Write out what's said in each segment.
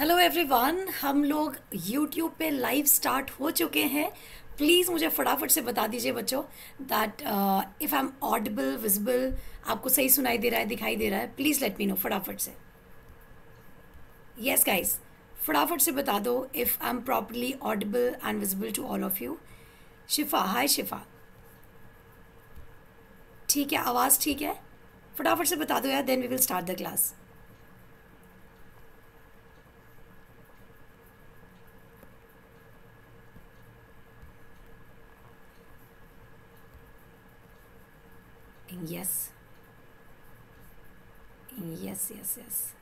Hello everyone हम लोग YouTube पे लाइव स्टार्ट हो चुके हैं प्लीज़ मुझे फटाफट से बता दीजिए बच्चों that if I am audible visible आपको सही सुनाई दे रहा है दिखाई दे रहा है प्लीज़ लेट मी नो फटाफट से यस गाइस फटाफट से बता दो if I am properly audible and visible to all of you Shifa hi शिफा ठीक है आवाज़ ठीक है फटाफट से बता दो यार then we will start the class yes yes yes yes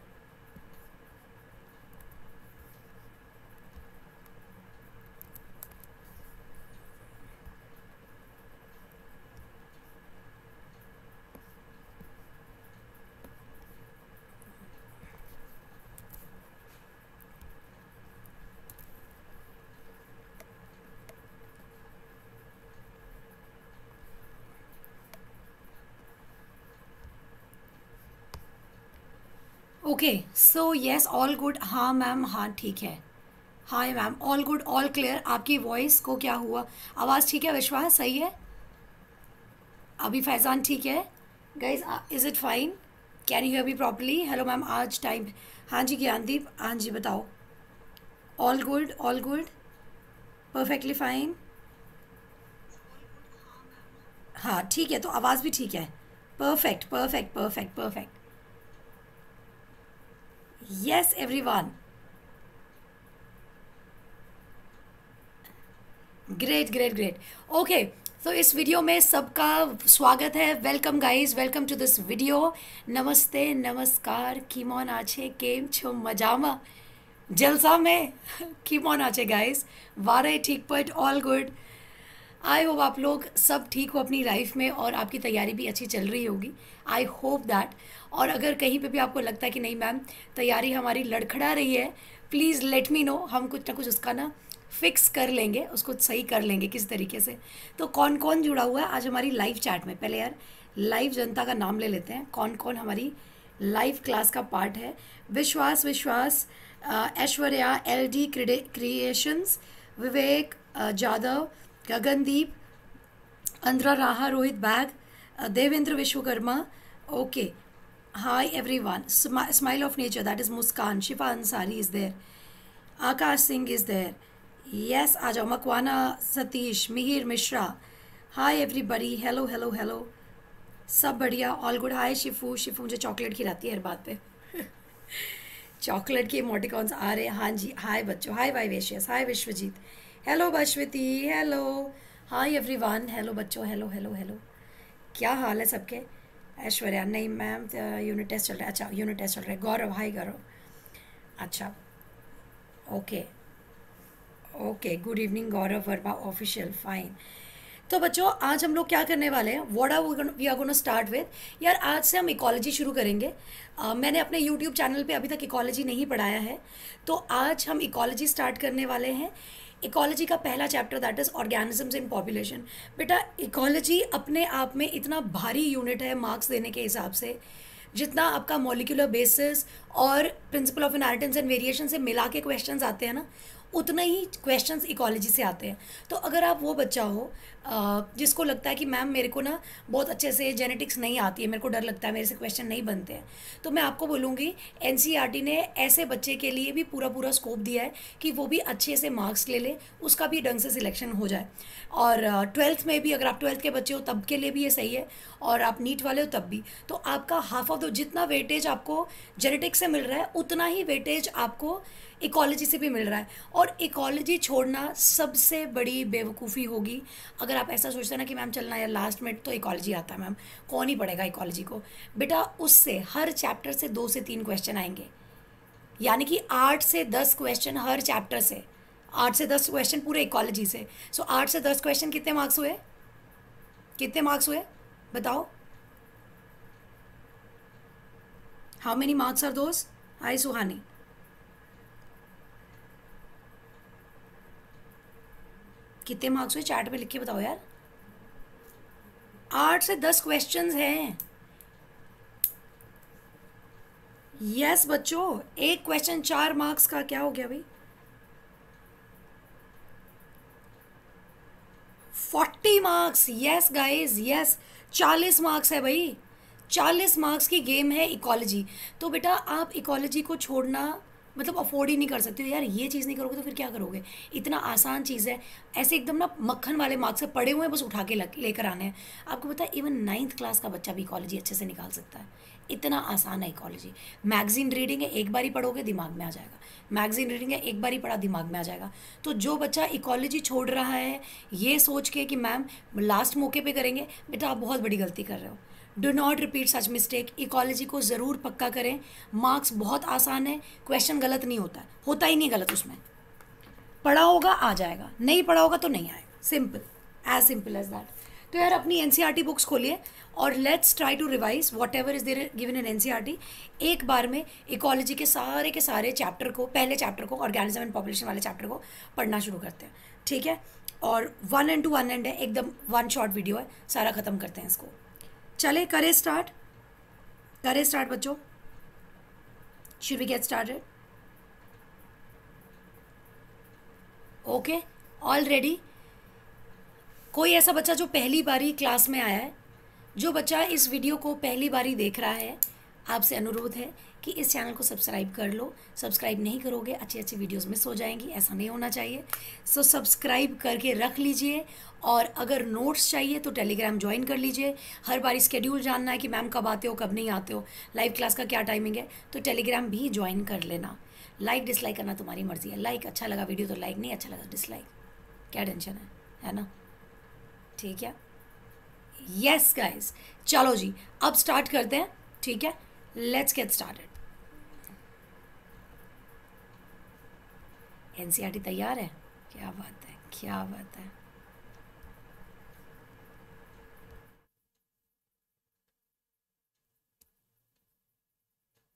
okay so yes all good हाँ मैम हाँ ठीक है hi ma'am all good all clear आपकी वॉइस को क्या हुआ आवाज़ ठीक है विश्वास सही है अभी फैज़ान ठीक है guys is it fine can you अभी प्रॉपरली हेलो मैम आज टाइम हाँ जी ज्ञानदीप हाँ जी बताओ all good all good perfectly fine हाँ ठीक है तो आवाज़ भी ठीक है perfect perfect perfect perfect yes everyone great great great okay तो इस वीडियो में सबका स्वागत है welcome guys welcome to this video नमस्ते नमस्कार कीमोन आछे केम छो मजामा जलसा में कीमोन आछे गाइस वारे ठीक पट ऑल गुड आई होप आप लोग सब ठीक हो अपनी लाइफ में और आपकी तैयारी भी अच्छी चल रही होगी आई होप दैट और अगर कहीं पे भी आपको लगता है कि नहीं मैम तैयारी हमारी लड़खड़ा रही है प्लीज़ लेट मी नो हम कुछ ना कुछ उसका ना फिक्स कर लेंगे उसको सही कर लेंगे किस तरीके से तो कौन कौन जुड़ा हुआ है आज हमारी लाइव चैट में पहले यार लाइव जनता का नाम ले लेते हैं कौन कौन हमारी लाइव क्लास का पार्ट है Vishwas Vishwas Aishwarya L D creations Vivek Jadhav Gagandeep Andra Raha Rohit Baig Devendra Vishwakarma okay Hi everyone. smile, Smile of Nature, that is Muskan. Shifa Ansari is there. Akash Singh is there. Yes, Aja Makwana Satish, Mihir Mishra. Hi everybody. Hello, hello, hello. sab बढ़िया all good hi shifu shifu मुझे chocolate खिलाती है हर बात पे chocolate के emoticons आ रहे हैं हाँ जी हाय बच्चों हाय वाई वेशियस hi Vishwajeet hello Bashwati hello hi everyone hello बच्चों हेलो हेलो हेलो क्या हाल है सबके ऐश्वर्या नहीं मैम यूनिट तो टेस्ट चल रहा है अच्छा यूनिट टेस्ट चल रहा है गौरव हाई गौरव अच्छा okay okay good evening Gaurav Verma official fine तो बच्चों आज हम लोग क्या करने वाले हैं what are we are gonna start with यार आज से हम इकोलॉजी शुरू करेंगे uh, मैंने अपने यूट्यूब चैनल पे अभी तक इकोलॉजी नहीं पढ़ाया है तो आज हम इकोलॉजी स्टार्ट करने वाले हैं इकोलॉजी का पहला chapter that is organisms in population बेटा इकोलॉजी अपने आप में इतना भारी यूनिट है मार्क्स देने के हिसाब से जितना आपका मोलिकुलर बेसिस और principle of inheritance and variation से मिला के क्वेश्चन आते हैं ना उतने ही क्वेश्चंस इकोलॉजी से आते हैं तो अगर आप वो बच्चा हो जिसको लगता है कि मैम मेरे को ना बहुत अच्छे से जेनेटिक्स नहीं आती है मेरे को डर लगता है मेरे से क्वेश्चन नहीं बनते हैं तो मैं आपको बोलूँगी एन e ने ऐसे बच्चे के लिए भी पूरा पूरा स्कोप दिया है कि वो भी अच्छे से मार्क्स ले ले उसका भी ढंग से सिलेक्शन हो जाए और ट्वेल्थ में भी अगर आप ट्वेल्थ के बच्चे हो तब के लिए भी ये सही है और आप नीट वाले हो तब भी तो आपका हाफ ऑफ द जितना वेटेज आपको जेनेटिक्स से मिल रहा है उतना ही वेटेज आपको इकोलॉजी से भी मिल रहा है और इकोलॉजी छोड़ना सबसे बड़ी बेवकूफ़ी होगी अगर आप ऐसा सोचते हैं ना कि मैम चलना यार लास्ट मिनट तो इकोलॉजी आता है मैम कौन ही पढ़ेगा इकोलॉजी को बेटा उससे हर चैप्टर से दो से तीन क्वेश्चन आएंगे यानी कि आठ से दस क्वेश्चन हर चैप्टर से आठ से दस क्वेश्चन पूरे इकोलॉजी से सो आठ से दस क्वेश्चन कितने मार्क्स हुए कितने मार्क्स हुए बताओ हाउ मेनी मार्क्स आर दोस्त हाय सुहानी कितने मार्क्स हुए चार्ट पे लिख के बताओ यार आठ से दस क्वेश्चंस हैं यस yes, बच्चों एक क्वेश्चन चार मार्क्स का क्या हो गया भाई forty marks yes guys yes चालीस मार्क्स है भाई चालीस मार्क्स की गेम है इकोलॉजी तो बेटा आप इकोलॉजी को छोड़ना मतलब अफोर्ड ही नहीं कर सकते हो यार ये चीज़ नहीं करोगे तो फिर क्या करोगे इतना आसान चीज़ है ऐसे एकदम ना मक्खन वाले मार्क्स पड़े हुए हैं बस उठा के लेकर आने हैं आपको पता है इवन नाइन्थ क्लास का बच्चा भी इकोलॉजी अच्छे से निकाल सकता है इतना आसान है इकोलॉजी मैगजीन रीडिंग है एक बार ही पढ़ोगे दिमाग में आ जाएगा मैगजीन रीडिंग है एक बार ही पढ़ा दिमाग में आ जाएगा तो जो बच्चा इकोलॉजी छोड़ रहा है ये सोच के कि मैम लास्ट मौके पे करेंगे बेटा आप बहुत बड़ी गलती कर रहे हो do not repeat such mistake ecology को ज़रूर पक्का करें मार्क्स बहुत आसान है क्वेश्चन गलत नहीं होता है होता ही नहीं गलत उसमें पढ़ा होगा आ जाएगा नहीं पढ़ा होगा तो नहीं आएगा simple as simple as that तो यार अपनी एन बुक्स e खोलिए और let's try to revise whatever is there given in N एक बार में इकोलॉजी के सारे के सारे चैप्टर को पहले चैप्टर को ऑर्गेनिज्म एंड पॉपुलेशन वाले चैप्टर को पढ़ना शुरू करते हैं ठीक है और one and two one and है एकदम वन शॉर्ट वीडियो है सारा ख़त्म करते हैं इसको चले करें स्टार्ट करें स्टार्ट बच्चों should we get started okay already कोई ऐसा बच्चा जो पहली बारी क्लास में आया है जो बच्चा इस वीडियो को पहली बारी देख रहा है आपसे अनुरोध है कि इस चैनल को सब्सक्राइब कर लो सब्सक्राइब नहीं करोगे अच्छी अच्छी वीडियोस मिस हो जाएंगी ऐसा नहीं होना चाहिए सो so, सब्सक्राइब करके रख लीजिए और अगर नोट्स चाहिए तो टेलीग्राम ज्वाइन कर लीजिए हर बार स्केड्यूल जानना है कि मैम कब आते हो कब नहीं आते हो लाइव क्लास का क्या टाइमिंग है तो टेलीग्राम भी ज्वाइन कर लेना लाइक डिसलाइक करना तुम्हारी मर्जी है लाइक अच्छा लगा वीडियो तो लाइक नहीं अच्छा लगा तो डिसलाइक क्या टेंशन है है ना ठीक है यस गाइज चलो जी अब स्टार्ट करते हैं ठीक है लेट्स गेट स्टार्टेड एन तैयार है क्या बात है क्या बात है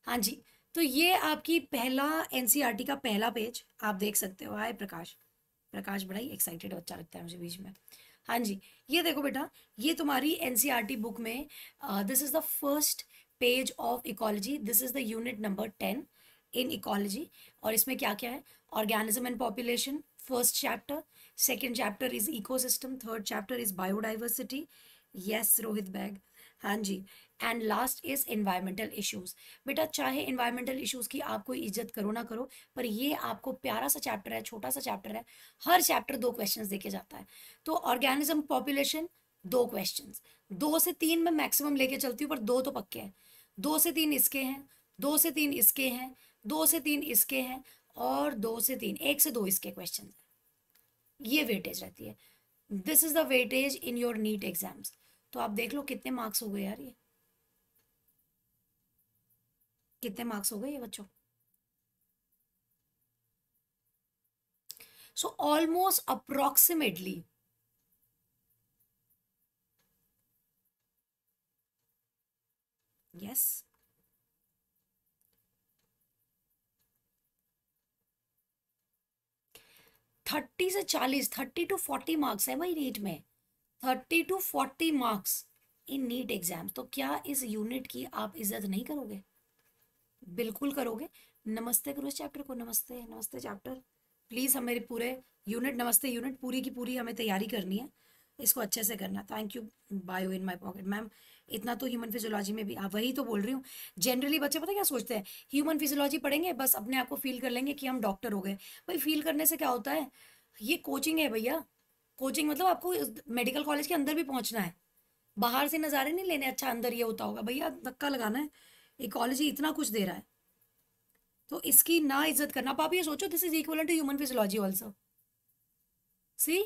हाँ जी तो ये आपकी पहला एन का पहला पेज आप देख सकते हो आए प्रकाश प्रकाश बड़ा ही एक्साइटेड बच्चा लगता है मुझे बीच में हाँ जी ये देखो बेटा ये तुम्हारी एन बुक में this is the first page of ecology this is the unit number ten in ecology और इसमें क्या क्या है organism and population first chapter second chapter is ecosystem third chapter is biodiversity yes rohit bag हाँ जी and last is environmental issues बेटा चाहे environmental issues की आप कोई इज्जत करो ना करो पर ये आपको प्यारा सा चैप्टर है छोटा सा चैप्टर है हर चैप्टर दो क्वेश्चंस देखे जाता है तो ऑर्गेनिज्म पॉपुलेशन दो क्वेश्चंस दो से तीन मैं मैक्सिमम लेके चलती हूँ पर दो तो पक्के हैं दो से तीन इसके हैं दो से तीन इसके हैं दो से तीन इसके हैं और दो से तीन एक से दो इसके क्वेश्चन ये वेटेज रहती है this is the weightage in your NEET exams तो आप देख लो कितने मार्क्स हो गए यार ये कितने मार्क्स हो गए ये बच्चों so almost approximately yes thirty से चालीस थर्टी टू फोर्टी मार्क्स है भाई नीट में thirty to forty marks in NEET exam तो क्या इस यूनिट की आप इज्जत नहीं करोगे बिल्कुल करोगे नमस्ते करो इस चैप्टर को नमस्ते नमस्ते चैप्टर प्लीज़ हमें पूरे यूनिट नमस्ते यूनिट पूरी की पूरी हमें तैयारी करनी है इसको अच्छे से करना thank you bio in my pocket ma'am इतना तो ह्यूमन फिजियोलॉजी में भी आ, वही तो बोल रही हूँ जनरली बच्चे पता क्या सोचते हैं ह्यूमन फिजियोलॉजी पढ़ेंगे बस अपने आप को फील कर लेंगे कि हम डॉक्टर हो गए भाई फील करने से क्या होता है ये कोचिंग है भैया कोचिंग मतलब आपको मेडिकल कॉलेज के अंदर भी पहुंचना है बाहर से नज़ारे नहीं लेने अच्छा अंदर ये होता होगा भैया धक्का लगाना है ये कॉलेज इतना कुछ दे रहा है तो इसकी ना इज्जत करना आप ये सोचो this is equal to human physiology also see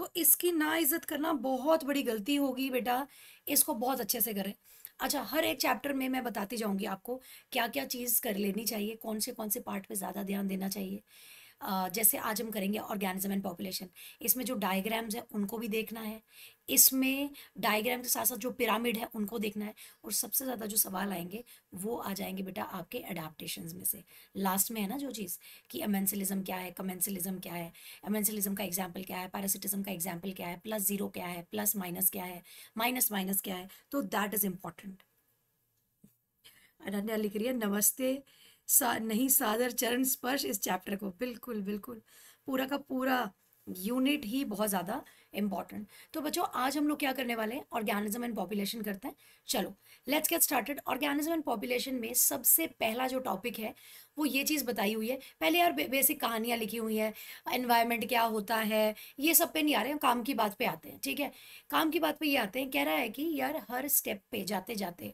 तो इसकी ना इज्जत करना बहुत बड़ी गलती होगी बेटा इसको बहुत अच्छे से करें अच्छा हर एक चैप्टर में मैं बताती जाऊंगी आपको क्या क्या चीज़ कर लेनी चाहिए कौन से कौन से पार्ट पे ज़्यादा ध्यान देना चाहिए जैसे आज हम करेंगे ऑर्गेनिज्म एंड पॉपुलेशन इसमें जो डायग्राम्स हैं उनको भी देखना है इसमें डायग्राम के साथ साथ जो पिरामिड है उनको देखना है और सबसे ज़्यादा जो सवाल आएंगे वो आ जाएंगे बेटा आपके एडाप्टेशन में से लास्ट में है ना जो चीज़ कि एमेंसलिज्म क्या है कमेंसिलिज्म क्या है एमेंसलिज्म का एग्जाम्पल क्या है पैरासिटिज्म का एग्जाम्पल क्या है प्लस ज़ीरो क्या है प्लस माइनस क्या है माइनस माइनस क्या है तो दैट इज़ इम्पॉर्टेंट अनन्या लिख रही है नमस्ते सा नहीं सादर चरण स्पर्श इस चैप्टर को बिल्कुल बिल्कुल पूरा का पूरा यूनिट ही बहुत ज़्यादा इम्पॉर्टेंट तो बच्चों आज हम लोग क्या करने वाले हैं ऑर्गेनिज्म एंड पॉपुलेशन करते हैं चलो let's get started organism and population में सबसे पहला जो टॉपिक है वो ये चीज़ बताई हुई है पहले यार बे, बेसिक कहानियाँ लिखी हुई हैं एनवायरनमेंट क्या होता है ये सब पे नहीं आ रहे हैं काम की बात पे आते हैं ठीक है काम की बात पे ये आते हैं कह रहा है कि यार हर स्टेप पे जाते जाते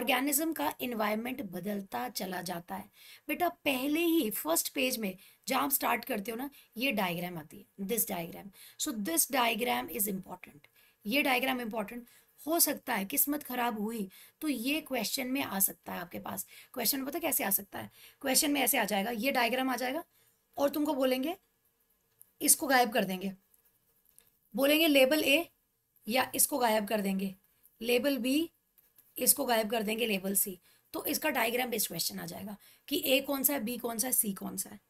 ऑर्गेनिज्म का इन्वायरमेंट बदलता चला जाता है बेटा पहले ही फर्स्ट पेज में जहाँ आप स्टार्ट करते हो ना ये डायग्राम आती है this diagram so this diagram is important ये डायग्राम इम्पॉर्टेंट हो सकता है किस्मत खराब हुई तो ये क्वेश्चन में आ सकता है आपके पास क्वेश्चन पता कैसे आ सकता है क्वेश्चन में ऐसे आ जाएगा ये डायग्राम आ जाएगा और तुमको बोलेंगे इसको गायब कर देंगे बोलेंगे लेबल ए या इसको गायब कर देंगे लेबल बी इसको गायब कर देंगे लेबल सी तो इसका डायग्राम बेस्ड क्वेश्चन आ जाएगा कि ए कौन सा है बी कौन सा है सी कौन सा है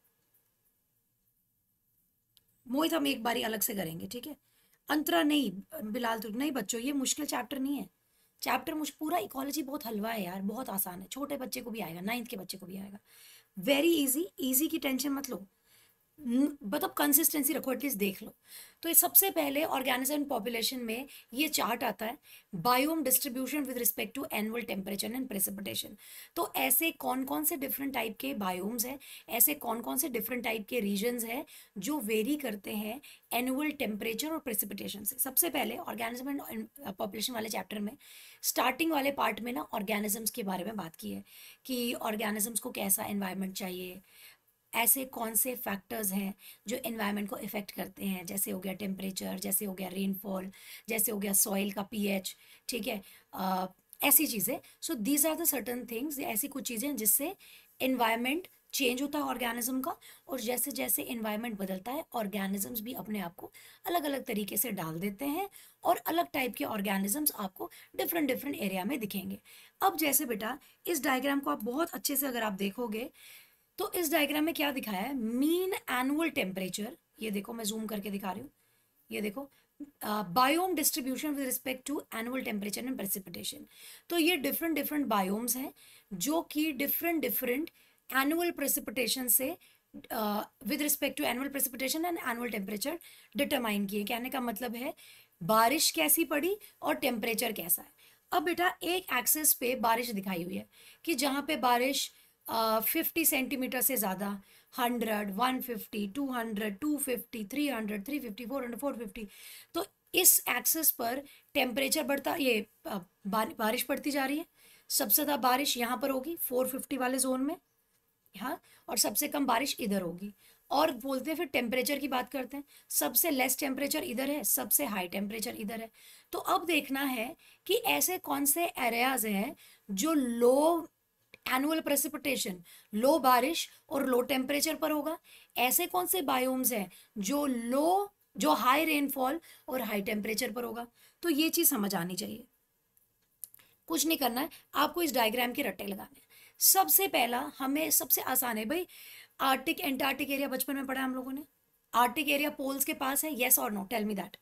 मोहित हम एक बारी अलग से करेंगे ठीक है अंतरा नहीं बिलाल तुर्क नहीं बच्चों ये मुश्किल चैप्टर नहीं है चैप्टर मुझ पूरा इकोलॉजी बहुत हलवा है यार बहुत आसान है छोटे बच्चे को भी आएगा नाइन्थ के बच्चे को भी आएगा वेरी इजी इजी की टेंशन मत लो मतलब कंसिस्टेंसी रखो एटलीस्ट देख लो तो ये सबसे पहले ऑर्गेनिज्म पॉपुलेशन में ये चार्ट आता है biome distribution with respect to annual temperature and precipitation तो ऐसे कौन कौन से डिफरेंट टाइप के बायोम्स हैं ऐसे कौन कौन से डिफरेंट टाइप के रीजन्स हैं जो वेरी करते हैं एनुअल टेम्परेचर और प्रेसिपिटेशन से सबसे पहले ऑर्गेनिज्म एंड पॉपुलेशन वाले चैप्टर में स्टार्टिंग वाले पार्ट में ना ऑर्गेनिजम्स के बारे में बात की है कि ऑर्गेनिजम्स को कैसा एन्वायरमेंट चाहिए ऐसे कौन से फैक्टर्स हैं जो इन्वायरमेंट को इफ़ेक्ट करते हैं जैसे हो गया टेम्परेचर जैसे हो गया रेनफॉल जैसे हो गया सॉइल का पीएच ठीक है ऐसी चीज़ें so these are the certain things ऐसी कुछ चीज़ें जिससे इन्वायरमेंट चेंज होता है ऑर्गेनिज्म का और जैसे जैसे इन्वायरमेंट बदलता है ऑर्गेनिजम्स भी अपने आप को अलग अलग तरीके से डाल देते हैं और अलग टाइप के ऑर्गेनिजम्स आपको डिफरेंट डिफरेंट एरिया में दिखेंगे अब जैसे बेटा इस डायग्राम को आप बहुत अच्छे से अगर आप देखोगे तो इस डायग्राम में क्या दिखाया है मीन एनुअल टेम्परेचर ये देखो मैं जूम करके दिखा रही हूँ ये देखो biome distribution with respect to annual temperature and precipitation तो ये डिफरेंट डिफरेंट बायोम्स हैं जो कि डिफरेंट डिफरेंट एनुअल प्रेसिपिटेशन से with respect to annual precipitation and annual temperature determine किए कहने का मतलब है बारिश कैसी पड़ी और टेम्परेचर कैसा है अब बेटा एक एक्सेस पे बारिश दिखाई हुई है कि जहाँ पे बारिश फिफ्टी सेंटीमीटर से ज़्यादा hundred one fifty two hundred two fifty three hundred three fifty four hundred four fifty तो इस एक्सेस पर टेम्परेचर बढ़ता ये बारिश पड़ती जा रही है सबसे ज़्यादा बारिश यहाँ पर होगी फोर फिफ्टी वाले जोन में हाँ और सबसे कम बारिश इधर होगी और बोलते हैं फिर टेम्परेचर की बात करते हैं सबसे लेस टेम्परेचर इधर है सबसे हाई टेम्परेचर इधर है तो अब देखना है कि ऐसे कौन से एरियाज हैं जो लो एनुअल प्रेसिपिटेशन लो बारिश और लो टेम्परेचर पर होगा ऐसे कौन से बायोम्स हैं जो लो जो हाई रेनफॉल और हाई टेम्परेचर पर होगा तो ये चीज़ समझ आनी चाहिए कुछ नहीं करना है आपको इस डायग्राम के रट्टे लगाने सबसे पहला हमें सबसे आसान है भाई आर्टिक एंटार्टिक एरिया बचपन में पढ़ा हम लोगों ने आर्टिक एरिया पोल्स के पास है येस और no tell me that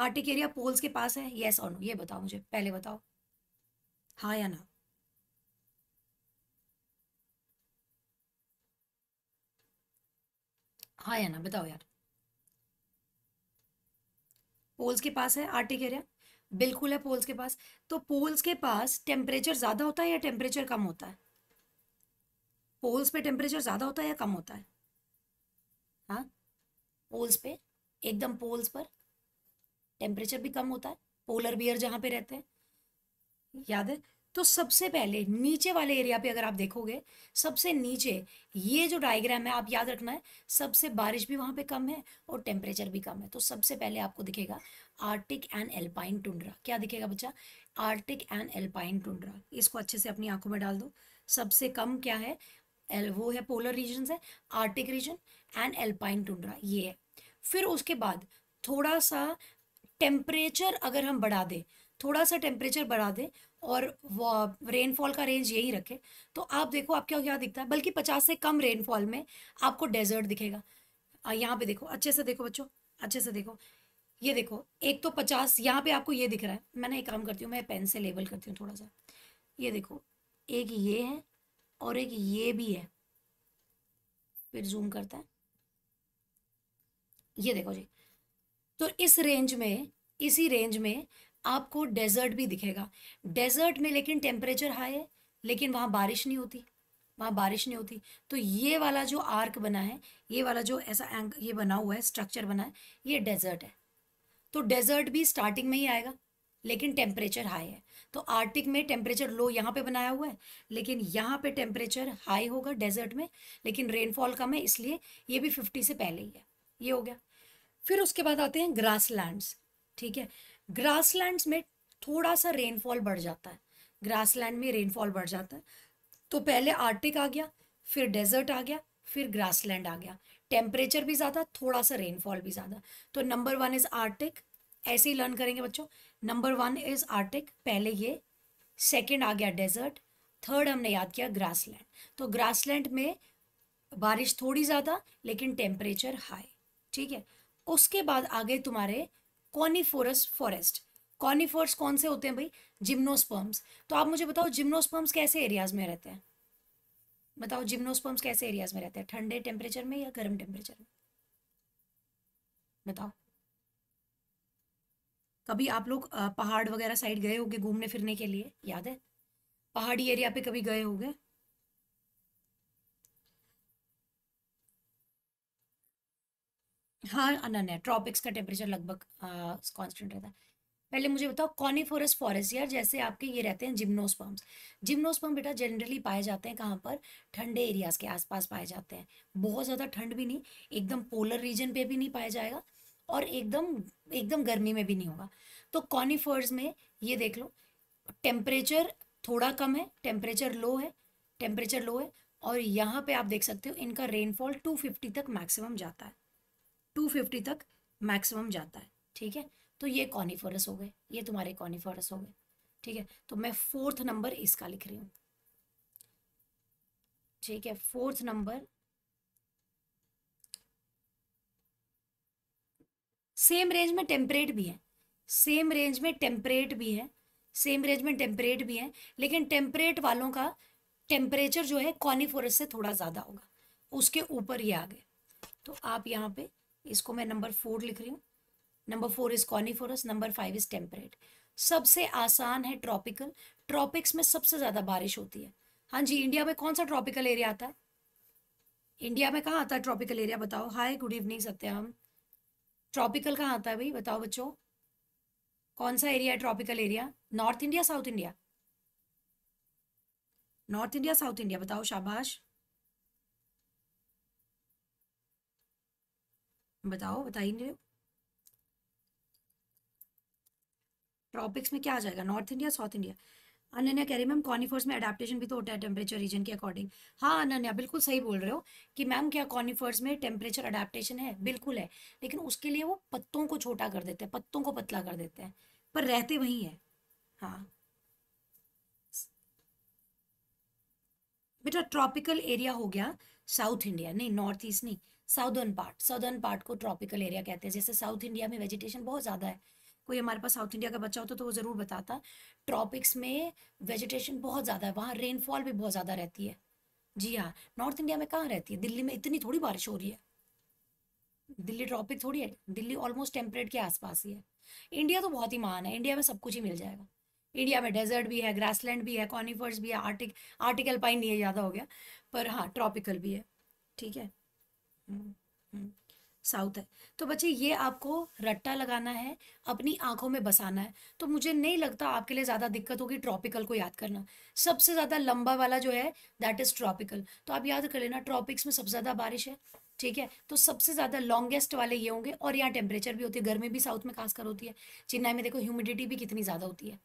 arctic area poles के पास है येस और नो ये बताओ मुझे पहले बताओ हाँ या ना हाँ या ना बताओ यार पोल्स के पास है आर्टिक एरिया बिल्कुल है पोल्स के पास तो पोल्स के पास टेम्परेचर ज़्यादा होता है या टेम्परेचर कम होता है पोल्स पे टेम्परेचर ज़्यादा होता है या कम होता है हाँ पोल्स पे एकदम पोल्स पर टेम्परेचर भी कम होता है पोलर बियर जहाँ पे रहते हैं याद है तो सबसे पहले नीचे वाले एरिया पे अगर आप देखोगे सबसे नीचे ये जो डायग्राम है आप याद रखना है सबसे बारिश भी वहां पे कम है और टेम्परेचर भी कम है तो सबसे पहले आपको दिखेगा आर्टिक एंड एल्पाइन टुंड्रा क्या दिखेगा बच्चा आर्टिक एंड एल्पाइन टुंड्रा इसको अच्छे से अपनी आंखों में डाल दो सबसे कम क्या है एल वो है पोलर रीजन है arctic region and alpine tundra ये है फिर उसके बाद थोड़ा सा टेम्परेचर अगर हम बढ़ा दें थोड़ा सा टेम्परेचर बढ़ा दें और रेनफॉल का रेंज यही रखें तो आप देखो आप क्या क्या दिखता है बल्कि पचास से कम रेनफॉल में आपको डेजर्ट दिखेगा यहाँ पे देखो अच्छे से देखो बच्चों अच्छे से देखो ये देखो एक तो पचास यहाँ पे आपको ये दिख रहा है मैंने एक काम करती हूँ मैं पेन से लेबल करती हूँ थोड़ा सा ये देखो एक ये है और एक ये भी है फिर जूम करता है ये देखो जी तो इस रेंज में इसी रेंज में आपको डेजर्ट भी दिखेगा डेजर्ट में लेकिन टेम्परेचर हाई है लेकिन वहाँ बारिश नहीं होती वहाँ बारिश नहीं होती तो ये वाला जो आर्क बना है ये वाला जो ऐसा एंक ये बना हुआ है स्ट्रक्चर बना है ये डेजर्ट है तो डेजर्ट भी स्टार्टिंग में ही आएगा लेकिन टेम्परेचर हाई है तो आर्टिक में टेम्परेचर लो यहाँ पे बनाया हुआ है लेकिन यहाँ पे टेम्परेचर हाई होगा डेजर्ट में लेकिन रेनफॉल कम है इसलिए ये भी फिफ्टी से पहले ही है ये हो गया फिर उसके बाद आते हैं ग्रास लैंड्स ठीक है ग्रासलैंड्स में थोड़ा सा रेनफॉल बढ़ जाता है ग्रासलैंड में रेनफॉल बढ़ जाता है तो पहले आर्टिक आ गया फिर डेजर्ट आ गया फिर ग्रासलैंड आ गया टेम्परेचर भी ज़्यादा थोड़ा सा रेनफॉल भी ज़्यादा तो नंबर वन इज़ आर्टिक ऐसे ही लर्न करेंगे बच्चों नंबर वन इज़ आर्टिक पहले ये सेकेंड आ गया डेजर्ट थर्ड हमने याद किया ग्रासलैंड तो ग्रासलैंड में बारिश थोड़ी ज़्यादा लेकिन टेम्परेचर हाई ठीक है उसके बाद आगे तुम्हारे कॉनिफोरस फॉरेस्ट कॉनिफोर्स कौन से होते हैं भाई जिम्नोस्पर्म्स तो आप मुझे बताओ जिम्नोस्पर्म्स कैसे एरियाज में रहते हैं बताओ जिम्नोस्पर्म्स कैसे एरियाज में रहते हैं ठंडे टेम्परेचर में या गर्म टेम्परेचर में बताओ कभी आप लोग पहाड़ वगैरह साइड गए होंगे घूमने फिरने के लिए याद है पहाड़ी एरिया पे कभी गए होंगे हाँ अनन ट्रॉपिक्स का टेम्परेचर लगभग कॉन्स्टेंट रहता है पहले मुझे बताओ कॉनिफोरस फॉरेस्ट यार जैसे आपके ये रहते हैं जिम्नोस्पम्स जिम्नोस्पम बेटा जनरली पाए जाते हैं कहाँ पर ठंडे एरियाज के आसपास पाए जाते हैं बहुत ज़्यादा ठंड भी नहीं एकदम पोलर रीजन पे भी नहीं पाया जाएगा और एकदम एकदम गर्मी में भी नहीं होगा तो कॉनिफोर्स में ये देख लो टेम्परेचर थोड़ा कम है टेम्परेचर लो है टेम्परेचर लो है और यहाँ पे आप देख सकते हो इनका रेनफॉल टू तक मैक्सिमम जाता है टू फिफ्टी तक मैक्सिमम जाता है ठीक है तो ये कॉनिफोरस हो गए ये तुम्हारे कॉनिफोरस हो गए ठीक है तो मैं फोर्थ नंबर इसका लिख रही हूँ ठीक है फोर्थ नंबर सेम रेंज में टेम्परेट भी है सेम रेंज में टेम्परेट भी है सेम रेंज में टेम्परेट भी है लेकिन टेम्परेट वालों का टेम्परेचर जो है कॉनिफोरस से थोड़ा ज़्यादा होगा उसके ऊपर ये आ गए तो आप यहाँ पे इसको मैं नंबर फोर लिख रही हूँ number four is coniferous number five is temperate सबसे आसान है ट्रॉपिकल ट्रॉपिक्स में सबसे ज़्यादा बारिश होती है हाँ जी इंडिया में कौन सा ट्रॉपिकल एरिया आता है इंडिया में कहाँ आता है ट्रॉपिकल एरिया बताओ hi good evening Satyam tropical कहाँ आता है भाई बताओ बच्चों कौन सा एरिया है tropical area north India south India north India south India बताओ शाबाश बताओ बताइए नहीं ट्रॉपिक्स में क्या आ जाएगा north India south India Ananya कह रही मैम कॉनिफर्स में अडेप्टेशन भी तो होता है टेम्परेचर रीजन के अकॉर्डिंग हाँ अनन्या बिल्कुल सही बोल रहे हो कि मैम क्या कॉनीफर्स में टेम्परेचर अडेप्टेशन है बिल्कुल है लेकिन उसके लिए वो पत्तों को छोटा कर देते हैं पत्तों को पतला कर देते हैं पर रहते वही है हाँ बेटा ट्रॉपिकल एरिया हो गया साउथ इंडिया नहीं नॉर्थ ईस्ट नहीं साउदर्न पार्ट साउदर्न पार्ट को ट्रॉपिकल एरिया कहते हैं जैसे साउथ इंडिया में वेजिटेशन बहुत ज़्यादा है कोई हमारे पास साउथ इंडिया का बच्चा होता तो, तो वो ज़रूर बताता ट्रॉपिक्स में वेजिटेशन बहुत ज़्यादा है वहाँ रेनफॉल भी बहुत ज़्यादा रहती है जी हाँ नॉर्थ इंडिया में कहाँ रहती है दिल्ली में इतनी थोड़ी बारिश हो रही है दिल्ली ट्रॉपिक थोड़ी है दिल्ली ऑलमोस्ट टेम्परेट के आसपास ही है इंडिया तो बहुत ही महान है इंडिया में सब कुछ ही मिल जाएगा इंडिया में डेजर्ट भी है ग्रासलैंड भी है कॉनिफर्स भी है आर्टिक आर्टिकल पाइन है ज़्यादा हो गया पर हाँ ट्रॉपिकल भी है ठीक है साउथ है तो बच्चे ये आपको रट्टा लगाना है अपनी आंखों में बसाना है तो मुझे नहीं लगता आपके लिए ज़्यादा दिक्कत होगी ट्रॉपिकल को याद करना सबसे ज़्यादा लंबा वाला जो है दैट इज़ ट्रॉपिकल तो आप याद कर लेना ट्रॉपिक्स में सबसे ज़्यादा बारिश है ठीक है तो सबसे ज़्यादा लॉन्गेस्ट वाले ये होंगे और यहाँ टेम्परेचर भी होती है गर्मी भी साउथ में खासकर होती है चेन्नई में देखो ह्यूमिडिटी भी कितनी ज़्यादा होती है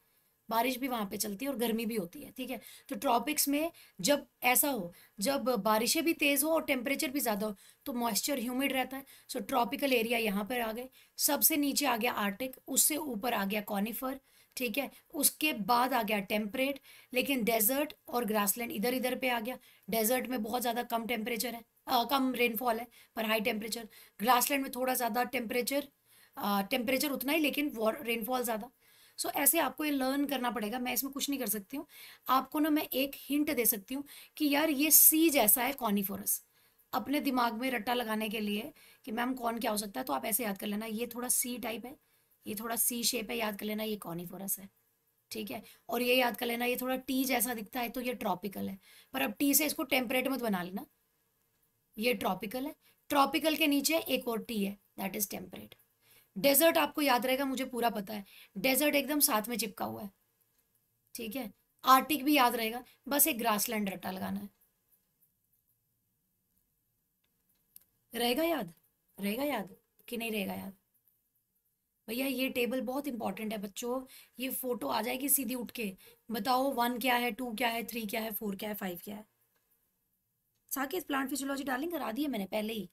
बारिश भी वहाँ पे चलती है और गर्मी भी होती है ठीक है तो ट्रॉपिक्स में जब ऐसा हो जब बारिशें भी तेज़ हो और टेम्परेचर भी ज़्यादा हो तो मॉइस्चर ह्यूमिड रहता है सो ट्रॉपिकल एरिया यहाँ पर आ गए सबसे नीचे आ गया आर्टिक उससे ऊपर आ गया कॉनिफर ठीक है उसके बाद आ गया टेम्परेट लेकिन डेजर्ट और ग्रासलैंड इधर इधर पे आ गया डेजर्ट में बहुत ज़्यादा कम टेम्परेचर है आ, कम रेनफॉल है पर हाई टेम्परेचर ग्रासलैंड में थोड़ा ज़्यादा टेम्परेचर टेम्परेचर उतना ही लेकिन रेनफॉल ज़्यादा सो so, ऐसे आपको ये लर्न करना पड़ेगा मैं इसमें कुछ नहीं कर सकती हूँ आपको ना मैं एक हिंट दे सकती हूँ कि यार ये सी जैसा है कॉनिफोरस अपने दिमाग में रट्टा लगाने के लिए कि मैम कौन क्या हो सकता है तो आप ऐसे याद कर लेना ये थोड़ा सी टाइप है ये थोड़ा सी शेप है याद कर लेना ये कॉनिफोरस है ठीक है और ये याद कर लेना ये थोड़ा टी जैसा दिखता है तो ये ट्रॉपिकल है पर अब टी से इसको टेम्परेट मत बना लेना ये ट्रॉपिकल है ट्रॉपिकल के नीचे एक और टी है दैट इज टेम्परेट डेजर्ट आपको याद रहेगा मुझे पूरा पता है डेजर्ट एकदम साथ में चिपका हुआ है ठीक है आर्टिक भी याद रहेगा बस एक ग्रासलैंड रट्टा लगाना है रहेगा याद रहेगा याद कि नहीं रहेगा याद भैया ये टेबल बहुत इंपॉर्टेंट है बच्चों ये फोटो आ जाएगी सीधी उठ के बताओ वन क्या है टू क्या है थ्री क्या है फोर क्या है फाइव क्या है साकेत प्लांट फिजियोलॉजी डार्लिंग करा दी है मैंने पहले ही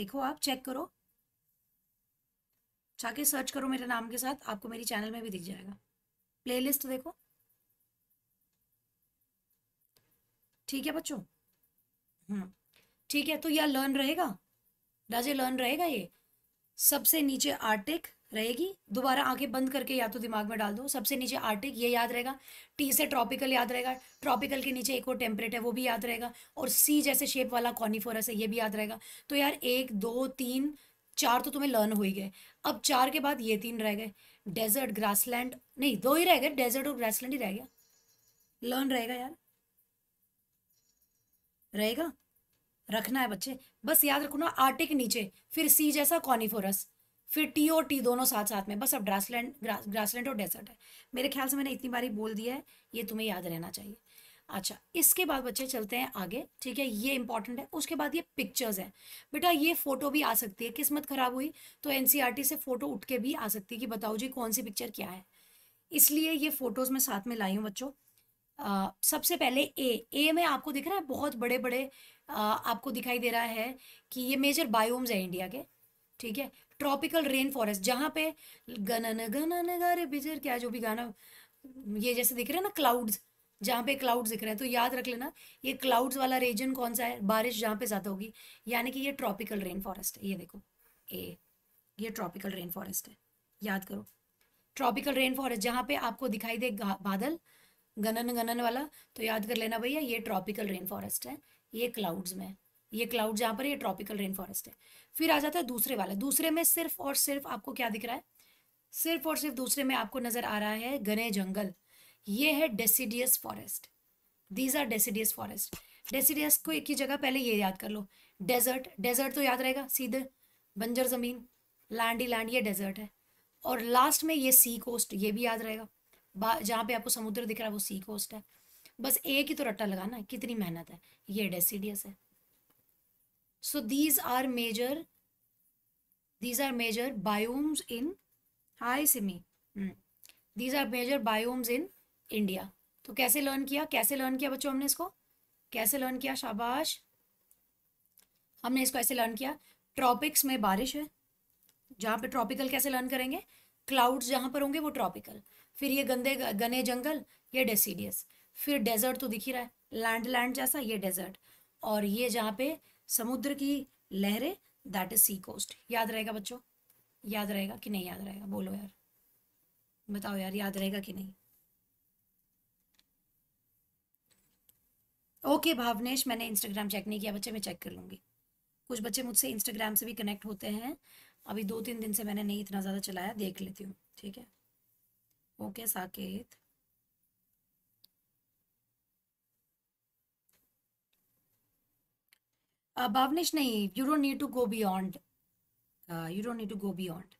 देखो आप चेक करो जाके सर्च करो मेरे नाम के साथ आपको मेरी चैनल में भी दिख जाएगा प्लेलिस्ट तो देखो ठीक है बच्चों हम्म। ठीक है तो यह लर्न रहेगा राजे लर्न रहेगा ये सबसे नीचे आर्टिक रहेगी दोबारा आंखें बंद करके या तो दिमाग में डाल दो सबसे नीचे आर्टिक ये याद रहेगा टी से ट्रॉपिकल याद रहेगा ट्रॉपिकल के नीचे एक और टेम्परेट है वो भी याद रहेगा और सी जैसे शेप वाला कॉनीफोरस है ये भी याद रहेगा तो यार एक दो तीन चार तो तुम्हें लर्न हो ही गए अब चार के बाद ये तीन रह गए डेजर्ट ग्रासलैंड नहीं दो ही रह गए डेजर्ट और ग्रासलैंड ही रह गया लर्न रहेगा यार रहेगा रखना है बच्चे बस याद रखो ना आर्टिक के नीचे फिर सी जैसा कॉनिफोरस फिर टी और टी दोनों साथ साथ में बस अब ग्रासलैंड ग्रास ग्रासलैंड और डेजर्ट है मेरे ख्याल से मैंने इतनी बारी बोल दिया है ये तुम्हें याद रहना चाहिए अच्छा इसके बाद बच्चे चलते हैं आगे ठीक है ये इंपॉर्टेंट है उसके बाद ये पिक्चर्स है बेटा ये फोटो भी आ सकती है किस्मत खराब हुई तो एनसीईआरटी e से फोटो उठ के भी आ सकती है कि बताओ जी कौन सी पिक्चर क्या है इसलिए ये फोटोज मैं साथ में लाई हूँ बच्चों सबसे पहले ए ए में आपको दिख रहा है बहुत बड़े बड़े आ, आपको दिखाई दे रहा है कि ये मेजर बायोम्स है इंडिया के ठीक है ट्रॉपिकल रेन फॉरेस्ट जहाँ पे गनन गनन गर बिजर क्या जो भी गाना ये जैसे दिख रहे हैं ना क्लाउड्स जहाँ पे क्लाउड्स दिख रहे हैं तो याद रख लेना ये क्लाउड्स वाला रीजन कौन सा है बारिश जहाँ पे ज़्यादा होगी यानी कि ये ट्रॉपिकल रेन फॉरेस्ट है ये देखो ए ये ट्रॉपिकल रेन फॉरेस्ट है याद करो ट्रॉपिकल रेन फॉरेस्ट जहाँ पे आपको दिखाई दे बादल गनन गनन वाला तो याद कर लेना भैया ये ट्रॉपिकल रेन फॉरेस्ट है ये क्लाउड्स में ये क्लाउड जहाँ पर ये ट्रॉपिकल रेन फॉरेस्ट है फिर आ जाता है दूसरे वाला दूसरे में सिर्फ और सिर्फ आपको क्या दिख रहा है सिर्फ और सिर्फ दूसरे में आपको नजर आ रहा है घने जंगल ये है deciduous forest these are deciduous forest deciduous को एक ही जगह पहले ये याद कर लो डेजर्ट डेजर्ट तो याद रहेगा सीधे बंजर ज़मीन लैंड ही लैंड ये डेजर्ट है और लास्ट में ये सी कोस्ट ये भी याद रहेगा जहाँ पे आपको समुद्र दिख रहा है वो सी कोस्ट है बस एक ही तो रट्टा लगाना कितनी मेहनत है ये डेसीडियस है so these are major these are major biomes in hi Simi these are major biomes in India तो कैसे लर्न किया कैसे लर्न किया बच्चों हमने इसको कैसे लर्न किया शाबाश हमने इसको ऐसे लर्न किया ट्रॉपिक्स में बारिश है जहाँ पे ट्रॉपिकल कैसे लर्न करेंगे क्लाउड्स जहाँ पर होंगे वो ट्रॉपिकल फिर ये गंदे गने जंगल ये डेसीडियस फिर डेजर्ट तो दिख ही रहा है लैंड लैंड जैसा ये डेजर्ट और ये जहाँ पे समुद्र की लहरें दैट इज सी कोस्ट याद रहेगा बच्चों याद रहेगा कि नहीं याद रहेगा बोलो यार बताओ यार याद रहेगा कि नहीं ओके भावनेश मैंने इंस्टाग्राम चेक नहीं किया बच्चे मैं चेक कर लूँगी कुछ बच्चे मुझसे इंस्टाग्राम से भी कनेक्ट होते हैं अभी दो तीन दिन से मैंने नहीं इतना ज़्यादा चलाया देख लेती हूँ ठीक है ओके साकेत भावनेश नहीं you don't need to go beyond you don't need to go beyond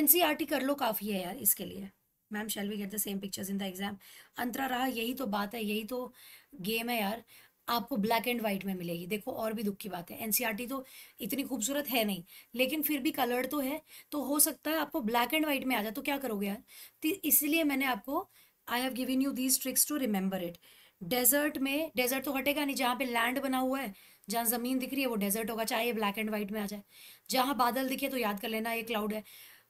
NCERT कर लो काफ़ी है यार इसके लिए ma'am shall we get the same pictures in the exam Antara रहा यही तो बात है यही तो गेम है यार आपको ब्लैक एंड वाइट में मिलेगी देखो और भी दुख की बात है एनसीईआरटी तो इतनी खूबसूरत है नहीं लेकिन फिर भी कलर्ड तो है तो हो सकता है आपको ब्लैक एंड वाइट में आ जाए तो क्या करोगे यार इसलिए मैंने आपको I have given you these tricks to remember it desert में डेजर्ट तो हटेगा नहीं जहाँ पे लैंड बना हुआ है जहाँ ज़मीन दिख रही है वो डेजर्ट होगा चाहे ब्लैक एंड वाइट में आ जाए जहाँ बादल दिखे तो याद कर लेना ये क्लाउड है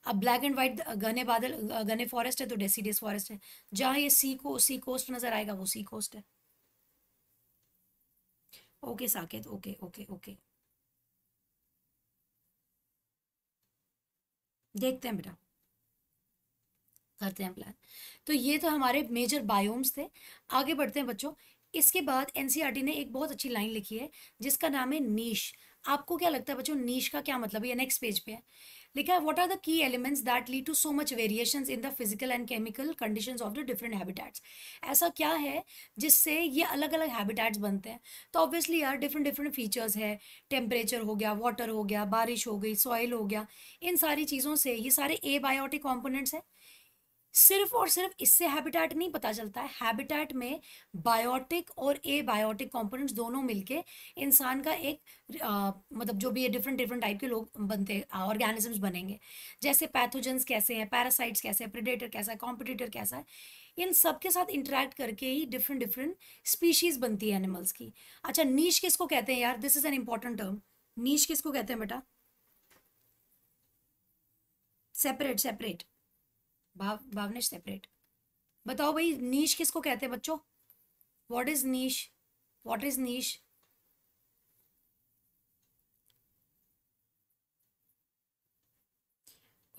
अब ब्लैक एंड व्हाइट घने बादल घने फॉरेस्ट है तो डेसीडियस फॉरेस्ट है जहां ये सी को सी कोस्ट नजर आएगा वो सी कोस्ट है okay Saket okay okay okay देखते हैं बेटा करते हैं प्लान तो ये तो हमारे मेजर बायोम्स थे आगे बढ़ते हैं बच्चों इसके बाद एनसीईआरटी e ने एक बहुत अच्छी लाइन लिखी है जिसका नाम है नीश आपको क्या लगता है बच्चों नीश का क्या मतलब है नेक्स्ट पेज पे है लिखा है are the key elements that lead to so much variation in the physical and chemical condition of the different habitats ऐसा क्या है जिससे ये अलग अलग हैबिटेट्स बनते हैं तो ऑब्वियसली यार डिफरेंट डिफरेंट फीचर्स है टेम्परेचर हो गया वाटर हो गया बारिश हो गई सॉइल हो गया इन सारी चीज़ों से ये सारे ए बायोटिक कॉम्पोनेंट्स हैं सिर्फ और सिर्फ इससे हैबिटेट नहीं पता चलता है हैबिटेट में बायोटिक और ए बायोटिक कॉम्पोनेंट्स दोनों मिलके इंसान का एक आ, मतलब जो भी ये डिफरेंट डिफरेंट टाइप के लोग बनते ऑर्गेनिजम्स बनेंगे जैसे पैथोजेंस कैसे हैं पैरासाइट्स कैसे हैं प्रिडेटर कैसा है कॉम्पिटिटर कैसा है इन सब के साथ इंटरेक्ट करके ही डिफरेंट डिफरेंट स्पीशीज़ बनती है एनिमल्स की अच्छा नीच किसको कहते हैं यार this is an important term niche किसको कहते हैं बेटा सेपरेट सेपरेट भाव भावनिश सेपरेट बताओ भाई नीश किसको कहते हैं बच्चों what is niche what is niche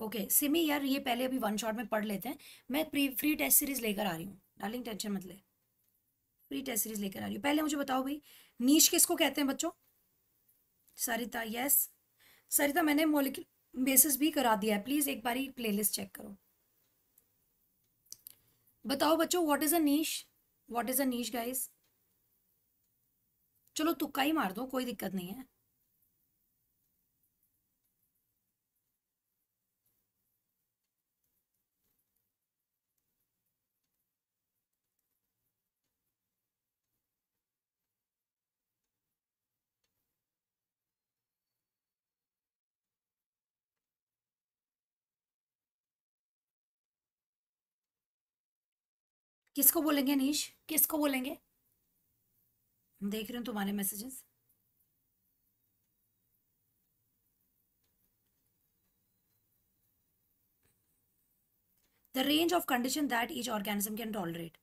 okay okay, Simi यार ये पहले अभी वन शॉट में पढ़ लेते हैं मैं प्री फ्री टेस्ट सीरीज लेकर आ रही हूँ डार्लिंग टेंशन मत ले फ्री टेस्ट सीरीज लेकर आ रही हूँ पहले मुझे बताओ भाई नीच किसको कहते हैं बच्चों सरिता यस सरिता मैंने मोलिक बेसिस भी करा दिया है प्लीज़ एक बार ही प्लेलिस्ट चेक करो बताओ बच्चों what is a niche what is a niche guys चलो तुक्का ही मार दो कोई दिक्कत नहीं है किसको बोलेंगे नीश किसको बोलेंगे देख रहे हो तुम्हारे messages the range of condition that each organism can tolerate.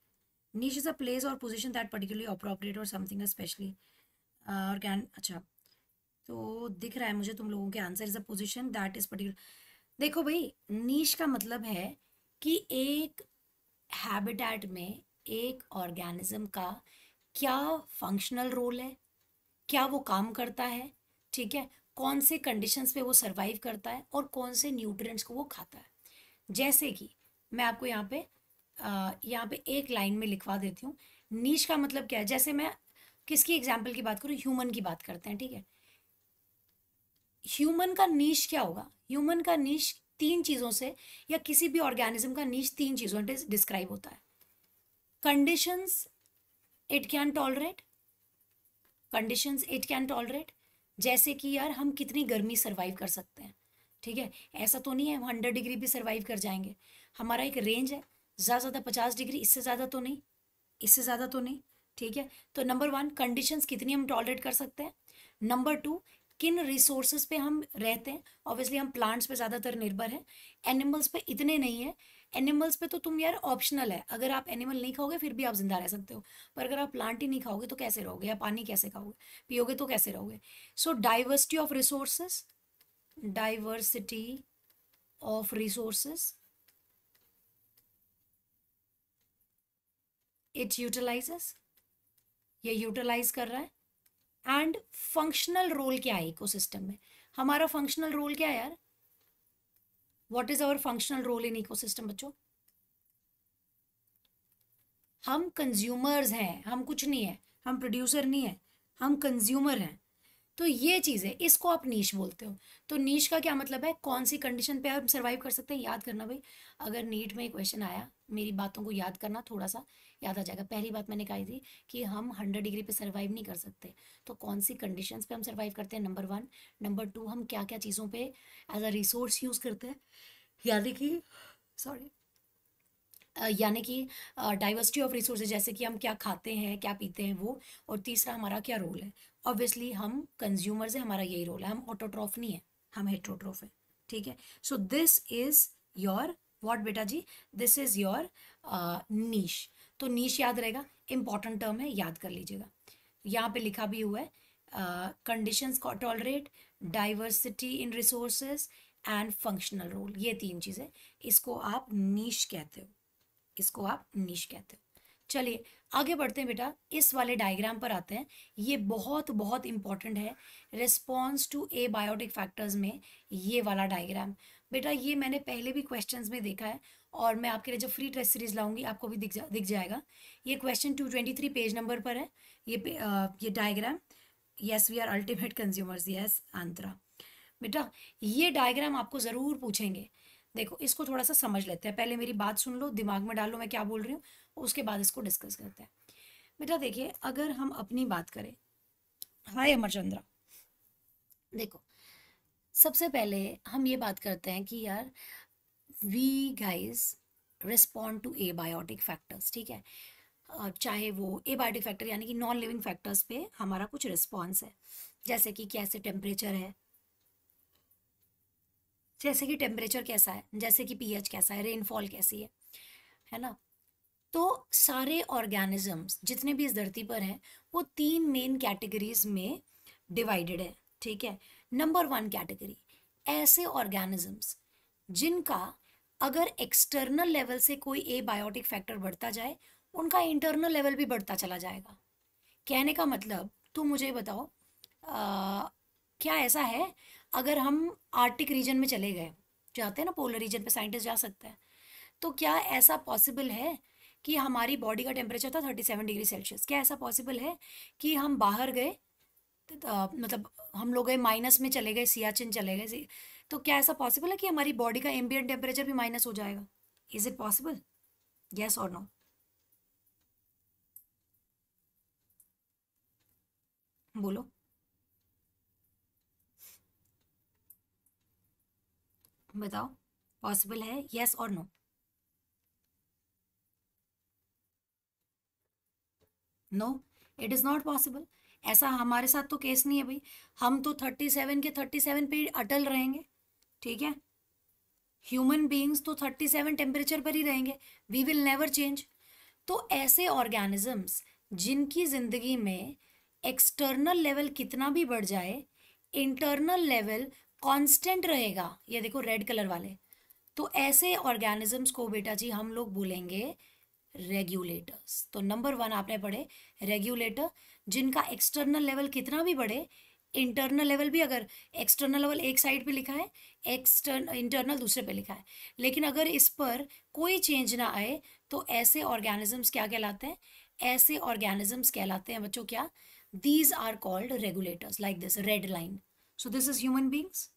Niche is a place or position that particularly appropriate or something especially uh, organ अच्छा तो दिख रहा है मुझे तुम लोगों के answer is a position that is particular देखो भाई नीच का मतलब है कि एक हैबिटेट में एक ऑर्गेनिज्म का क्या फंक्शनल रोल है क्या वो काम करता है ठीक है कौन से कंडीशंस पे वो सरवाइव करता है और कौन से न्यूट्रिएंट्स को वो खाता है जैसे कि मैं आपको यहाँ पे यहाँ पे एक लाइन में लिखवा देती हूँ नीच का मतलब क्या है जैसे मैं किसकी एग्जाम्पल की बात करूँ ह्यूमन की बात करते हैं ठीक है ह्यूमन का नीच क्या होगा ह्यूमन का नीच तीन चीज़ों से या किसी भी ऑर्गेनिज्म का नीच तीन चीज़ों से डिस्क्राइब होता है conditions it can tolerate conditions it can tolerate जैसे कि यार हम कितनी गर्मी सर्वाइव कर सकते हैं ठीक है ऐसा तो नहीं है हम हंड्रेड डिग्री भी सर्वाइव कर जाएंगे हमारा एक रेंज है ज़्यादा ज़्यादा पचास डिग्री इससे ज़्यादा तो नहीं इससे ज़्यादा तो नहीं ठीक है तो नंबर वन कंडीशंस कितनी हम टॉलरेट कर सकते हैं नंबर टू किन रिसोर्सेज पे हम रहते हैं ऑब्वियसली हम प्लांट्स पे ज़्यादातर निर्भर हैं एनिमल्स पे इतने नहीं है एनिमल्स पे तो तुम यार ऑप्शनल है अगर आप एनिमल नहीं खाओगे फिर भी आप जिंदा रह सकते हो पर अगर आप प्लांट ही नहीं खाओगे तो कैसे रहोगे या पानी कैसे खाओगे पियोगे तो कैसे रहोगे so diversity of resources diversity of resources it utilizes ये यूटिलाइज कर रहा है एंड फंक्शनल रोल क्या है इकोसिस्टम में हमारा फंक्शनल रोल क्या है यार what is our functional role in ecosystem बच्चों हम कंज्यूमर्स हैं हम कुछ नहीं है हम प्रोड्यूसर नहीं है हम कंज्यूमर हैं तो ये चीज़ है इसको आप नीच बोलते हो तो नीच का क्या मतलब है कौन सी कंडीशन पे हम सर्वाइव कर सकते हैं याद करना भाई अगर नीट में क्वेश्चन आया मेरी बातों को याद करना थोड़ा सा याद आ जाएगा पहली बात मैंने कही थी कि हम हंड्रेड डिग्री पे सर्वाइव नहीं कर सकते तो कौन सी कंडीशन पे हम सर्वाइव करते हैं नंबर वन नंबर टू हम क्या क्या चीज़ों पर एज अ रिसोर्स यूज़ करते हैं यानी कि सॉरी यानी कि डाइवर्सिटी ऑफ रिसोर्सेज जैसे कि हम क्या खाते हैं क्या पीते हैं वो और तीसरा हमारा क्या रोल है ऑब्वियसली हम कंज्यूमर्स है हमारा यही रोल है हम ऑटोट्रॉफ नहीं है हम हेट्रोट्रॉफ है ठीक है so this is your what बेटा जी दिस इज योर नीश तो नीश याद रहेगा इंपॉर्टेंट टर्म है याद कर लीजिएगा यहाँ पे लिखा भी हुआ है कंडीशन uh, को tolerate diversity in resources and functional role ये तीन चीज़ें इसको आप नीश कहते हो इसको आप नीश कहते हो चलिए आगे बढ़ते हैं बेटा इस वाले डायग्राम पर आते हैं ये बहुत बहुत इंपॉर्टेंट है response to abiotic factors में ये वाला डायग्राम बेटा ये मैंने पहले भी क्वेश्चन में देखा है और मैं आपके लिए जब फ्री टेस्ट सीरीज लाऊंगी आपको भी दिख जा दिख जाएगा ये question two twenty three page number पर है ये आ, ये diagram yes we are ultimate consumers yes Antara बेटा ये डायग्राम आपको ज़रूर पूछेंगे देखो इसको थोड़ा सा समझ लेते हैं पहले मेरी बात सुन लो दिमाग में डालो मैं क्या बोल रही हूँ उसके बाद इसको डिस्कस करते हैं बेटा देखिए अगर हम अपनी बात करें हाय अमरचंद्रा देखो सबसे पहले हम ये बात करते हैं कि यार we guys respond to abiotic factors ठीक है चाहे वो एबायोटिक फैक्टर यानी कि नॉन लिविंग फैक्टर्स पे हमारा कुछ रिस्पॉन्स है जैसे कि कैसे टेम्परेचर है जैसे कि टेम्परेचर कैसा है जैसे कि पीएच कैसा है रेनफॉल कैसी है है ना तो सारे ऑर्गेनिजम्स जितने भी इस धरती पर हैं वो तीन मेन कैटेगरीज में डिवाइडेड है ठीक है नंबर वन कैटेगरी ऐसे ऑर्गेनिजम्स जिनका अगर एक्सटर्नल लेवल से कोई ए बायोटिक फैक्टर बढ़ता जाए उनका इंटरनल लेवल भी बढ़ता चला जाएगा कहने का मतलब तो मुझे बताओ आ, क्या ऐसा है अगर हम आर्टिक रीजन में चले गए जाते हैं ना पोलर रीजन पे साइंटिस्ट जा सकते हैं तो क्या ऐसा पॉसिबल है कि हमारी बॉडी का टेम्परेचर था थर्टी सेवन डिग्री सेल्सियस क्या ऐसा पॉसिबल है कि हम बाहर गए मतलब हम लोग गए माइनस में चले गए सियाचिन चले गए तो क्या ऐसा पॉसिबल है कि हमारी बॉडी का एम्बियन टेम्परेचर भी माइनस हो जाएगा इज इट पॉसिबल यस और नो बोलो बताओ पॉसिबल है यस और no no it is not possible ऐसा हमारे साथ तो केस नहीं है भाई हम तो थर्टी सेवन के थर्टी सेवन पे अटल रहेंगे ठीक है ह्यूमन बींग्स तो थर्टी सेवन टेम्परेचर पर ही रहेंगे वी विल नेवर चेंज तो ऐसे ऑर्गेनिजम्स जिनकी ज़िंदगी में एक्सटर्नल लेवल कितना भी बढ़ जाए इंटरनल लेवल कांस्टेंट रहेगा ये देखो रेड कलर वाले तो ऐसे ऑर्गेनिजम्स को बेटा जी हम लोग बोलेंगे रेगुलेटर्स तो नंबर वन आपने पढ़े रेगुलेटर जिनका एक्सटर्नल लेवल कितना भी बढ़े इंटरनल लेवल भी अगर एक्सटर्नल लेवल एक साइड पे लिखा है एक्सटर्न इंटरनल दूसरे पे लिखा है लेकिन अगर इस पर कोई चेंज ना आए तो ऐसे ऑर्गेनिजम्स क्या कहलाते हैं ऐसे ऑर्गेनिजम्स कहलाते हैं बच्चों क्या these are called regulators like this red line so this is human beings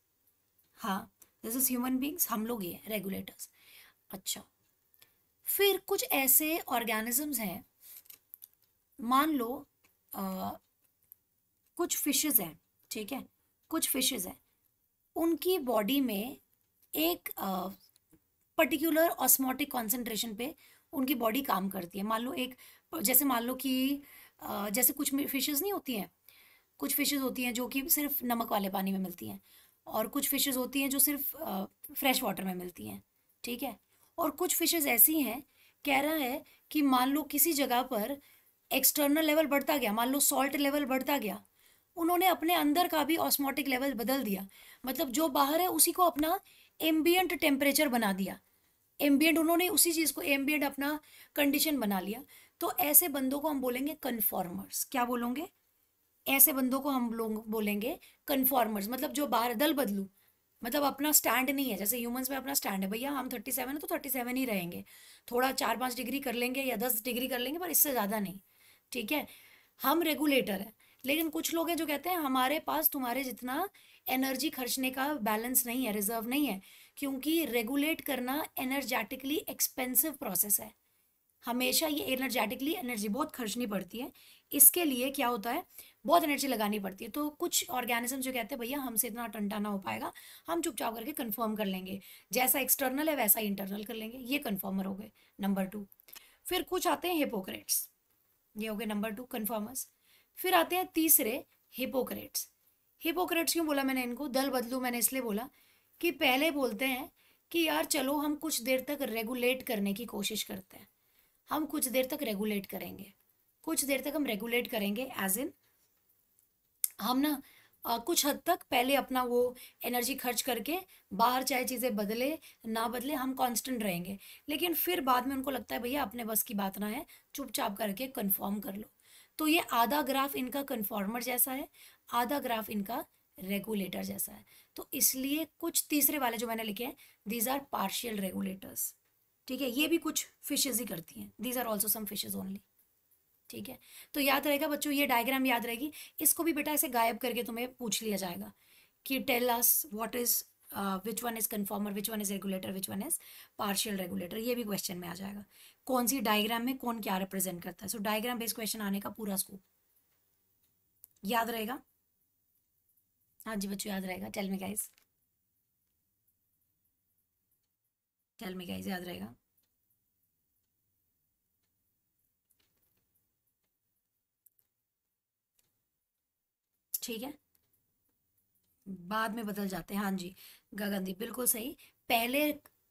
हाँ दिस इज ह्यूमन बींग्स हम लोग ये रेगुलेटर्स अच्छा फिर कुछ ऐसे ऑर्गेनिजम्स हैं मान लो आ, कुछ फिशेज हैं ठीक है कुछ फिशेज हैं उनकी बॉडी में एक पर्टिकुलर ऑस्मोटिक कॉन्सेंट्रेशन पे उनकी बॉडी काम करती है मान लो एक जैसे मान लो कि आ, जैसे कुछ फिशेज नहीं होती हैं कुछ फिशेज होती हैं जो कि सिर्फ नमक वाले पानी में मिलती हैं और कुछ फिशेज़ होती हैं जो सिर्फ फ्रेश वाटर में मिलती हैं ठीक है और कुछ फिशेज ऐसी हैं कह रहा है कि मान लो किसी जगह पर एक्सटर्नल लेवल बढ़ता गया मान लो सॉल्ट लेवल बढ़ता गया उन्होंने अपने अंदर का भी ऑस्मोटिक लेवल बदल दिया मतलब जो बाहर है उसी को अपना एम्बियंट टेम्परेचर बना दिया एम्बियंट उन्होंने उसी चीज़ को एम्बियंट अपना कंडीशन बना लिया तो ऐसे बंदों को हम बोलेंगे कन्फॉर्मर्स क्या बोलोगे ऐसे बंदों को हम लोग बोलेंगे कन्फॉर्मर्स मतलब जो बाहर दल बदलू मतलब अपना स्टैंड नहीं है जैसे ह्यूमंस में अपना स्टैंड है भैया हम थर्टी सेवन है तो थर्टी सेवन ही रहेंगे थोड़ा चार पाँच डिग्री कर लेंगे या दस डिग्री कर लेंगे पर इससे ज़्यादा नहीं ठीक है हम रेगुलेटर हैं लेकिन कुछ लोग हैं जो कहते हैं हमारे पास तुम्हारे जितना एनर्जी खर्चने का बैलेंस नहीं है रिजर्व नहीं है क्योंकि रेगुलेट करना एनर्जेटिकली एक्सपेंसिव प्रोसेस है हमेशा ये एनर्जेटिकली एनर्जी बहुत खर्चनी पड़ती है इसके लिए क्या होता है बहुत एनर्जी लगानी पड़ती है तो कुछ ऑर्गेनिज्म जो कहते हैं भैया हमसे इतना टंटा ना हो पाएगा हम चुपचाप करके कन्फर्म कर लेंगे जैसा एक्सटर्नल है वैसा इंटरनल कर लेंगे ये कन्फर्मर हो गए नंबर टू फिर कुछ आते हैं हिपोक्रेट्स ये हो गए नंबर टू कन्फर्मर्स फिर आते हैं तीसरे हिपोक्रेट्स हिपोक्रेट्स क्यों बोला मैंने इनको दल बदलू मैंने इसलिए बोला कि पहले बोलते हैं कि यार चलो हम कुछ देर तक रेगुलेट करने की कोशिश करते हैं हम कुछ देर तक रेगुलेट करेंगे कुछ देर तक हम रेगुलेट करेंगे एज इन हम ना आ, कुछ हद तक पहले अपना वो एनर्जी खर्च करके बाहर चाहे चीज़ें बदले ना बदले हम कांस्टेंट रहेंगे लेकिन फिर बाद में उनको लगता है भैया अपने बस की बात ना है चुपचाप करके कंफर्म कर लो तो ये आधा ग्राफ इनका कन्फॉर्मर जैसा है आधा ग्राफ इनका रेगुलेटर जैसा है तो इसलिए कुछ तीसरे वाले जो मैंने लिखे हैं दीज आर पार्शियल रेगुलेटर्स ठीक है ये भी कुछ फिशेज ही करती हैं these are also some fishes only ठीक है तो याद रहेगा बच्चों ये डायग्राम याद रहेगी इसको भी बेटा ऐसे गायब करके तुम्हें पूछ लिया जाएगा कि tell us what is which one is conformer which one is regulator which one is partial regulator ये भी क्वेश्चन में आ जाएगा कौन सी डायग्राम में कौन क्या रिप्रेजेंट करता है सो डायग्राम बेस्ड क्वेश्चन आने का पूरा स्कोप याद रहेगा हाँ जी बच्चों याद रहेगा tell me guys tell me guys याद रहेगा ठीक है बाद में बदल जाते हैं हाँ जी गगन दी बिल्कुल सही पहले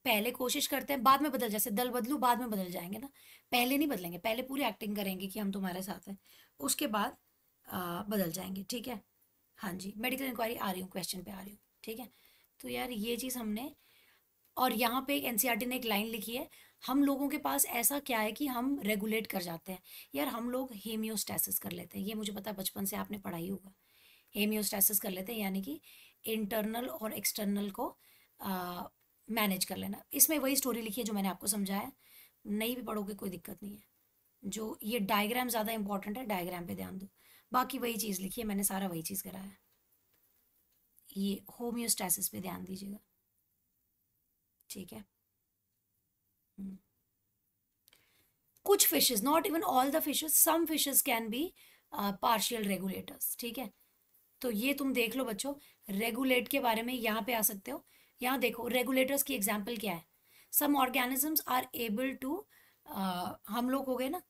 पहले कोशिश करते हैं बाद में बदल जैसे दल बदलू बाद में बदल जाएंगे ना पहले नहीं बदलेंगे पहले पूरी एक्टिंग करेंगे कि हम तुम्हारे साथ हैं उसके बाद आ, बदल जाएंगे ठीक है हाँ जी मेडिकल इंक्वायरी आ रही हूँ क्वेश्चन पे आ रही हूँ ठीक है तो यार ये चीज़ हमने और यहाँ पे एन e ने एक लाइन लिखी है हम लोगों के पास ऐसा क्या है कि हम रेगुलेट कर जाते हैं यार हम लोग हेमियोस्टेसिस कर लेते हैं ये मुझे पता है बचपन से आपने पढ़ाई होगा हेमियोस्टैसिस कर लेते हैं यानी कि इंटरनल और एक्सटर्नल को मैनेज कर लेना इसमें वही स्टोरी लिखी है जो मैंने आपको समझाया नहीं भी पढ़ोगे कोई दिक्कत नहीं है जो ये डायग्राम ज़्यादा इंपॉर्टेंट है डायग्राम पे ध्यान दो बाकी वही चीज़ लिखी है मैंने सारा वही चीज़ कराया है ये होम्योस्टैसिस पे ध्यान दीजिएगा ठीक है हम्म। कुछ fishes not even all the fishes some fishes can be partial regulators ठीक है तो ये तुम देख लो बच्चों रेगुलेट के बारे में यहाँ पे आ सकते हो यहाँ देखो रेगुलेटर्स की एग्जाम्पल क्या है some organisms are able to हम लोग हो गए ना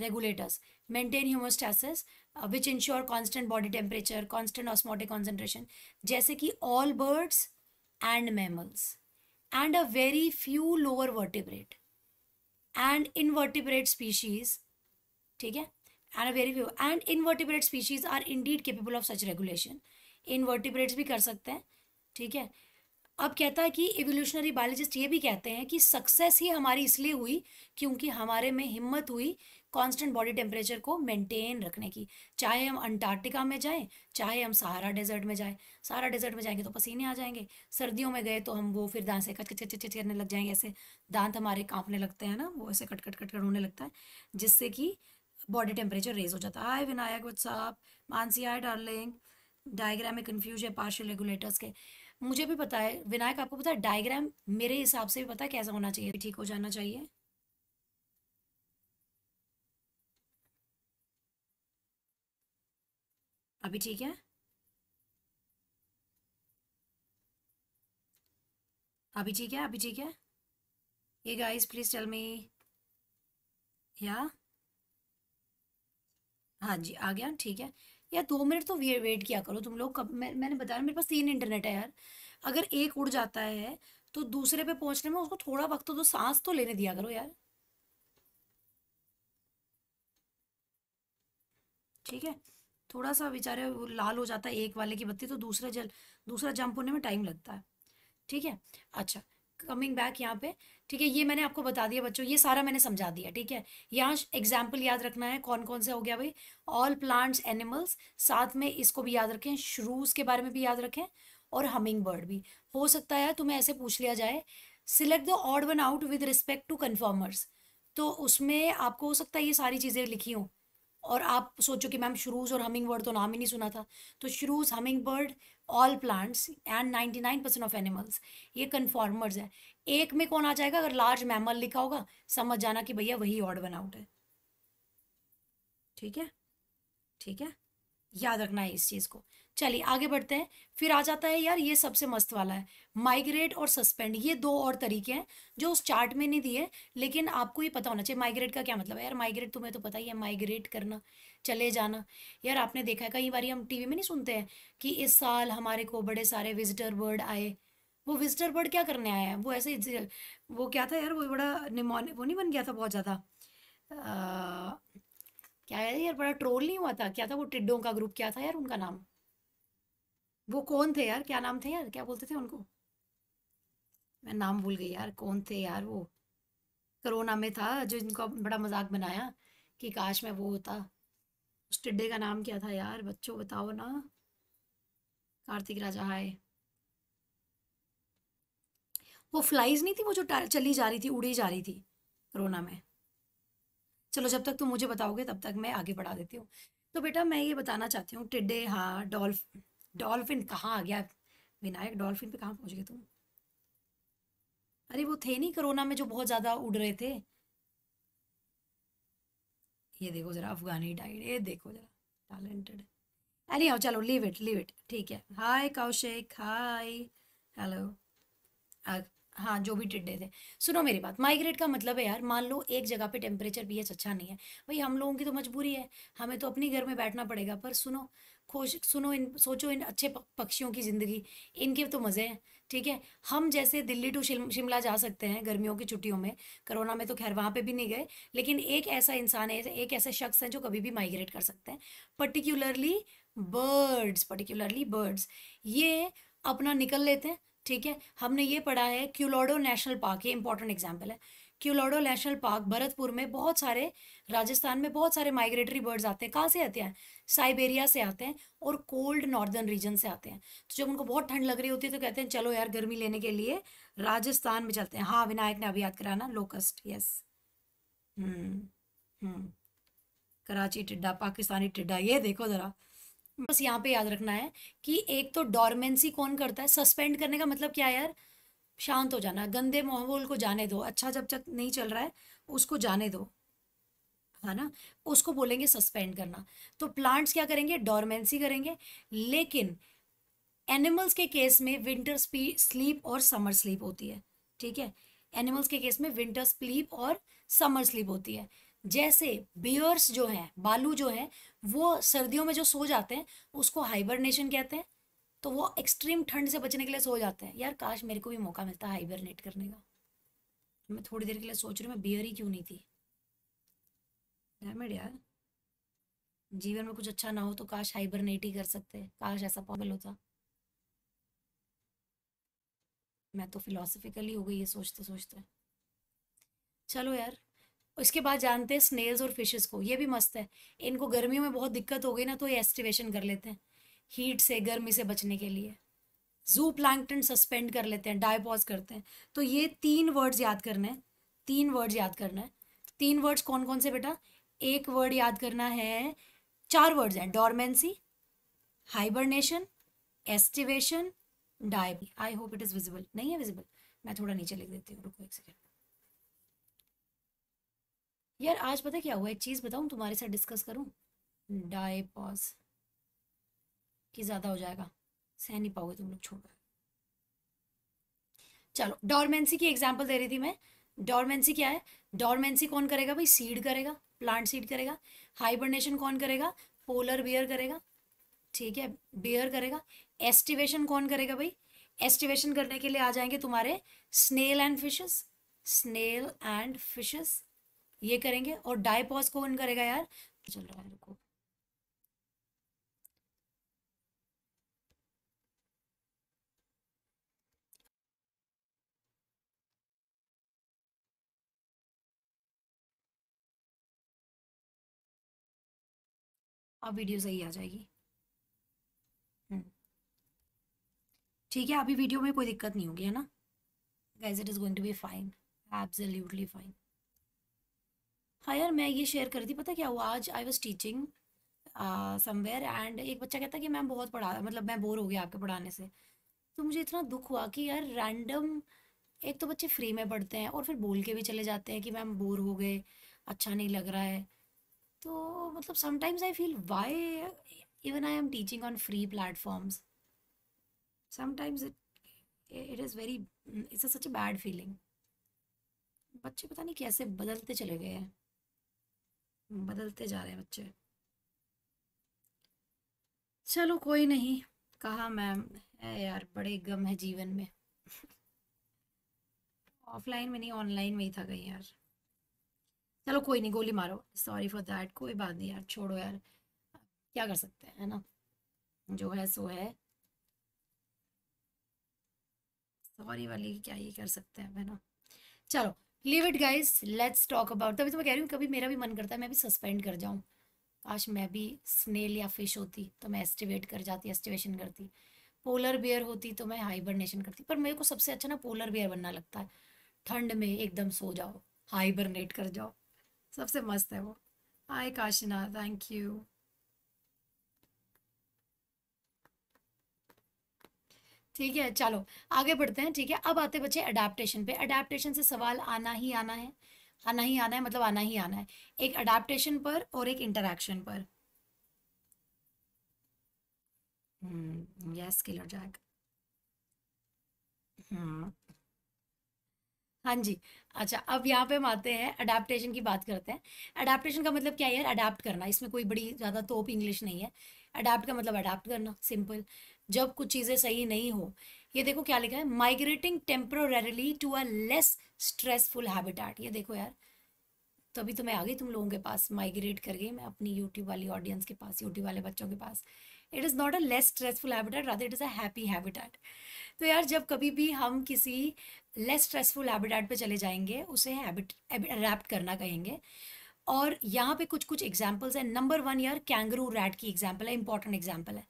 regulators maintain homeostasis which ensure constant body temperature constant osmotic concentration जैसे कि all birds and mammals and a very few lower vertebrate and invertebrate species ठीक है and very few and invertebrate species are indeed capable of such regulation invertebrates भी कर सकते हैं ठीक है अब कहता है कि एवोल्यूशनरी बायोलॉजिस्ट ये भी कहते हैं कि सक्सेस ही हमारी इसलिए हुई क्योंकि हमारे में हिम्मत हुई कांस्टेंट बॉडी टेम्परेचर को मेंटेन रखने की चाहे हम अंटार्कटिका में जाएं चाहे हम सहारा डेजर्ट में जाएं सहारा डेजर्ट में जाएंगे तो पसीने आ जाएंगे सर्दियों में गए तो हम वो फिर दांत से कच कच कच करने लग जाएंगे ऐसे दांत हमारे कांपने लगते हैं ना वो ऐसे कट कट कट कट होने लगता है जिससे कि बॉडी टेम्परेचर रेज हो जाता है hi Vinayak what's up Mansi I darling diagram में कन्फ्यूज है पार्शियल रेगुलेटर्स के मुझे भी पता है विनायक आपको पता है डायग्राम मेरे हिसाब से भी पता है कैसा होना चाहिए ठीक हो जाना चाहिए अभी ठीक है अभी ठीक है अभी ठीक है ये गाइस प्लीज टेल मी या हाँ जी आ गया ठीक है यार दो मिनट तो वे, वेट किया करो तुम लोग कब मैं, मैंने बताया मेरे पास तीन इंटरनेट है यार अगर एक उड़ जाता है तो दूसरे पे पहुंचने में उसको थोड़ा वक्त तो दो सांस तो लेने दिया करो यार ठीक है थोड़ा सा बेचारे लाल हो जाता है एक वाले की बत्ती तो दूसरा जल दूसरा जंप होने में टाइम लगता है ठीक है अच्छा कमिंग बैक यहाँ पे ठीक है ये मैंने आपको बता दिया बच्चों ये सारा मैंने समझा दिया ठीक है यहाँ एग्जाम्पल याद रखना है कौन कौन से हो गया भाई ऑल प्लांट्स एनिमल्स साथ में इसको भी याद रखें श्रूज के बारे में भी याद रखें और हमिंग बर्ड भी हो सकता है तुम्हें ऐसे पूछ लिया जाए select the odd one out with respect to conformers तो उसमें आपको हो सकता है ये सारी चीज़ें लिखी हों और आप सोचो कि मैम श्रूज और हमिंग बर्ड तो नाम ही नहीं सुना था तो shrews hummingbird all plants and 99 percent of animals ये कन्फॉर्मर्स है एक में कौन आ जाएगा अगर लार्ज मैमल लिखा होगा समझ जाना कि भैया वही ऑर्ड वन आउट है ठीक है ठीक है याद रखना है इस चीज़ को चलिए आगे बढ़ते हैं फिर आ जाता है यार ये सबसे मस्त वाला है माइग्रेट और सस्पेंड ये दो और तरीके हैं जो उस चार्ट में नहीं दिए लेकिन आपको ये पता होना चाहिए माइग्रेट का क्या मतलब है यार माइग्रेट तुम्हें तो पता ही है माइग्रेट करना चले जाना यार आपने देखा है कई बार हम टीवी में नहीं सुनते हैं कि इस साल हमारे को बड़े सारे विजिटर बर्ड आए वो विजिटर बर्ड क्या करने आया है वो ऐसे वो क्या था यार वो बड़ा निमोन वो नहीं बन गया था बहुत ज़्यादा क्या है यार बड़ा ट्रोल नहीं हुआ था क्या था वो टिड्डों का ग्रुप क्या था यार उनका नाम वो कौन थे यार क्या नाम थे यार क्या बोलते थे उनको मैं नाम भूल गई यार कौन थे यार वो कोरोना में था जो इनको बड़ा मजाक बनाया कि काश मैं वो होता उस टिड्डे का नाम क्या था यार बच्चों बताओ ना कार्तिक राजा हाय वो फ्लाइज नहीं थी वो जो चली जा रही थी उड़ी जा रही थी कोरोना में चलो जब तक तुम मुझे बताओगे तब तक मैं आगे बढ़ा देती हूँ तो बेटा मैं ये बताना चाहती हूँ टिड्डे हाँ डॉल्फ डॉल्फिन कहाँ आ गया विनायक डॉल्फिन पे कहाँ पहुँच गए तुम अरे वो थे नहीं कोरोना में जो बहुत ज़्यादा उड़ रहे थे ये देखो ज़रा अफगानी डाइट ये देखो ज़रा टैलेंटेड एनी हाउ चलो लीव इट लीव इट ठीक है हाय कौशिक हाय हेलो हाँ जो भी टिड्डे थे सुनो मेरी बात माइग्रेट का मतलब है यार मान लो एक जगह पे टेम्परेचर एच अच्छा नहीं है भाई हम लोगों की तो मजबूरी है हमें तो अपने घर में बैठना पड़ेगा पर सुनो खोश सुनो इन सोचो इन अच्छे पक्षियों की ज़िंदगी इनके तो मज़े हैं ठीक है हम जैसे दिल्ली टू शिमला जा सकते हैं गर्मियों की छुट्टियों में कोरोना में तो खैर वहाँ पे भी नहीं गए लेकिन एक ऐसा इंसान है एक ऐसे शख्स हैं जो कभी भी माइग्रेट कर सकते हैं पर्टिकुलरली बर्ड्स पर्टिकुलरली बर्ड्स ये अपना निकल लेते हैं ठीक है हमने ये पढ़ा है क्यूलोडो नेशनल पार्क ये इंपॉर्टेंट एग्जाम्पल है क्यूलोडो नेशनल पार्क भरतपुर में बहुत सारे राजस्थान में बहुत सारे माइग्रेटरी बर्ड्स आते हैं कहाँ से आते हैं साइबेरिया से आते हैं और कोल्ड नॉर्दर्न रीजन से आते हैं तो जब उनको बहुत ठंड लग रही होती है तो कहते हैं चलो यार गर्मी लेने के लिए राजस्थान में चलते हैं हाँ विनायक ने अभी याद कराना लोकस्ट यस हम्म कराची टिड्डा पाकिस्तानी टिड्डा ये देखो ज़रा बस यहाँ पे याद रखना है कि एक तो डॉर्मेंसी कौन करता है सस्पेंड करने का मतलब क्या यार शांत हो जाना गंदे माहौल को जाने दो अच्छा जब तक नहीं चल रहा है उसको जाने दो है ना उसको बोलेंगे सस्पेंड करना तो प्लांट्स क्या करेंगे डोरमेंसी करेंगे लेकिन एनिमल्स के केस में विंटर स्लीप और समर स्लीप होती है ठीक है एनिमल्स के केस में विंटर स्लीप और समर स्लीप होती है जैसे बियर्स जो हैं बालू जो है वो सर्दियों में जो सो जाते हैं उसको हाइबरनेशन कहते हैं तो वो एक्सट्रीम ठंड से बचने के लिए सो जाते हैं यार काश मेरे को भी मौका मिलता हाइबरनेट करने का मैं थोड़ी देर के लिए सोच रही हूँ मैं बियर ही क्यों नहीं थी यार जीवन में कुछ अच्छा ना हो तो काश हाइबरनेट ही कर सकते काश ऐसा पॉसिबल होता मैं तो फिलोसफिकली हो गई ये सोचते सोचते चलो यार उसके बाद जानते हैं स्नेल्स और फिशेस को ये भी मस्त है इनको गर्मियों में बहुत दिक्कत हो गई ना तो ये एस्टिवेशन कर लेते हैं हीट से गर्मी से बचने के लिए जू प्लैंकटन सस्पेंड कर लेते हैं डायपॉज करते हैं तो ये तीन वर्ड्स याद करना है तीन वर्ड्स याद करना है तीन वर्ड्स कौन कौन से बेटा एक वर्ड याद करना है चार वर्ड्स हैं dormancy hibernation aestivation diapause I hope it is visible नहीं है विजिबल मैं थोड़ा नीचे लिख देती हूँ रुको एक सेकेंड यार आज पता क्या हुआ एक चीज़ बताऊँ तुम्हारे साथ डिस्कस करूँ डायपॉज कि ज़्यादा हो जाएगा सह नहीं पाओगे तुम लोग छोड़ो चलो डॉर्मेंसी की एग्जाम्पल दे रही थी मैं डॉर्मेंसी क्या है डॉर्मेंसी कौन करेगा भाई सीड करेगा प्लांट सीड करेगा हाइबरनेशन कौन करेगा पोलर बियर करेगा ठीक है बियर करेगा एस्टिवेशन कौन करेगा भाई एस्टिवेशन करने के लिए आ जाएंगे तुम्हारे snail and fishes snail and fishes ये करेंगे और डायपॉज कौन करेगा यार चल रहा है रुको अब वीडियो सही आ जाएगी हम्म। ठीक है अभी वीडियो में कोई दिक्कत नहीं होगी है ना guys it is going to be fine absolutely fine हाँ यार मैं ये शेयर कर दी पता क्या हुआ आज I was teaching somewhere and एक बच्चा कहता कि मैम बहुत पढ़ा मतलब मैं बोर हो गया आपके पढ़ाने से तो मुझे इतना दुख हुआ कि यार रैंडम एक तो बच्चे फ्री में पढ़ते हैं और फिर बोल के भी चले जाते हैं कि मैम बोर हो गए अच्छा नहीं लग रहा है तो मतलब sometimes I feel why even I am teaching on free platforms sometimes it it is very it's such a bad feeling बच्चे पता नहीं कैसे बदलते चले गए हैं बदलते जा रहे हैं बच्चे चलो कोई नहीं कहा मैम है यार बड़े गम है जीवन में ऑफलाइन में नहीं ऑनलाइन में ही था कहीं यार चलो कोई नहीं गोली मारो सॉरी फॉर दैट कोई बात नहीं यार छोड़ो यार क्या कर सकते हैं है ना जो है सो है सॉरी वाली क्या ये कर सकते हैं है ना चलो leave it guys let's talk about तभी तो मैं कह रही हूँ कभी मेरा भी मन करता है मैं भी सस्पेंड कर जाऊँ काश मैं भी स्नेल या फिश होती तो मैं एस्टिवेट कर जाती एस्टिवेशन करती पोलर बियर होती तो मैं हाइबरनेशन करती पर मेरे को सबसे अच्छा ना पोलर बियर बनना लगता है ठंड में एकदम सो जाओ हाइबरनेट कर जाओ सबसे मस्त है वो हाय काशिना थैंक यू ठीक है चलो आगे बढ़ते हैं ठीक है अब आते बच्चे अडेप्टेशन पे अडेप्टेशन से सवाल आना ही आना है आना ही आना है मतलब आना ही आना है एक अडेप्टेशन पर और एक इंटरेक्शन पर यस किलर जैक हाँ जी अच्छा अब यहाँ पे हम आते हैं अडेप्टशन की बात करते हैं अडेप्टशन का मतलब क्या है यार अडेप्ट करना इसमें कोई बड़ी ज़्यादा तोप इंग्लिश नहीं है अडेप्ट का मतलब अडेप्ट करना सिंपल जब कुछ चीज़ें सही नहीं हो ये देखो क्या लिखा है migrating temporarily to a less stressful habitat ये देखो यार तभी तो मैं आ गई तुम लोगों के पास माइग्रेट कर गई मैं अपनी यूट्यूब वाली ऑडियंस के पास यूट्यूब वाले बच्चों के पास it is not a less stressful habitat rather it is a happy habitat तो यार जब कभी भी हम किसी लेस स्ट्रेसफुल हैबिटेट पे चले जाएंगे उसे हैबिट अडेप्ट करना कहेंगे और यहाँ पे कुछ कुछ एग्जाम्पल्स हैं नंबर वन यार कैंगरू रैट की एग्जाम्पल है इंपॉर्टेंट एग्जाम्पल है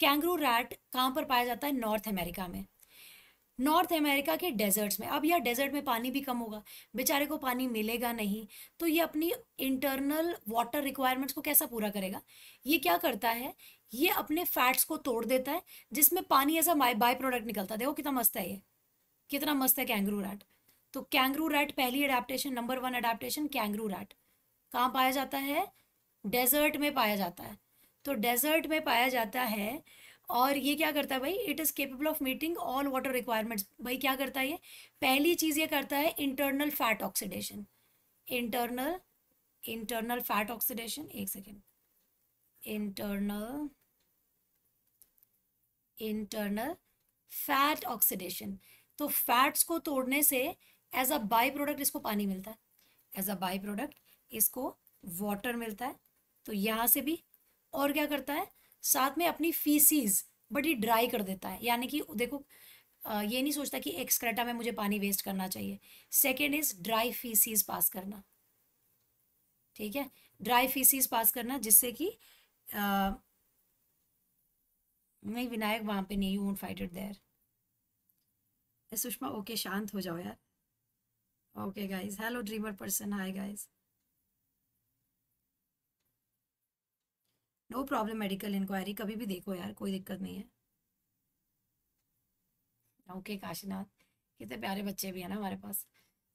कैंगरू रैट कहाँ पर पाया जाता है नॉर्थ अमेरिका में नॉर्थ अमेरिका के डेजर्ट्स में अब यार डेजर्ट में पानी भी कम होगा बेचारे को पानी मिलेगा नहीं तो ये अपनी इंटरनल वाटर रिक्वायरमेंट्स को कैसा पूरा करेगा ये क्या करता है ये अपने फैट्स को तोड़ देता है जिसमें पानी ऐसा बाय प्रोडक्ट निकलता है देखो कितना मस्त है ये कितना मस्त है कैंगरू रैट तो कैंगरू रैट पहली adaptation number one adaptation kangaroo rat कहाँ पाया जाता है डेजर्ट में पाया जाता है तो डेजर्ट में पाया जाता है और ये क्या करता है भाई it is capable of meeting all water requirements भाई क्या करता है ये पहली चीज़ ये करता है internal fat oxidation internal internal fat oxidation एक second internal internal fat oxidation तो फैट्स को तोड़ने से एज अ बाई प्रोडक्ट इसको पानी मिलता है एज अ बाई प्रोडक्ट इसको वाटर मिलता है तो यहाँ से भी और क्या करता है साथ में अपनी फीसीज बड़ी ड्राई कर देता है यानी कि देखो ये नहीं सोचता कि एक्सक्रेटा में मुझे पानी वेस्ट करना चाहिए second is dry faeces pass करना ठीक है ड्राई फीसीज पास करना जिससे कि नहीं विनायक वहाँ पे नहीं you won't fight it there Sushma okay शांत हो जाओ यार okay guys hello dreamer person hi guys no problem medical inquiry कभी भी देखो यार कोई दिक्कत नहीं है ओके okay, काशीनाथ कितने प्यारे बच्चे भी है ना हमारे पास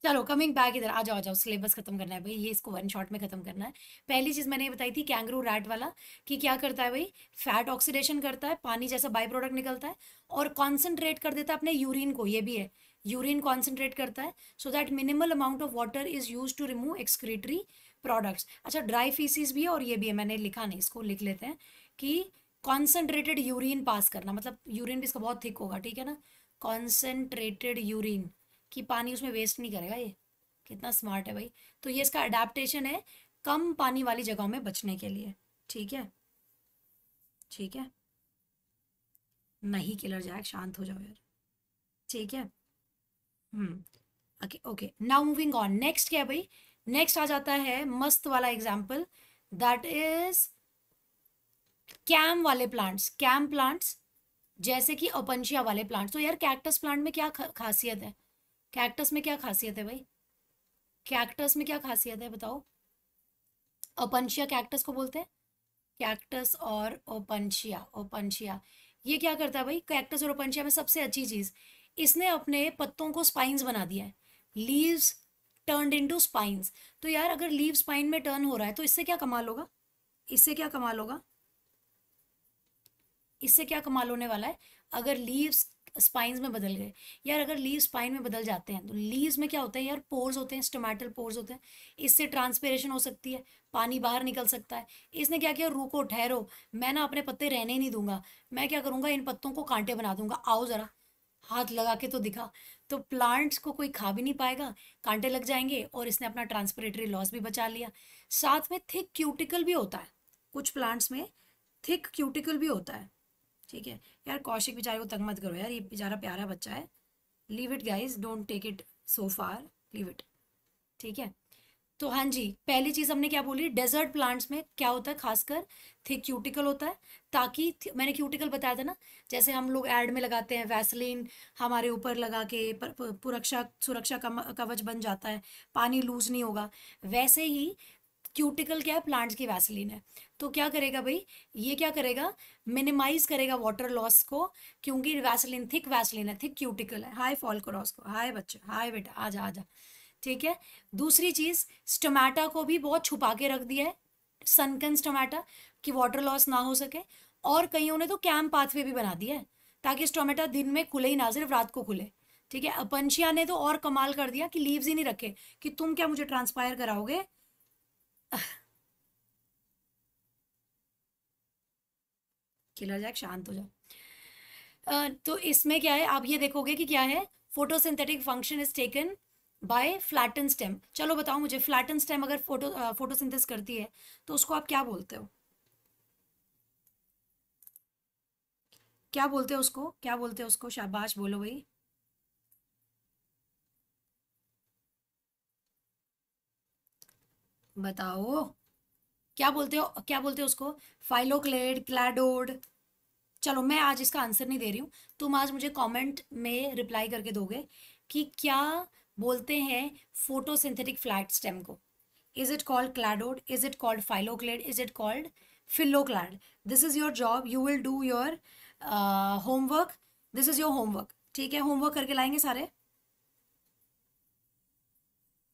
चलो कमिंग बैक इधर आ जाओ आ जाओ सिलेबस खत्म करना है भाई ये इसको वन शॉट में खत्म करना है पहली चीज मैंने ये बताई थी कैंगरू रैट वाला कि क्या करता है भाई फैट ऑक्सीडेशन करता है पानी जैसा बाई प्रोडक्ट निकलता है और कॉन्सेंट्रेट कर देता है अपने यूरिन को ये भी है यूरिन कॉन्सेंट्रेट करता है so that minimal amount of water is use to remove excretory products अच्छा ड्राई फीसिस भी है और ये भी है मैंने लिखा नहीं इसको लिख लेते हैं कि कॉन्सेंट्रेटेड यूरिन पास करना मतलब यूरिन भी इसका बहुत थिक होगा ठीक है ना कॉन्सेंट्रेटेड यूरिन कि पानी उसमें वेस्ट नहीं करेगा ये कितना स्मार्ट है भाई तो ये इसका अडेप्टेशन है कम पानी वाली जगहों में बचने के लिए ठीक है ठीक है नहीं किलर जाए शांत हो जाओ यार ठीक है hmm okay okay now moving on next क्या है भाई नेक्स्ट आ जाता है मस्त वाला एग्जाम्पल दैट इज कैम वाले प्लांट्स कैम प्लांट्स जैसे कि ओपनशिया वाले प्लांट्स तो यार कैक्टस प्लांट में क्या खासियत है कैक्टस में क्या खासियत है भाई कैक्टस में क्या खासियत है बताओ ओपनशिया कैक्टस को बोलते हैं कैक्टस और ओपनशिया ओपनशिया ये क्या करता है भाई कैक्टस और ओपनशिया में सबसे अच्छी चीज़ इसने अपने पत्तों को स्पाइंस बना दिया है लीव्स इन टू स्पाइंस तो यार अगर लीव स्पाइन में टर्न हो रहा है तो इससे क्या कमाल होगा इससे क्या कमाल होगा इससे क्या कमाल होने वाला है अगर लीव्स स्पाइंस में बदल गए यार अगर लीव स्पाइन में बदल जाते हैं तो लीव्स में क्या होता है यार पोर्स होते हैं स्टोमेटल पोर्स होते हैं इससे ट्रांसपेरेशन हो सकती है पानी बाहर निकल सकता है इसने क्या किया रुको ठहरो मैं ना अपने पत्ते रहने नहीं दूंगा मैं क्या करूँगा इन पत्तों को कांटे बना दूंगा आओ ज़रा हाथ लगा के तो दिखा तो प्लांट्स को कोई खा भी नहीं पाएगा कांटे लग जाएंगे और इसने अपना ट्रांसपरेटरी लॉस भी बचा लिया साथ में थिक क्यूटिकल भी होता है कुछ प्लांट्स में थिक क्यूटिकल भी होता है ठीक है यार कौशिक बेचारे को तंग मत करो यार ये बेचारा प्यारा बच्चा है leave it guys don't take it so far leave it ठीक है तो हाँ जी पहली चीज़ हमने क्या बोली डेजर्ट प्लांट्स में क्या होता है खासकर थिक क्यूटिकल होता है ताकि मैंने क्यूटिकल बताया था ना जैसे हम लोग एड में लगाते हैं वैसलीन हमारे ऊपर लगा के पर, सुरक्षा सुरक्षा कवच बन जाता है पानी लूज नहीं होगा वैसे ही क्यूटिकल क्या है प्लांट्स की वैसलीन है तो क्या करेगा भाई ये क्या करेगा मिनिमाइज करेगा वाटर लॉस को क्योंकि वैसलीन थिक वैसलीन है थिक क्यूटिकल है हाई फॉल क्रॉस को हाय बच्चे हाय बेटा आ जा आ जा ठीक है दूसरी चीज़ स्टोमेटा को भी बहुत छुपा के रख दिया है सनकन स्टोमेटा कि वाटर लॉस ना हो सके और कईयों ने तो कैम्प पाथवे भी बना दिया है ताकि स्टोमेटा दिन में खुले ही ना सिर्फ रात को खुले ठीक है अपंशिया ने तो और कमाल कर दिया कि लीव्स ही नहीं रखे कि तुम क्या मुझे ट्रांसपायर कराओगे खिलर जैक शांत हो जाओ तो इसमें क्या है आप ये देखोगे कि क्या है photosynthetic function is taken by flatten stem चलो बताओ मुझे फ्लैटन स्टेम अगर फोटो फोटोसिंथेसिस करती है तो उसको आप क्या बोलते हो क्या बोलते हो उसको क्या बोलते हो उसको शाबाश बोलो भाई बताओ क्या बोलते हो क्या बोलते हो उसको फाइलोक्लेड क्लाडोड चलो मैं आज इसका आंसर नहीं दे रही हूँ तुम आज मुझे कमेंट में रिप्लाई करके दोगे कि क्या बोलते हैं फोटोसिंथेटिक फ्लैट स्टेम को is it called cladode is it called phylloclade is it called phylloclade this is your job you will do your homework this is your homework ठीक है होमवर्क करके लाएंगे सारे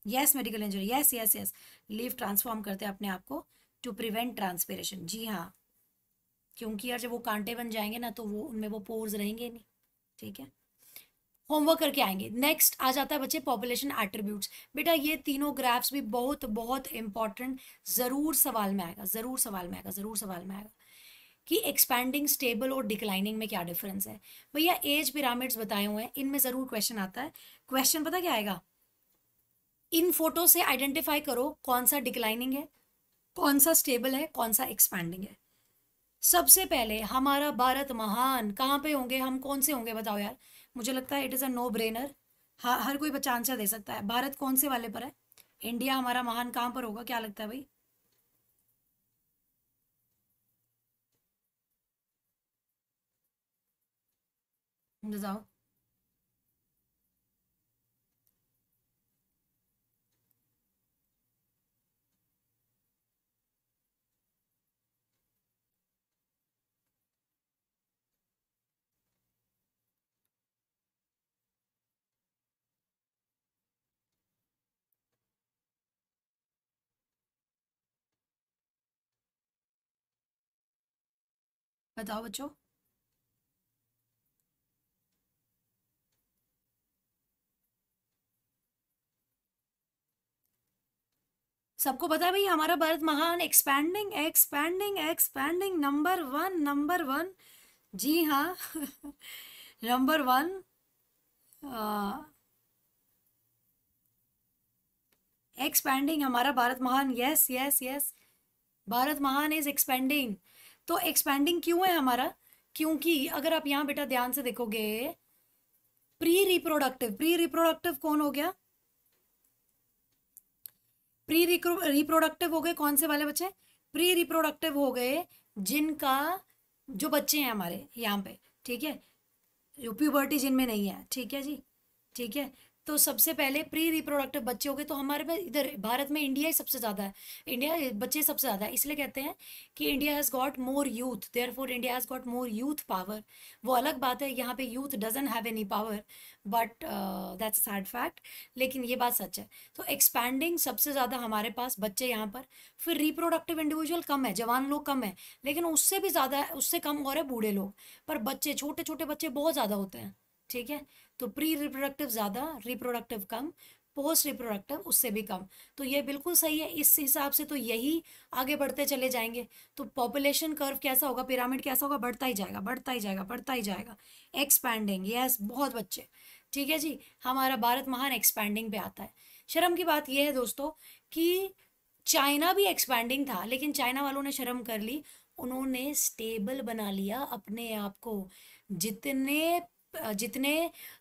yes medical engineer yes yes yes leaves transform करते हैं अपने आप को टू प्रिवेंट ट्रांसपेरेशन जी हाँ क्योंकि यार जब वो कांटे बन जाएंगे ना तो वो उनमें वो पोर्स रहेंगे नहीं ठीक है होमवर्क करके आएंगे नेक्स्ट आ जाता है बच्चे पॉपुलेशन एट्रीब्यूट्स बेटा ये तीनों ग्राफ्स भी बहुत बहुत इंपॉर्टेंट ज़रूर सवाल में आएगा ज़रूर सवाल में आएगा ज़रूर सवाल में आएगा कि एक्सपैंडिंग स्टेबल और डिक्लाइनिंग में क्या डिफरेंस है भैया एज पिरामिड्स बताए हुए हैं इनमें ज़रूर क्वेश्चन आता है क्वेश्चन पता क्या आएगा इन फोटो से आइडेंटिफाई करो कौन सा डिक्लाइनिंग है कौन सा स्टेबल है कौन सा एक्सपैंडिंग है सबसे पहले हमारा भारत महान कहाँ पे होंगे हम कौन से होंगे बताओ यार मुझे लगता है it is a no brainer हर कोई बच्चा आंसर दे सकता है भारत कौन से वाले पर है इंडिया हमारा महान कहाँ पर होगा क्या लगता है भाई जाओ बताओ बच्चों सबको पता है भाई हमारा भारत महान expanding expanding expanding number one number one जी हाँ नंबर वन एक्सपैंडिंग हमारा भारत महान यस यस यस भारत महान इज एक्सपैंडिंग तो एक्सपेंडिंग क्यों है हमारा क्योंकि अगर आप यहाँ बेटा ध्यान से देखोगे प्री रिप्रोडक्टिव प्री रिप्रोडक्टिव कौन हो गया प्री रिप्रोडक्टिव हो गए कौन से वाले बच्चे प्री रिप्रोडक्टिव हो गए जिनका जो बच्चे हैं हमारे यहाँ पे ठीक है प्यूबर्टी जिनमें नहीं है ठीक है जी ठीक है तो सबसे पहले प्री रिप्रोडक्टिव बच्चे हो गए तो हमारे में इधर भारत में इंडिया ही सबसे ज़्यादा है इंडिया बच्चे सबसे ज़्यादा है इसलिए कहते हैं कि India has got more youth therefore India has got more youth power वो अलग बात है यहाँ पे youth doesn't have any power but that's sad fact लेकिन ये बात सच है तो एक्सपैंडिंग सबसे ज़्यादा हमारे पास बच्चे यहाँ पर फिर रिप्रोडक्टिव इंडिविजुअल कम है जवान लोग कम है लेकिन उससे भी ज़्यादा उससे कम और है बूढ़े लोग पर बच्चे छोटे छोटे बच्चे बहुत ज़्यादा होते हैं ठीक है तो प्री रिप्रोडक्टिव ज़्यादा रिप्रोडक्टिव कम पोस्ट रिप्रोडक्टिव उससे भी कम तो ये बिल्कुल सही है इस हिसाब से तो यही आगे बढ़ते चले जाएंगे तो पॉपुलेशन कर्व कैसा होगा पिरामिड कैसा होगा बढ़ता ही जाएगा बढ़ता ही जाएगा बढ़ता ही जाएगा एक्सपैंडिंग यस बहुत बच्चे ठीक है जी हमारा भारत महान एक्सपैंडिंग पे आता है शर्म की बात यह है दोस्तों कि चाइना भी एक्सपैंडिंग था लेकिन चाइना वालों ने शर्म कर ली उन्होंने स्टेबल बना लिया अपने आप को जितने जितने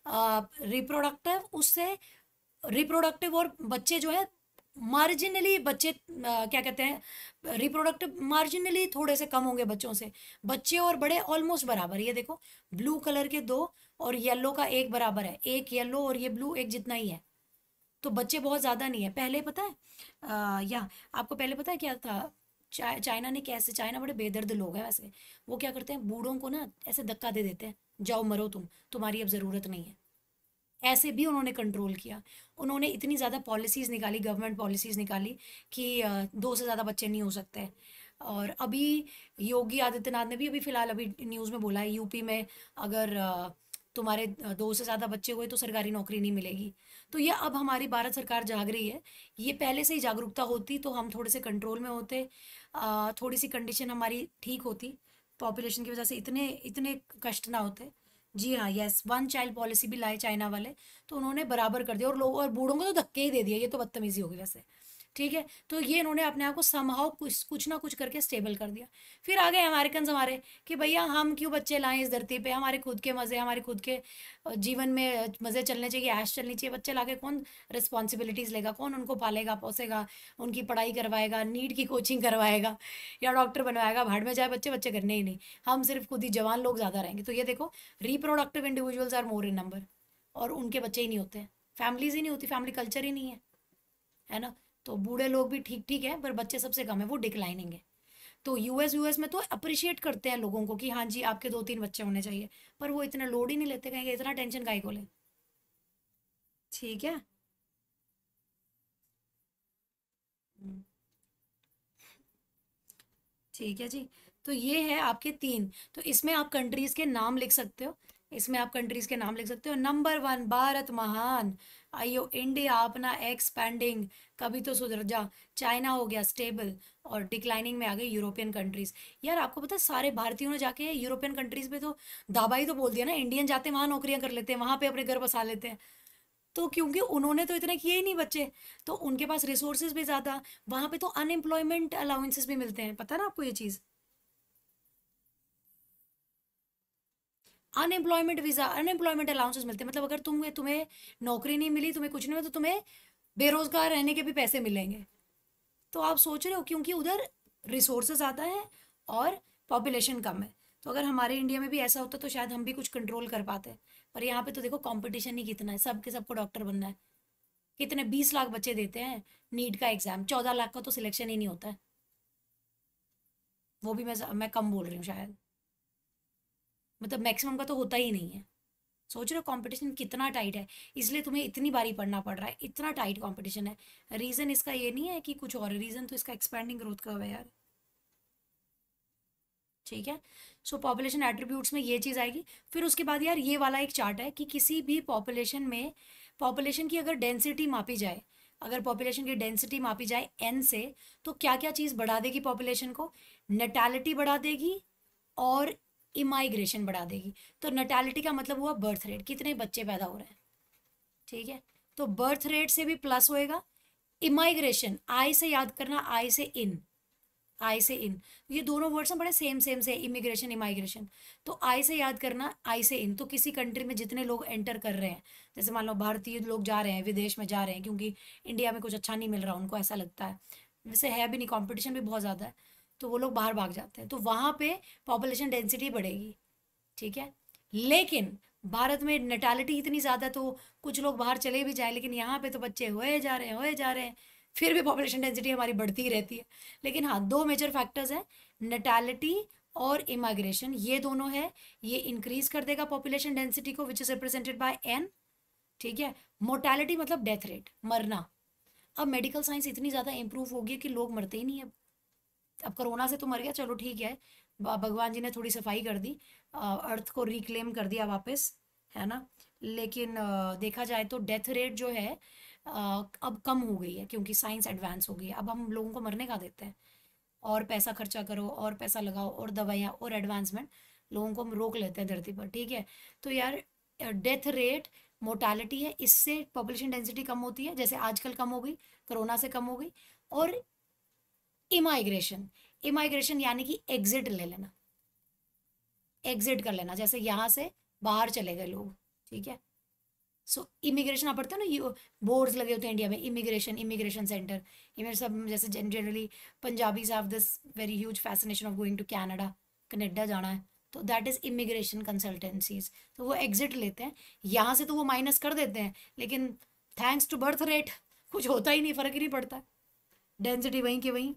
रिप्रोडक्टिव उससे रिप्रोडक्टिव और बच्चे जो है मार्जिनली बच्चे आ, क्या कहते हैं रिप्रोडक्टिव मार्जिनली थोड़े से कम होंगे बच्चों से बच्चे और बड़े ऑलमोस्ट बराबर ये देखो ब्लू कलर के दो और येलो का एक बराबर है एक येलो और ये ब्लू एक जितना ही है तो बच्चे बहुत ज़्यादा नहीं है पहले पता है आ, या आपको पहले पता है क्या था चाइना ने कैसे चाइना बड़े बेदर्द लोग हैं वैसे वो क्या करते हैं बूढ़ों को ना ऐसे धक्का दे देते हैं जाओ मरो तुम तुम्हारी अब ज़रूरत नहीं है ऐसे भी उन्होंने कंट्रोल किया उन्होंने इतनी ज़्यादा पॉलिसीज़ निकाली गवर्नमेंट पॉलिसीज़ निकाली कि दो से ज़्यादा बच्चे नहीं हो सकते और अभी योगी आदित्यनाथ ने भी अभी फ़िलहाल अभी न्यूज़ में बोला है यूपी में अगर तुम्हारे दो से ज़्यादा बच्चे हुए तो सरकारी नौकरी नहीं मिलेगी तो ये अब हमारी भारत सरकार जाग रही है ये पहले से ही जागरूकता होती तो हम थोड़े से कंट्रोल में होते थोड़ी सी कंडीशन हमारी ठीक होती पॉपुलेशन की वजह से इतने इतने कष्ट ना होते जी हाँ यस वन चाइल्ड पॉलिसी भी लाए चाइना वाले तो उन्होंने बराबर कर दिया और लोग और बूढ़ों को तो धक्के ही दे दिया ये तो बदतमीजी होगी वैसे ठीक है तो ये इन्होंने अपने आप को समहाव कुछ कुछ ना कुछ करके स्टेबल कर दिया फिर आ गए अमेरिकन हमारे कि भैया हम क्यों बच्चे लाएं इस धरती पे हमारे खुद के मज़े हमारे खुद के जीवन में मज़े चलने चाहिए ऐश चलनी चाहिए बच्चे लाके कौन रिस्पॉन्सिबिलिटीज़ लेगा कौन उनको पालेगा पोसेगा उनकी पढ़ाई करवाएगा नीट की कोचिंग करवाएगा या डॉक्टर बनवाएगा भाड़ में जाए बच्चे बच्चे करने ही नहीं हम सिर्फ खुद ही जवान लोग ज़्यादा रहेंगे तो ये देखो reproductive individuals are more in number और उनके बच्चे ही नहीं होते फैमिलीज ही नहीं होती फैमिली कल्चर ही नहीं है है ना तो बूढ़े लोग भी ठीक ठीक है पर बच्चे सबसे कम है वो डिक्लाइनिंग है तो यूएस यूएस में तो अप्रिशिएट करते हैं लोगों को कि हाँ जी आपके दो तीन बच्चे होने चाहिए पर वो इतना लोड ही नहीं लेते कहेंगे इतना टेंशन का को ले ठीक है ठीक है जी तो ये है आपके तीन तो इसमें आप कंट्रीज के नाम लिख सकते हो इसमें आप कंट्रीज के नाम लिख सकते हो नंबर वन भारत महान आइयो इंडिया अपना एक्सपेंडिंग कभी तो सुधर जा चाइना हो गया स्टेबल और डिक्लाइनिंग में आ गई यूरोपियन कंट्रीज यार आपको पता है सारे भारतीयों ने जाके यूरोपियन कंट्रीज पे तो दाबा ही तो बोल दिया ना इंडियन जाते वहाँ नौकरियां कर लेते हैं वहां पे अपने घर बसा लेते हैं तो क्योंकि उन्होंने तो इतने किए ही नहीं बच्चे तो उनके पास रिसोर्सेज भी ज़्यादा वहां पे तो अनएम्प्लॉयमेंट अलाउंसेस भी मिलते हैं पता ना आपको ये चीज़ अनएम्प्लॉयमेंट वीज़ा अनएम्प्लॉयमेंट अलाउंसेस मिलते हैं मतलब अगर तुम तुम्हें नौकरी नहीं मिली तुम्हें कुछ नहीं मिला तो तुम्हें बेरोजगार रहने के भी पैसे मिलेंगे तो आप सोच रहे हो क्योंकि उधर रिसोर्सेज आता है और पॉपुलेशन कम है तो अगर हमारे इंडिया में भी ऐसा होता तो शायद हम भी कुछ कंट्रोल कर पाते पर यहाँ पे तो देखो कंपटीशन ही कितना है सब के सबको डॉक्टर बनना है कितने बीस लाख बच्चे देते हैं नीट का एग्जाम चौदह लाख का तो सिलेक्शन ही नहीं होता है वो भी मैं मैं कम बोल रही हूँ शायद मतलब मैक्सिमम का तो होता ही नहीं है सोच रहे हो कॉम्पिटिशन कितना टाइट है इसलिए तुम्हें इतनी बारी पढ़ना पड़ रहा है इतना टाइट कॉम्पिटिशन है रीज़न इसका ये नहीं है कि कुछ और रीज़न तो इसका एक्सपेंडिंग ग्रोथ का हुआ यार ठीक है सो पॉपुलेशन एट्रीब्यूट्स में ये चीज़ आएगी फिर उसके बाद यार ये वाला एक चार्ट है कि किसी भी पॉपुलेशन में पॉपुलेशन की अगर डेंसिटी मापी जाए अगर पॉपुलेशन की डेंसिटी मापी जाए एन से तो क्या क्या चीज़ बढ़ा देगी पॉपुलेशन को नेटैलिटी बढ़ा देगी और इमाइग्रेशन बढ़ा देगी तो नटालिटी का मतलब हुआ बर्थ रेट कितने बच्चे पैदा हो रहे हैं ठीक है तो बर्थ रेट से भी प्लस होएगा इमाइग्रेशन आई से याद करना आई से इन आई से इन ये दोनों वर्ड्स हैं बड़े सेम सेम से इमिग्रेशन इमाइग्रेशन तो आई से याद करना आई से इन तो किसी कंट्री में जितने लोग एंटर कर रहे हैं जैसे मान लो भारतीय लोग जा रहे हैं विदेश में जा रहे हैं क्योंकि इंडिया में कुछ अच्छा नहीं मिल रहा उनको ऐसा लगता है वैसे है भी नहीं कॉम्पिटिशन भी बहुत ज़्यादा है तो वो लोग बाहर भाग जाते हैं तो वहाँ पे पॉपुलेशन डेंसिटी बढ़ेगी ठीक है लेकिन भारत में नेटालिटी इतनी ज़्यादा तो कुछ लोग बाहर चले भी जाए लेकिन यहाँ पे तो बच्चे होए जा रहे हैं होए जा रहे हैं फिर भी पॉपुलेशन डेंसिटी हमारी बढ़ती ही रहती है लेकिन हाँ दो मेजर फैक्टर्स हैं नेटालिटी और इमाग्रेशन ये दोनों है ये इंक्रीज कर देगा पॉपुलेशन डेंसिटी को which is represented by N ठीक है मोर्टैलिटी मतलब डेथ रेट मरना अब मेडिकल साइंस इतनी ज़्यादा इम्प्रूव होगी कि लोग मरते ही नहीं है अब कोरोना से तो मर गया चलो ठीक है भगवान जी ने थोड़ी सफाई कर दी अर्थ को रिक्लेम कर दिया वापस है ना लेकिन देखा जाए तो डेथ रेट जो है अब कम हो गई है क्योंकि साइंस एडवांस हो गई है अब हम लोगों को मरने का देते हैं और पैसा खर्चा करो और पैसा लगाओ और दवाइयाँ और एडवांसमेंट लोगों को हम रोक लेते हैं धरती पर ठीक है तो यार डेथ रेट मोर्टालिटी है इससे पॉपुलेशन डेंसिटी कम होती है जैसे आजकल कम हो गई कोरोना से कम हो गई और इमाइग्रेशन इमाइग्रेशन यानी कि एग्जिट ले लेना एग्जिट कर लेना जैसे यहाँ से बाहर चले गए लोग ठीक है सो so, इमिग्रेशन आप पढ़ते हो ना ये बोर्ड्स लगे होते हैं इंडिया में इमिग्रेशन इमिग्रेशन सेंटर ये मेरे सब जैसे generally Punjabis have this very huge fascination of going to Canada Canada जाना है तो दैट इज़ इमिग्रेशन कंसल्टेंसीज तो वो एग्जिट लेते हैं यहाँ से तो वो माइनस कर देते हैं लेकिन थैंक्स टू बर्थ रेट कुछ होता ही नहीं फ़र्क ही नहीं पड़ता डेंसिटी वहीं के वहीं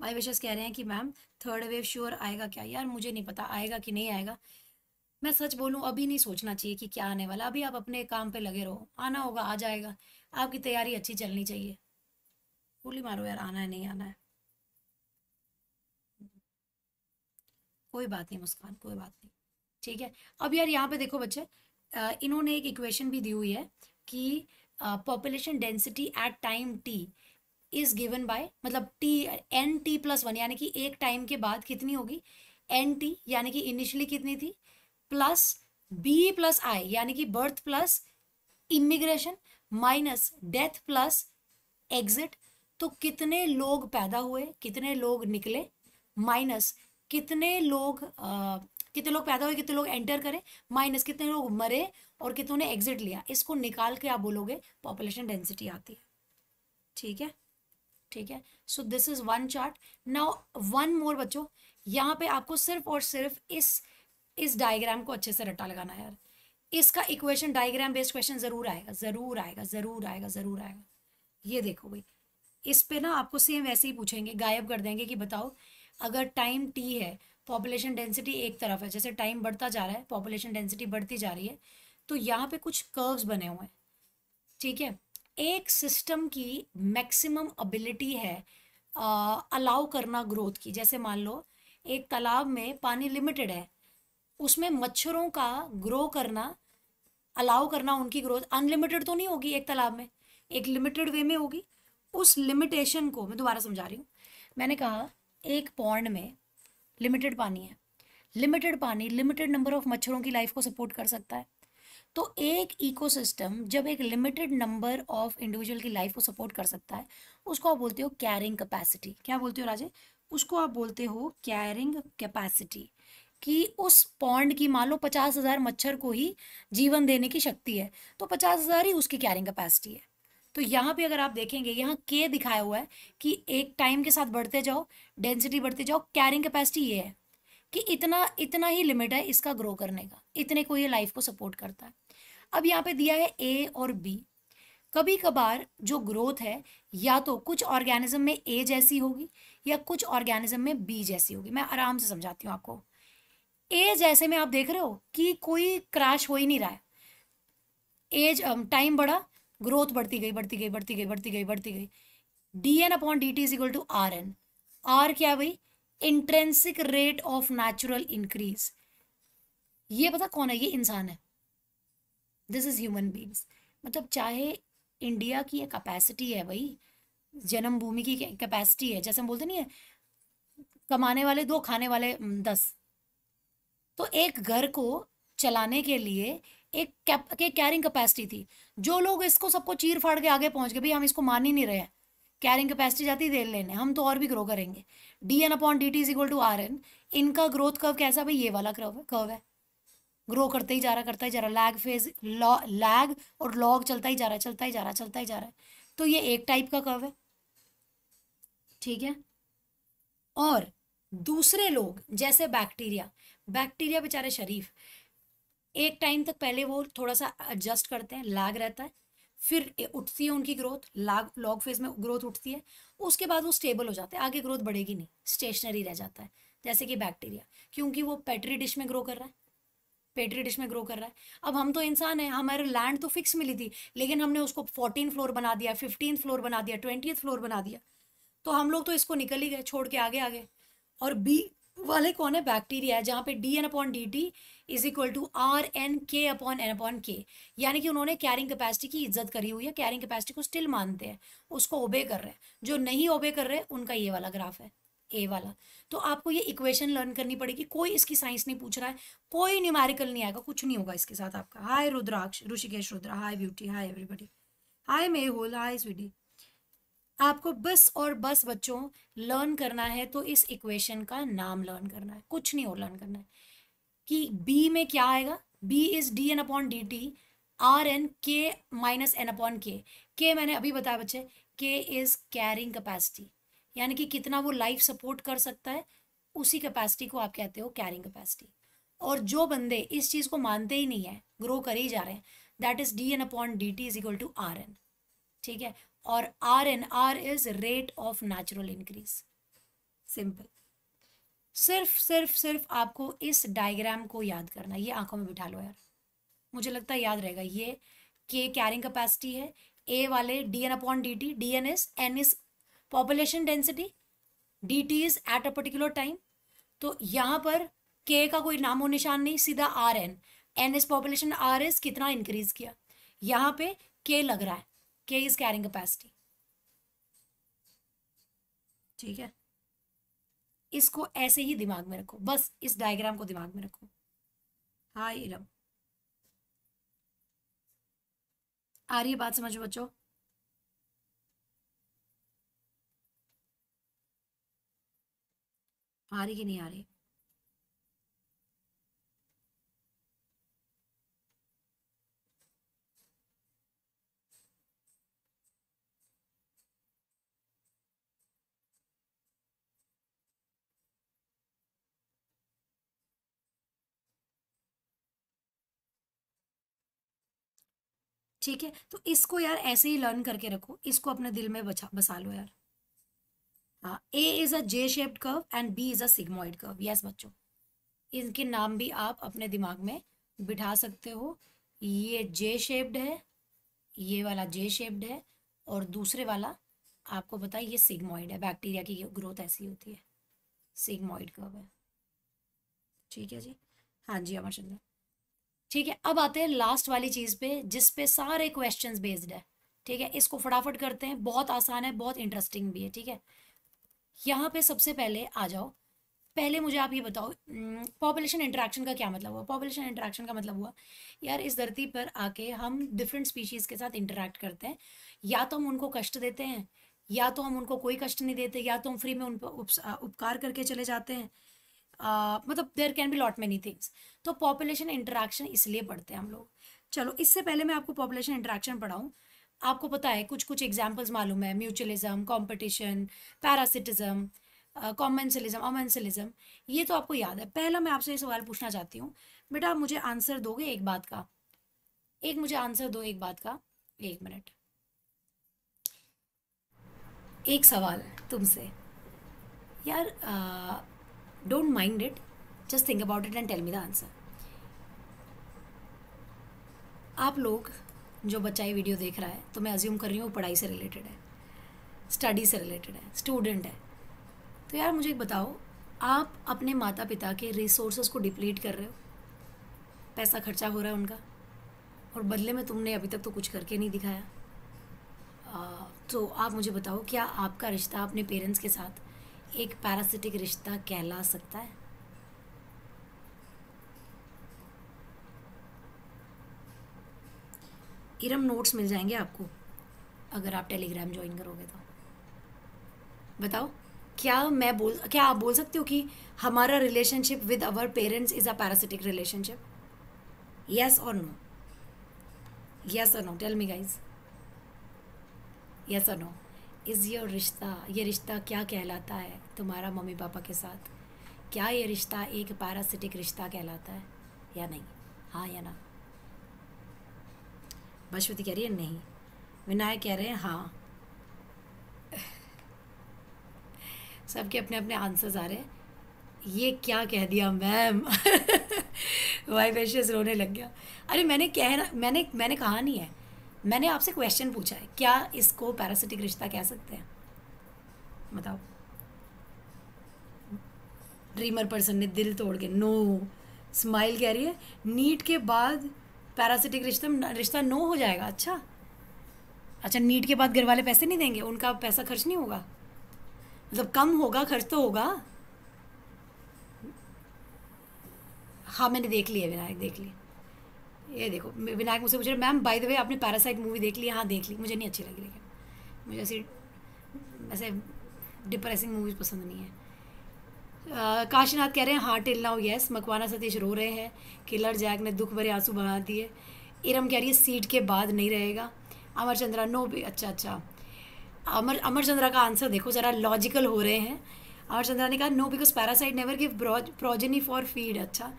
माई विशेष कह रहे हैं कि मैम थर्ड वेव श्योर आएगा क्या यार मुझे नहीं पता आएगा कि नहीं आएगा मैं सच बोलूं अभी नहीं सोचना चाहिए कि क्या आने वाला अभी आप अपने काम पे लगे रहो आना होगा आ जाएगा आपकी तैयारी अच्छी चलनी चाहिए बोली मारो यार आना है नहीं आना है कोई बात नहीं मुस्कान कोई बात नहीं ठीक है अब यार यहाँ पे देखो बच्चे इन्होंने एक इक्वेशन भी दी हुई है कि population density at time t is given by मतलब t N t plus one यानी कि एक टाइम के बाद कितनी होगी एन टी यानी कि इनिशियली कितनी थी प्लस बी प्लस आई यानी कि birth plus immigration minus death plus exit तो कितने लोग पैदा हुए कितने लोग निकले माइनस कितने लोग आ, कितने लोग पैदा हुए कितने लोग एंटर करें माइनस कितने लोग मरे और कितने एग्जिट लिया इसको निकाल के आप बोलोगे पॉपुलेशन डेंसिटी आती है ठीक है ठीक है so this is one chart now one more बच्चों यहाँ पे आपको सिर्फ और सिर्फ इस इस डायग्राम को अच्छे से रटा लगाना है यार इसका इक्वेशन डायग्राम बेस्ड क्वेश्चन जरूर आएगा जरूर आएगा जरूर आएगा जरूर आएगा ये देखो भाई इस पे ना आपको सेम वैसे ही पूछेंगे गायब कर देंगे कि बताओ अगर टाइम टी है पॉपुलेशन डेंसिटी एक तरफ है जैसे टाइम बढ़ता जा रहा है पॉपुलेशन डेंसिटी बढ़ती जा रही है तो यहाँ पे कुछ कर्व्स बने हुए हैं ठीक है एक सिस्टम की मैक्सिमम अबिलिटी है अलाउ करना ग्रोथ की जैसे मान लो एक तालाब में पानी लिमिटेड है उसमें मच्छरों का ग्रो करना अलाउ करना उनकी ग्रोथ अनलिमिटेड तो नहीं होगी एक तालाब में एक लिमिटेड वे में होगी उस लिमिटेशन को मैं दोबारा समझा रही हूँ मैंने कहा एक पौंड में लिमिटेड पानी है लिमिटेड पानी लिमिटेड नंबर ऑफ मच्छरों की लाइफ को सपोर्ट कर सकता है तो एक इकोसिस्टम जब एक लिमिटेड नंबर ऑफ इंडिविजुअल की लाइफ को सपोर्ट कर सकता है उसको आप बोलते हो कैरिंग कैपेसिटी क्या बोलते हो राजे उसको आप बोलते हो कैरिंग कैपेसिटी कि उस पौंड की मान लो पचास हज़ार मच्छर को ही जीवन देने की शक्ति है तो पचास हज़ार ही उसकी कैरिंग कैपेसिटी है तो यहाँ पे अगर आप देखेंगे यहाँ के दिखाया हुआ है कि एक टाइम के साथ बढ़ते जाओ डेंसिटी बढ़ते जाओ कैरिंग कैपेसिटी ये है कि इतना इतना ही लिमिट है इसका ग्रो करने का इतने को ये लाइफ को सपोर्ट करता है अब यहाँ पे दिया है ए और बी कभी कभार जो ग्रोथ है या तो कुछ ऑर्गेनिज्म में ए जैसी होगी या कुछ ऑर्गेनिज्म में बी जैसी होगी मैं आराम से समझाती हूँ आपको ए जैसे में आप देख रहे हो कि कोई क्रैश हो ही नहीं रहा है एज टाइम um, बढ़ा ग्रोथ बढ़ती गई बढ़ती गई बढ़ती गई बढ़ती गई बढ़ती गई d N upon d t is equal to r N r क्या भाई intrinsic rate of natural increase ये पता कौन है ये इंसान है दिस इज़ ह्यूमन बींग्स मतलब चाहे इंडिया की ये कैपेसिटी है भाई जन्मभूमि की कैपेसिटी है जैसे हम बोलते नहीं है कमाने वाले दो खाने वाले दस तो एक घर को चलाने के लिए एक कैप के कैरिंग कैपेसिटी थी जो लोग इसको सबको चीर फाड़ के आगे पहुंच गए भाई हम इसको मान ही नहीं रहे कैरिंग कैपेसिटी जाती है लेने हम तो और भी ग्रो करेंगे d N upon d t is equal to r N इनका ग्रोथ कर्व कैसा भाई ये वाला कर्व है ग्रो करते ही जा रहा करता ही जा रहा लैग फेज लॉ लैग और लॉग चलता ही जा रहा चलता ही जा रहा चलता ही जा रहा है तो ये एक टाइप का कर्व है ठीक है और दूसरे लोग जैसे बैक्टीरिया बैक्टीरिया बेचारे शरीफ एक टाइम तक पहले वो थोड़ा सा एडजस्ट करते हैं लैग रहता है फिर उठती है उनकी ग्रोथ लाग लॉग फेज में ग्रोथ उठती है उसके बाद वो स्टेबल हो जाते हैं आगे ग्रोथ बढ़ेगी नहीं स्टेशनरी रह जाता है जैसे कि बैक्टीरिया क्योंकि वो पेटरी डिश में ग्रो कर रहा है पेट्री डिश में ग्रो कर रहा है अब हम तो इंसान है हमारे लैंड तो फिक्स मिली थी लेकिन हमने उसको फोर्टीन फ्लोर बना दिया फिफ्टीन फ्लोर बना दिया ट्वेंटी फ्लोर बना दिया तो हम लोग तो इसको निकल ही गए छोड़ के आगे आगे और बी वाले कौन है बैक्टीरिया है जहाँ पे d N upon d t is equal to r N K upon N upon K यानी कि उन्होंने कैरिंग कैपेसिटी की इज्जत करी हुई है कैरिंग कैपेसिटी को स्टिल मानते हैं उसको ओबे कर रहे हैं जो नहीं ओबे कर रहे उनका ये वाला ग्राफ है ए वाला तो आपको ये इक्वेशन लर्न करनी पड़ेगी कोई इसकी साइंस नहीं पूछ रहा है कोई न्यूमेरिकल नहीं आएगा कुछ नहीं होगा इसके साथ आपका hi Rudraksh Rishikesh Rudra hi beauty hi everybody hi Mehul hi sweety आपको बस और बस बच्चों लर्न करना है तो इस इक्वेशन का नाम लर्न करना है कुछ नहीं और लर्न करना है कि बी में क्या आएगा B is d N upon d t r N K minus N upon K K मैंने अभी बताया बच्चे के इज कैरिंग कैपेसिटी यानी कि कितना वो लाइफ सपोर्ट कर सकता है उसी कैपेसिटी को आप कहते हो कैरिंग कैपेसिटी और जो बंदे इस चीज़ को मानते ही नहीं है ग्रो करे ही जा रहे हैं that is d N upon d t is equal to r N ठीक है और r N r is rate of natural increase simple सिर्फ सिर्फ सिर्फ आपको इस डायग्राम को याद करना ये आंखों में बिठा लो यार मुझे लगता है याद रहेगा ये के कैरिंग कैपेसिटी है ए वाले d N upon d t d N S N is population density d t is at a particular time तो यहाँ पर के का कोई नामो निशान नहीं सीधा r N N is population r is कितना इंक्रीज किया यहाँ पे के लग रहा है के इज कैरिंग कैपेसिटी ठीक है इसको ऐसे ही दिमाग में रखो बस इस डायग्राम को दिमाग में रखो हाँ ये रब आ रही है बात समझो बच्चों आ रही कि नहीं आ रही ठीक है तो इसको यार ऐसे ही लर्न करके रखो इसको अपने दिल में बचा बसा लो यार A is a J shaped curve and B is a sigmoid curve yes बच्चों इनके नाम भी आप अपने दिमाग में बिठा सकते हो ये जे शेप्ड है ये वाला जे शेप्ड है और दूसरे वाला आपको पता है ये सिग्मोइड है बैक्टीरिया की ग्रोथ ऐसी होती है सिग्मोइड कर्व है ठीक है जी हाँ जी अमर चंद्र ठीक है अब आते हैं लास्ट वाली चीज़ पे जिस पे सारे क्वेश्चंस बेस्ड है ठीक है इसको फटाफट करते हैं बहुत आसान है बहुत इंटरेस्टिंग भी है ठीक है यहाँ पे सबसे पहले आ जाओ पहले मुझे आप ये बताओ पॉपुलेशन इंटरेक्शन का क्या मतलब हुआ पॉपुलेशन इंट्रैक्शन का मतलब हुआ यार इस धरती पर आके हम डिफरेंट स्पीशीज़ के साथ इंटरेक्ट करते हैं या तो हम उनको कष्ट देते हैं या तो हम उनको कोई कष्ट नहीं देते या तो हम फ्री में उन पर उप, उपकार करके चले जाते हैं आ, मतलब there can be lot many things तो पॉपुलेशन इंटरेक्शन इसलिए पढ़ते हैं हम लोग चलो इससे पहले मैं आपको पॉपुलेशन इंटरेक्शन पढ़ाऊँ आपको पता है कुछ कुछ एग्जाम्पल्स मालूम है mutualism competition parasitism commensalism amensalism ये तो आपको याद है पहला मैं आपसे ये सवाल पूछना चाहती हूँ बेटा आप मुझे आंसर दोगे एक बात का एक मुझे आंसर दो एक बात का एक मिनट एक सवाल तुमसे यार don't mind it just think about it and tell me the answer आप लोग जो बच्चा ये वीडियो देख रहा है तो मैं अज्यूम कर रही हूँ वो पढ़ाई से रिलेटेड है स्टडी से रिलेटेड है स्टूडेंट है तो यार मुझे बताओ आप अपने माता पिता के रिसोर्सेज को डिप्लीट कर रहे हो पैसा खर्चा हो रहा है उनका और बदले में तुमने अभी तक तो कुछ करके नहीं दिखाया आ, तो आप मुझे बताओ क्या आपका रिश्ता अपने पेरेंट्स के साथ एक पैरासिटिक रिश्ता कहला सकता है इरम नोट्स मिल जाएंगे आपको अगर आप टेलीग्राम ज्वाइन करोगे तो बताओ क्या मैं बोल क्या आप बोल सकते हो कि हमारा relationship with our parents is a parasitic relationship yes और नो यस और no tell me guys yes और नो इज़ योर रिश्ता ये रिश्ता क्या कहलाता है तुम्हारा मम्मी पापा के साथ क्या ये रिश्ता एक पैरासिटिक रिश्ता कहलाता है या नहीं हाँ या ना बशवती कह रही है नहीं विनायक कह रहे हैं हाँ सबके अपने अपने आंसर्स आ रहे हैं ये क्या कह दिया मैम वाई एशियस रोने लग गया अरे मैंने कहना मैंने मैंने कहा नहीं है मैंने आपसे क्वेश्चन पूछा है क्या इसको पैरासिटिक रिश्ता कह सकते हैं बताओ ड्रीमर पर्सन ने दिल तोड़ के नो स्माइल कह रही है नीट के बाद पैरासिटिक रिश्ता रिश्ता नो हो जाएगा अच्छा अच्छा नीट के बाद घर वाले पैसे नहीं देंगे उनका पैसा खर्च नहीं होगा मतलब कम होगा खर्च तो होगा हाँ मैंने देख लिया विनायक देख लिया ये देखो विनायक मुझसे पूछ रहे मैम बाय द वे आपने पैरासाइट मूवी देख ली हाँ देख ली मुझे नहीं अच्छी लगी लेकिन मुझे ऐसी ऐसे डिप्रेसिंग मूवीज़ पसंद नहीं है काशीनाथ कह रहे हैं heart till now yes Makwana Satish रो रहे हैं किलर जैक ने दुख भरे आंसू बहा दिए इरम कह रही है सीट के बाद नहीं रहेगा अमर चंद्रा नो भी अच्छा अच्छा अमर अमर चंद्रा का आंसर देखो ज़रा लॉजिकल हो रहे हैं अमर चंद्रा ने कहा no because parasite never give progeny for feed अच्छा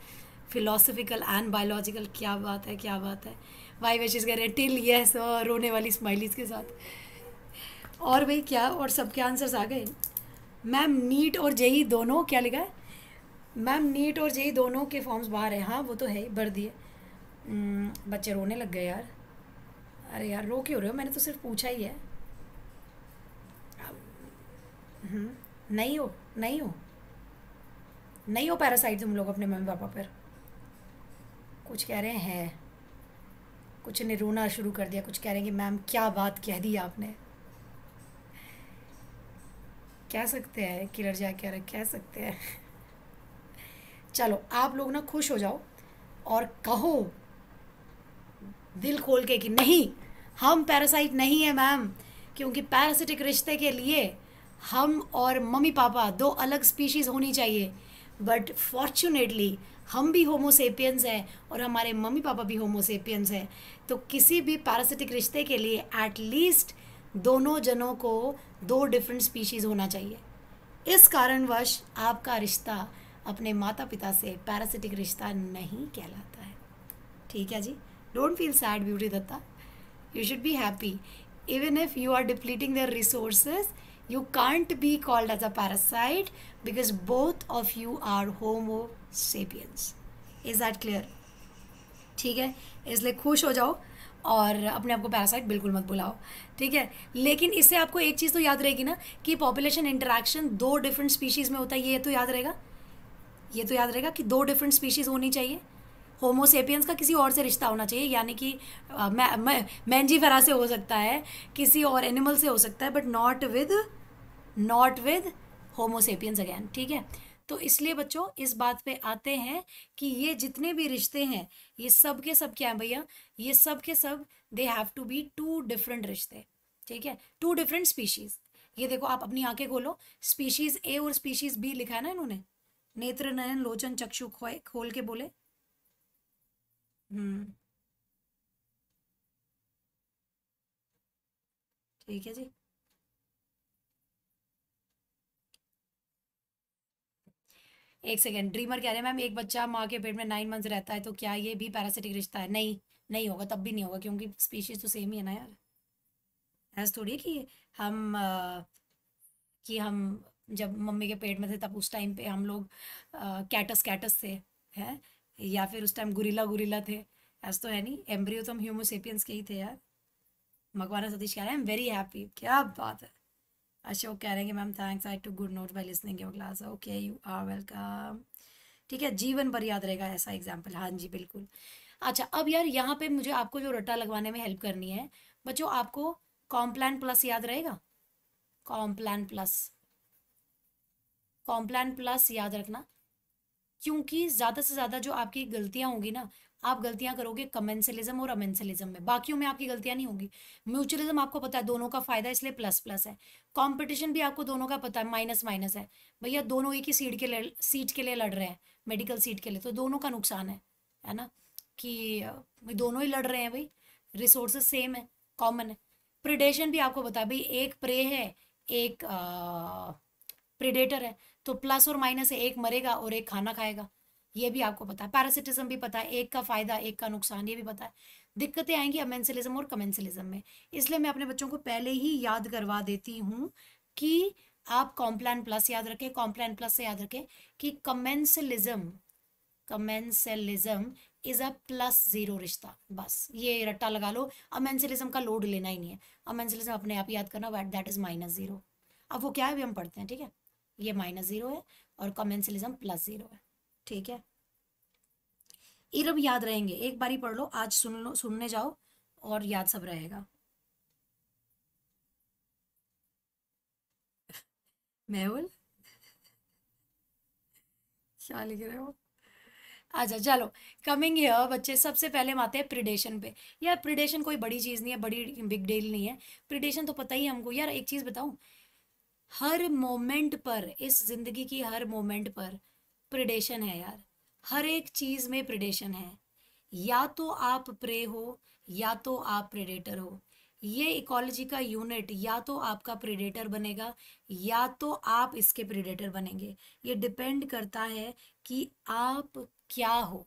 फिलोसफिकल एंड बायोलॉजिकल क्या बात है क्या बात है वाई वेशेज कह रहे हैं टिल यस रोने वाली स्माइलीज के साथ और भाई क्या और सबके आंसर्स आ गए मैम नीट और जेई दोनों क्या लिखा है मैम नीट और जेई दोनों के फॉर्म्स बाहर है हाँ वो तो है भर दिए बच्चे रोने लग गए यार अरे यार रो क्यों रहे हो मैंने तो सिर्फ पूछा ही है हम्म, नहीं हो नहीं हो नहीं हो पैरासाइट तुम लोग अपने मम्मी पापा पर कुछ कह रहे हैं कुछ ने रोना शुरू कर दिया कुछ कह रहे हैं कि मैम क्या बात कह दी आपने कह सकते हैं किलर जा क्या कह सकते हैं चलो आप लोग ना खुश हो जाओ और कहो दिल खोल के कि नहीं हम पैरासाइट नहीं है मैम क्योंकि पैरासिटिक रिश्ते के लिए हम और मम्मी पापा दो अलग स्पीशीज़ होनी चाहिए बट फॉर्चुनेटली हम भी होमोसेपियंस हैं और हमारे मम्मी पापा भी होमोसेपियंस हैं तो किसी भी पैरासिटिक रिश्ते के लिए एटलीस्ट दोनों जनों को दो डिफरेंट स्पीशीज़ होना चाहिए इस कारणवश आपका रिश्ता अपने माता पिता से पैरासिटिक रिश्ता नहीं कहलाता है ठीक है जी don't feel sad Beauty Datta you should be happy even if you are depleting their resources you can't be called as a parasite because both of you are homo sapiens is that clear ठीक है इसलिए खुश हो जाओ और अपने आप को पैरासाइट बिल्कुल मत बुलाओ ठीक है लेकिन इससे आपको एक चीज़ तो याद रहेगी ना कि पॉपुलेशन इंटरेक्शन दो डिफरेंट स्पीशीज़ में होता है ये तो याद रहेगा ये तो याद रहेगा कि दो डिफरेंट स्पीशीज़ होनी चाहिए होमोसेपियंस का किसी और से रिश्ता होना चाहिए यानी कि मैंजी फरा से हो सकता है किसी और एनिमल से हो सकता है but not with not with homo sapiens again ठीक है तो इसलिए बच्चों इस बात पे आते हैं कि ये जितने भी रिश्ते हैं ये सब के सब क्या हैं भैया ये सब के सब they have to be two different रिश्ते ठीक है टू डिफरेंट स्पीशीज ये देखो आप अपनी आंखें खोलो स्पीशीज ए और स्पीशीज बी लिखा है ना इन्होंने नेत्र नयन लोचन चक्षु खोए खोल के बोले हम्म ठीक है जी एक सेकेंड ड्रीमर कह रहे हैं मैम एक बच्चा माँ के पेट में नाइन मंथ्स रहता है तो क्या ये भी पैरासिटिक रिश्ता है नहीं नहीं होगा तब भी नहीं होगा क्योंकि स्पीशीज तो सेम ही है ना यार ऐसा थोड़ी कि हम कि हम जब मम्मी के पेट में थे तब उस टाइम पे हम लोग कैटस कैटस थे हैं या फिर उस टाइम गुरिला गुरीला थे ऐसा तो है नहीं एम्ब्रियो तो हम ह्यूमोसेपियंस के ही थे यार मकवाना सतीश कह रहे हैं आई एम वेरी हैप्पी क्या बात है अशोक कह रहे हैं कि ma'am thanks I too good note by listening your class okay you are welcome ठीक है जीवन भर याद रहेगा ऐसा एग्जाम्पल हाँ जी बिल्कुल अच्छा अब यार यहाँ पे मुझे आपको जो रट्टा लगवाने में हेल्प करनी है बच्चों आपको कॉम्प्लान प्लस याद रहेगा कॉम्प्लान प्लस कॉम्प्लान प्लस याद रखना क्योंकि ज़्यादा से ज़्यादा जो आपकी गलतियां होंगी ना आप गलतियां करोगे कमेंसलिज्म और अमेंसलिज्म में बाकियों में आपकी गलतियां नहीं होंगी म्यूचुअलिज्म आपको पता है दोनों का फायदा इसलिए प्लस प्लस है कंपटीशन भी आपको दोनों का पता है माइनस माइनस है भैया दोनों एक ही सीट के लिए सीट के लिए लड़ रहे हैं मेडिकल सीट के लिए तो दोनों का नुकसान है है ना कि भाई दोनों ही लड़ रहे हैं भाई रिसोर्सेस सेम है कॉमन है प्रिडेशन भी आपको बता भाई एक प्रे है एक प्रिडेटर है तो प्लस और माइनस है एक मरेगा और एक खाना खाएगा ये भी आपको पता है पैरासिटिज्म भी पता है एक का फायदा एक का नुकसान ये भी पता है दिक्कतें आएंगी अमेंसलिज्म और कमेंसलिज्म में इसलिए मैं अपने बच्चों को पहले ही याद करवा देती हूँ कि आप कॉम्प्लान प्लस याद रखें कॉम्प्लान प्लस से याद रखें कि commensalism commensalism is a plus zero रिश्ता बस ये रट्टा लगा लो अमेंसिलिज्म का लोड लेना ही नहीं है अमेंसिलिज्म अपने आप याद करना wait that is minus zero अब वो क्या है भी हम पढ़ते हैं ठीक है ये माइनस जीरो है और कमेंसिलिज्म प्लस जीरो है ठीक है इरब याद रहेंगे एक बार ही पढ़ लो आज सुन लो सुनने जाओ और याद सब रहेगा मैं बोल क्या लिख रहे हो अच्छा चलो कमिंग हियर बच्चे सबसे पहले हम आते हैं प्रिडेशन पे यार प्रिडेशन कोई बड़ी चीज़ नहीं है बड़ी बिग डील नहीं है प्रिडेशन तो पता ही हमको यार एक चीज़ बताऊँ हर मोमेंट पर इस जिंदगी की हर मोमेंट पर प्रिडेशन है यार हर एक चीज़ में प्रिडेशन है या तो आप प्रे हो या तो आप प्रिडेटर हो ये इकोलॉजी का यूनिट या तो आपका प्रिडेटर बनेगा या तो आप इसके प्रिडेटर बनेंगे ये डिपेंड करता है कि आप क्या हो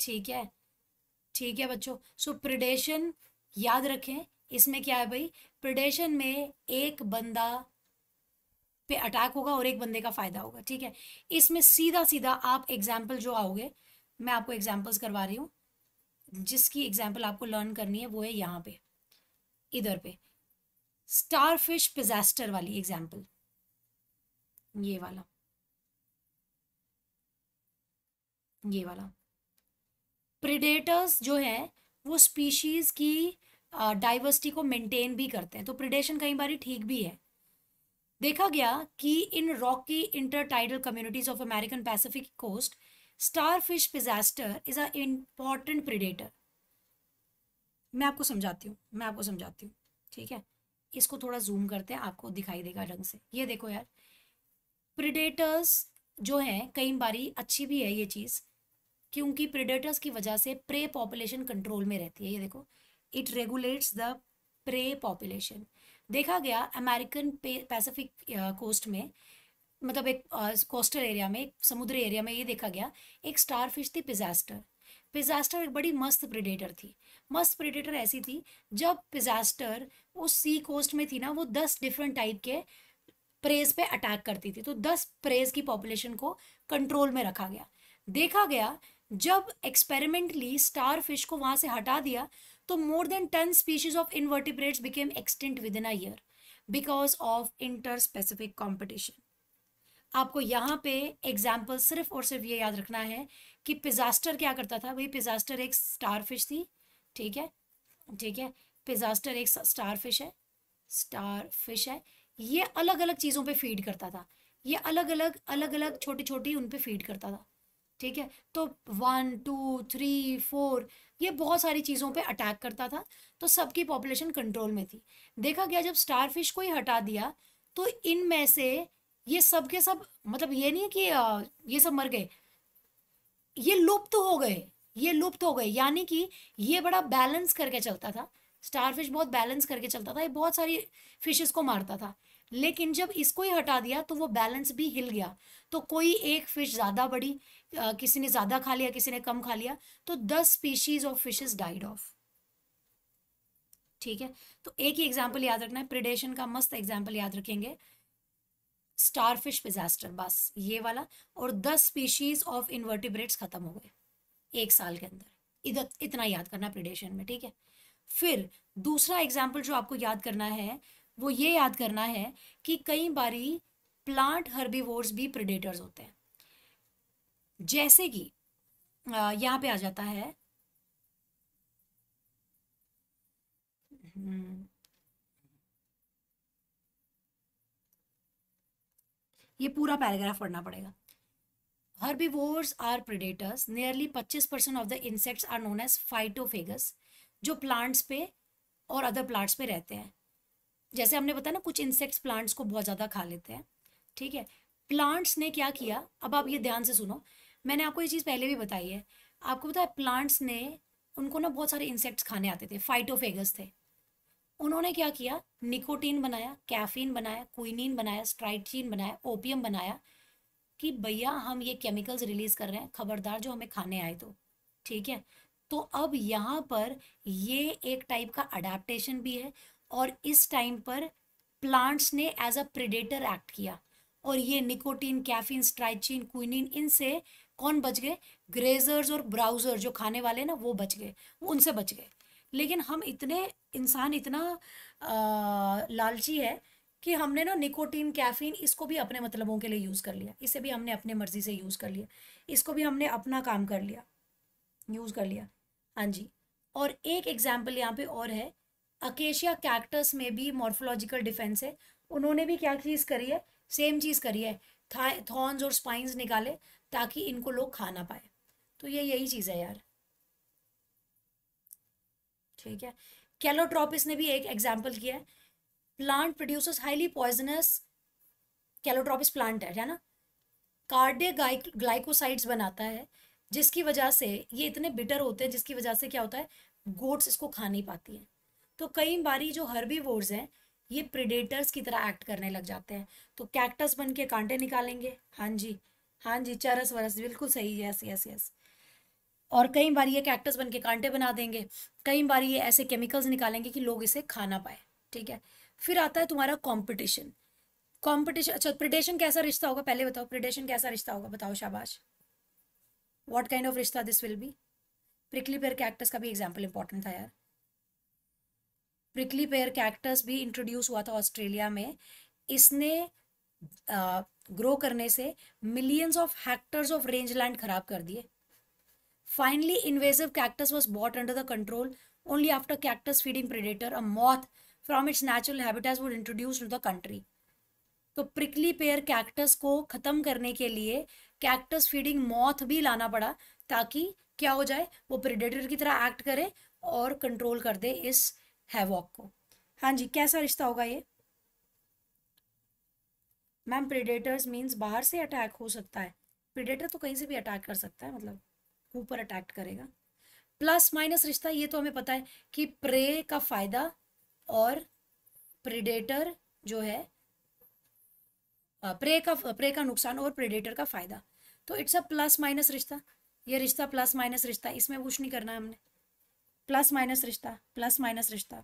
ठीक है ठीक है बच्चों सो प्रिडेशन याद रखें इसमें क्या है भाई प्रिडेशन में एक बंदा पे अटैक होगा और एक बंदे का फायदा होगा ठीक है इसमें सीधा सीधा आप एग्जाम्पल जो आओगे मैं आपको एग्जाम्पल्स करवा रही हूँ जिसकी एग्जाम्पल आपको लर्न करनी है वो है यहाँ पे इधर पे स्टारफिश पिजास्टर वाली एग्जाम्पल ये वाला ये वाला प्रिडेटर्स जो है वो स्पीशीज़ की डाइवर्सिटी को मेंटेन भी करते हैं तो प्रिडेशन कई बार ठीक भी है देखा गया कि in rocky intertidal communities of American Pacific coast star fish Pisaster is a important predator मैं आपको समझाती हूँ मैं आपको समझाती हूँ ठीक है इसको थोड़ा जूम करते हैं आपको दिखाई देगा ढंग से ये देखो यार प्रिडेटर्स जो हैं कई बारी अच्छी भी है ये चीज़ क्योंकि प्रिडेटर्स की वजह से प्रे पॉपुलेशन कंट्रोल में रहती है ये देखो it regulates the prey population देखा गया अमेरिकन पैसिफिक कोस्ट में मतलब एक कोस्टल uh, एरिया में समुद्र एरिया में ये देखा गया एक स्टार फिश थी पिजास्टर पिजास्टर एक बड़ी मस्त प्रिडेटर थी मस्त प्रिडेटर ऐसी थी जब पिजास्टर उस सी कोस्ट में थी ना वो दस डिफरेंट टाइप के प्रेज पे अटैक करती थी तो दस प्रेज की पॉपुलेशन को कंट्रोल में रखा गया देखा गया जब एक्सपेरिमेंटली स्टार फिश को वहां से हटा दिया तो more than ten species of invertebrates became extinct within a year because of inter specific competition आपको यहाँ पे एग्जाम्पल सिर्फ और सिर्फ ये याद रखना है कि पिजास्टर क्या करता था भाई पिजास्टर एक स्टार फिश थी ठीक है ठीक है पिजास्टर एक स्टार फिश है स्टार फिश है ये अलग अलग चीज़ों पे फीड करता था ये अलग अलग अलग अलग छोटी छोटी उन पे फीड करता था ठीक है तो वन टू थ्री फोर ये बहुत सारी चीज़ों पे अटैक करता था तो सबकी पॉपुलेशन कंट्रोल में थी देखा गया जब स्टार फिश को ही हटा दिया तो इनमें से ये सब के सब मतलब ये नहीं है कि ये सब मर गए ये लुप्त हो गए ये लुप्त हो गए यानी कि ये बड़ा बैलेंस करके चलता था स्टारफिश बहुत बैलेंस करके चलता था ये बहुत सारी फिशेस को मारता था लेकिन जब इसको ही हटा दिया तो वो बैलेंस भी हिल गया तो कोई एक फिश ज़्यादा बड़ी किसी ने ज़्यादा खा लिया किसी ने कम खा लिया तो दस species of fishes died of ठीक है तो एक ही एग्जाम्पल याद रखना है प्रिडेशन का मस्त एग्जाम्पल याद रखेंगे स्टारफिश डिजास्टर बस ये वाला और दस स्पीशीज ऑफ इन्वर्टिब्रेट्स खत्म हो गए एक साल के अंदर इधर इतना याद करना प्रिडेशन में ठीक है फिर दूसरा एग्जाम्पल जो आपको याद करना है वो ये याद करना है कि कई बारी प्लांट हर्बीवोर्स भी प्रेडेटर्स होते हैं जैसे कि यहाँ पे आ जाता है हम्म। ये पूरा पैराग्राफ पढ़ना पड़ेगा हर्बीवोर्स आर प्रेडेटर्स नियरली पच्चीस percent of the insects are known as phytophagous जो प्लांट्स पे और अदर प्लांट्स पे रहते हैं जैसे हमने बताया ना कुछ इंसेक्ट्स प्लांट्स को बहुत ज़्यादा खा लेते हैं ठीक है प्लांट्स ने क्या किया अब आप ये ध्यान से सुनो मैंने आपको ये चीज़ पहले भी बताई है आपको पता है प्लांट्स ने उनको ना बहुत सारे इंसेक्ट्स खाने आते थे फाइटोफेगस थे उन्होंने क्या किया निकोटीन बनाया कैफीन बनाया क्वीनिन बनाया स्ट्राइटीन बनाया ओपियम बनाया कि भैया हम ये केमिकल्स रिलीज कर रहे हैं खबरदार जो हमें खाने आए तो ठीक है तो अब यहाँ पर ये एक टाइप का अडेप्टेशन भी है और इस टाइम पर प्लांट्स ने एज अ प्रिडेटर एक्ट किया और ये निकोटीन कैफिन स्ट्राइचिन क्विनिन इनसे कौन बच गए ग्रेजर्स और ब्राउजर जो खाने वाले ना वो बच गए उनसे बच गए लेकिन हम इतने इंसान इतना आ, लालची है कि हमने ना निकोटीन कैफीन इसको भी अपने मतलबों के लिए यूज़ कर लिया इसे भी हमने अपने मर्जी से यूज़ कर लिया इसको भी हमने अपना काम कर लिया यूज़ कर लिया हाँ जी और एक एग्जाम्पल यहाँ पे और है अकेशिया कैक्टस में भी मॉर्फोलॉजिकल डिफेंस है उन्होंने भी क्या चीज़ करी है सेम चीज़ करी है थॉर्न्स और स्पाइंस निकाले ताकि इनको लोग खा ना पाए तो ये यही चीज़ है यार ठीक है कैलोट्रॉपिस ने भी एक एग्जाम्पल किया है plant producers highly poisonous Calotropis plant है है ना कार्डे ग्लाइकोसाइड्स बनाता है जिसकी वजह से ये इतने बिटर होते हैं जिसकी वजह से क्या होता है गोट्स इसको खा नहीं पाती हैं तो कई बारी जो वोर्स हैं ये प्रिडेटर्स की तरह एक्ट करने लग जाते हैं तो कैक्टस बन के कांटे निकालेंगे हाँ जी हाँ जी चरस वरस बिल्कुल सही यस यस यस और कई बार ये कैक्टस बन के कांटे बना देंगे कई बार ये ऐसे केमिकल्स निकालेंगे कि लोग इसे खाना पाए ठीक है फिर आता है तुम्हारा कॉम्पिटिशन कॉम्पिटिशन अच्छा प्रिडेशन कैसा रिश्ता होगा पहले बताओ प्रिडेशन कैसा रिश्ता होगा बताओ शाबाश वॉट काइंड ऑफ रिश्ता this will be prickly pear cactus का भी एग्जाम्पल इंपॉर्टेंट था यार प्रिकली पेयर कैक्टस भी इंट्रोड्यूस हुआ था ऑस्ट्रेलिया में इसने ग्रो करने से millions of hectares of range land खराब कर दिए finally invasive cactus was brought under the control only after cactus feeding predator a moth from its natural habitats would introduce to the country तो prickly pear cactus को ख़त्म करने के लिए cactus feeding moth भी लाना पड़ा ताकि क्या हो जाए वो प्रेडेटर की तरह एक्ट करे और कंट्रोल कर दे इस हैवॉक को हाँ जी कैसा रिश्ता होगा ये मैम प्रिडेटर्स मीन्स बाहर से अटैक हो सकता है प्रिडेटर तो कहीं से भी अटैक कर सकता है मतलब ऊपर अटैक करेगा प्लस माइनस रिश्ता ये तो हमें पता है कि प्रे का फायदा और प्रिडेटर जो है प्रे का प्रे का नुकसान और प्रिडेटर का फायदा तो इट्स अ प्लस माइनस रिश्ता ये रिश्ता प्लस माइनस रिश्ता इसमें कुछ नहीं करना है हमने प्लस माइनस रिश्ता प्लस माइनस रिश्ता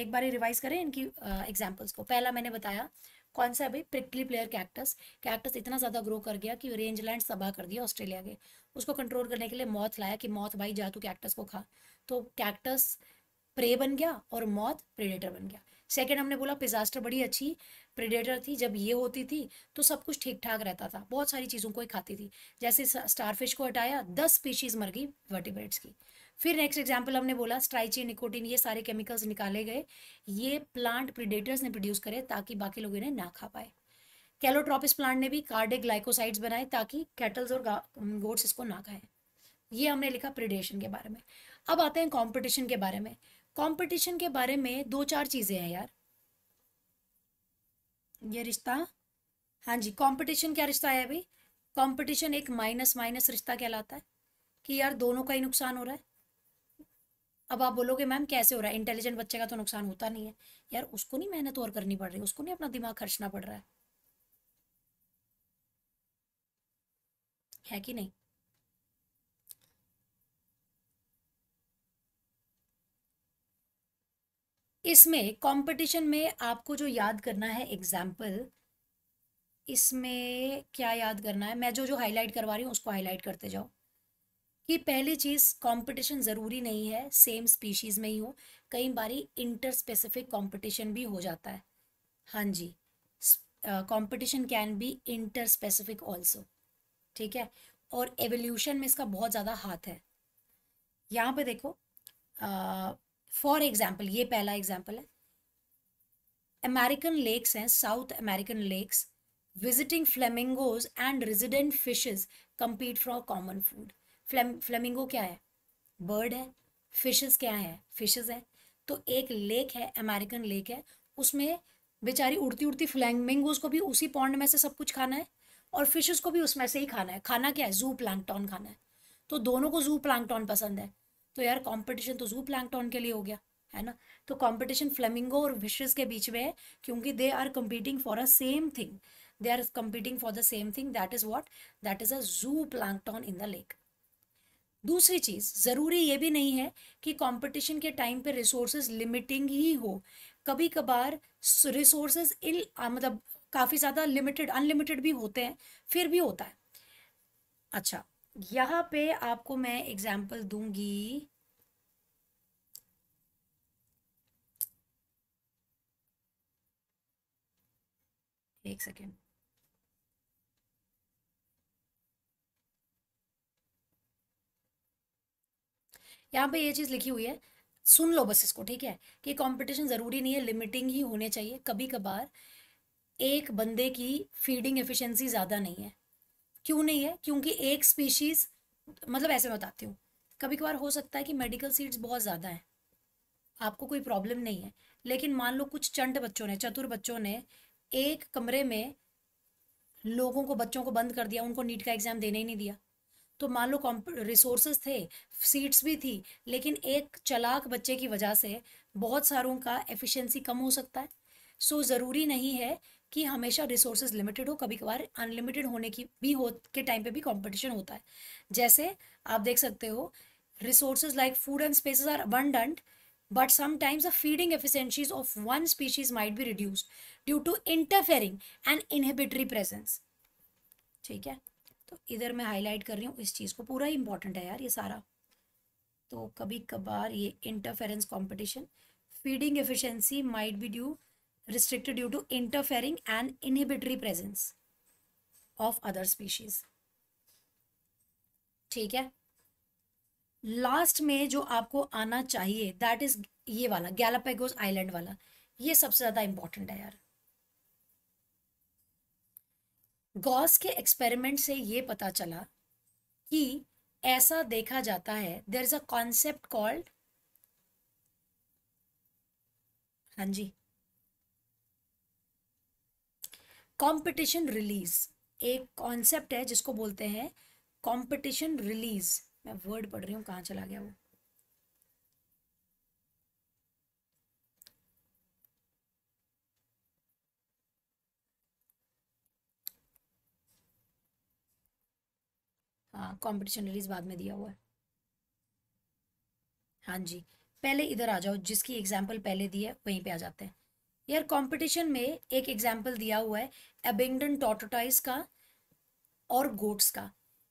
एक बार रिवाइज करें इनकी एग्जाम्पल्स को पहला मैंने बताया कौन सा है भाई प्रिकली प्लेयर कैक्टस कैक्टस इतना ज़्यादा ग्रो कर गया कि रेंजलैंड तबाह कर दिया ऑस्ट्रेलिया के उसको कंट्रोल करने के लिए मौत लाया कि मौत भाई जा तू कैक्टस को खा तो कैक्टस प्रे बन गया और मौत प्रेडेटर बन गया सेकेंड हमने बोला पिजास्टर बड़ी अच्छी प्रेडेटर थी जब ये होती थी तो सब कुछ ठीक ठाक रहता था बहुत सारी चीज़ों को ही खाती थी जैसे स्टारफिश को हटाया दस स्पीशीज़ मर गई वर्टिब्रेट्स की फिर नेक्स्ट एग्जाम्पल हमने बोला स्ट्राइची निकोटिन ये सारे केमिकल्स निकाले गए ये प्लांट प्रिडेटर्स ने प्रोड्यूस करे ताकि बाकी लोग इन्हें ना खा पाए कैलोट्रॉपिस प्लांट ने भी कार्डे ग्लाइकोसाइड्स बनाए ताकि कैटल्स और गोट्स इसको ना खाएं ये हमने लिखा प्रिडेशन के बारे में अब आते हैं कॉम्पिटिशन के बारे में कॉम्पिटिशन के बारे में दो चार चीज़ें हैं यार ये रिश्ता हाँ जी कॉम्पिटिशन क्या रिश्ता है अभी कॉम्पिटिशन एक माइनस माइनस रिश्ता कहलाता है कि यार दोनों का ही नुकसान हो रहा है अब आप बोलोगे मैम कैसे हो रहा है इंटेलिजेंट बच्चे का तो नुकसान होता नहीं है यार उसको नहीं मेहनत और करनी पड़ रही उसको नहीं अपना दिमाग खर्चना पड़ रहा है है कि नहीं इसमें कंपटीशन में आपको जो याद करना है एग्जाम्पल इसमें क्या याद करना है मैं जो जो हाईलाइट करवा रही हूँ उसको हाईलाइट करते जाओ कि पहली चीज़ कंपटीशन ज़रूरी नहीं है सेम स्पीशीज़ में ही हो कई बारी इंटर स्पेसिफिक कंपटीशन भी हो जाता है हाँ जी competition can be inter specific also ठीक है और एवोल्यूशन में इसका बहुत ज़्यादा हाथ है यहाँ पे देखो फॉर एग्जाम्पल ये पहला एग्जाम्पल है अमेरिकन लेक्स हैं South American lakes visiting flamingos and resident fishes compete for common food flame flamingo क्या है बर्ड है फिशेस क्या है फिशेस है तो एक लेक है अमेरिकन लेक है उसमें बेचारी उड़ती उड़ती फ्लैमिंगोज को भी उसी पॉन्ड में से सब कुछ खाना है और फिशेस को भी उसमें से ही खाना है खाना क्या है जू प्लैंगटॉन खाना है तो दोनों को जू प्लांकटॉन पसंद है तो यार कंपटीशन तो जू प्लैंगटॉन के लिए हो गया है ना तो कंपटीशन फ्लेमिंगो और फिशेस के बीच में है क्योंकि they are competing for a same thing they are competing for the same thing that is what that is a zoo zooplankton in the lake दूसरी चीज़ ज़रूरी ये भी नहीं है कि कंपटीशन के टाइम पे रिसोर्सेज लिमिटिंग ही हो कभी कभार रिसोर्सेज इल मतलब काफ़ी ज़्यादा लिमिटेड अनलिमिटेड भी होते हैं फिर भी होता है अच्छा यहाँ पे आपको मैं एग्जाम्पल दूंगी एक सेकेंड यहाँ पे ये चीज़ लिखी हुई है सुन लो बस इसको ठीक है कि कंपटीशन ज़रूरी नहीं है लिमिटिंग ही होने चाहिए कभी कभार एक बंदे की फीडिंग एफिशिएंसी ज़्यादा नहीं है क्यों नहीं है क्योंकि एक स्पीशीज़ मतलब ऐसे बताती हूँ कभी कभार हो सकता है कि मेडिकल सीट्स बहुत ज़्यादा हैं आपको कोई प्रॉब्लम नहीं है लेकिन मान लो कुछ चंड बच्चों ने चतुर बच्चों ने एक कमरे में लोगों को बच्चों को बंद कर दिया उनको नीट का एग्ज़ाम देने ही नहीं दिया तो मान लो कॉम्प रिसोर्सेज थे सीट्स भी थी लेकिन एक चलाक बच्चे की वजह से बहुत सारों का एफिशिएंसी कम हो सकता है सो so, ज़रूरी नहीं है कि हमेशा रिसोर्स लिमिटेड हो कभी कभार अनलिमिटेड होने की भी हो के टाइम पे भी कंपटीशन होता है जैसे आप देख सकते हो resource like food and species are abundant but sometimes a feeding efficiencies of one species might be reduced due to interfering and inhibitory presence ठीक है तो इधर मैं हाईलाइट कर रही हूँ इस चीज़ को पूरा ही इंपॉर्टेंट है यार ये सारा तो कभी कभार ये interference competition feeding efficiency might be due restricted due to interfering and inhibitory presence of other species ठीक है लास्ट में जो आपको आना चाहिए दैट इज ये वाला गैलापेगोज आइलैंड वाला ये सबसे ज़्यादा इंपॉर्टेंट है यार गॉस के एक्सपेरिमेंट से ये पता चला कि ऐसा देखा जाता है there is a concept called हाँ जी कंपटीशन रिलीज एक कॉन्सेप्ट है जिसको बोलते हैं कंपटीशन रिलीज मैं वर्ड पढ़ रही हूँ कहाँ चला गया वो कंपटीशन कॉम्पिटिशन रिलीज बाद में दिया हुआ है हाँ जी पहले इधर आ जाओ जिसकी एग्जाम्पल पहले दी है वहीं पे आ जाते हैं यार कंपटीशन में एक एग्जाम्पल दिया हुआ है एबेंडन टॉटोटाइज का और गोट्स का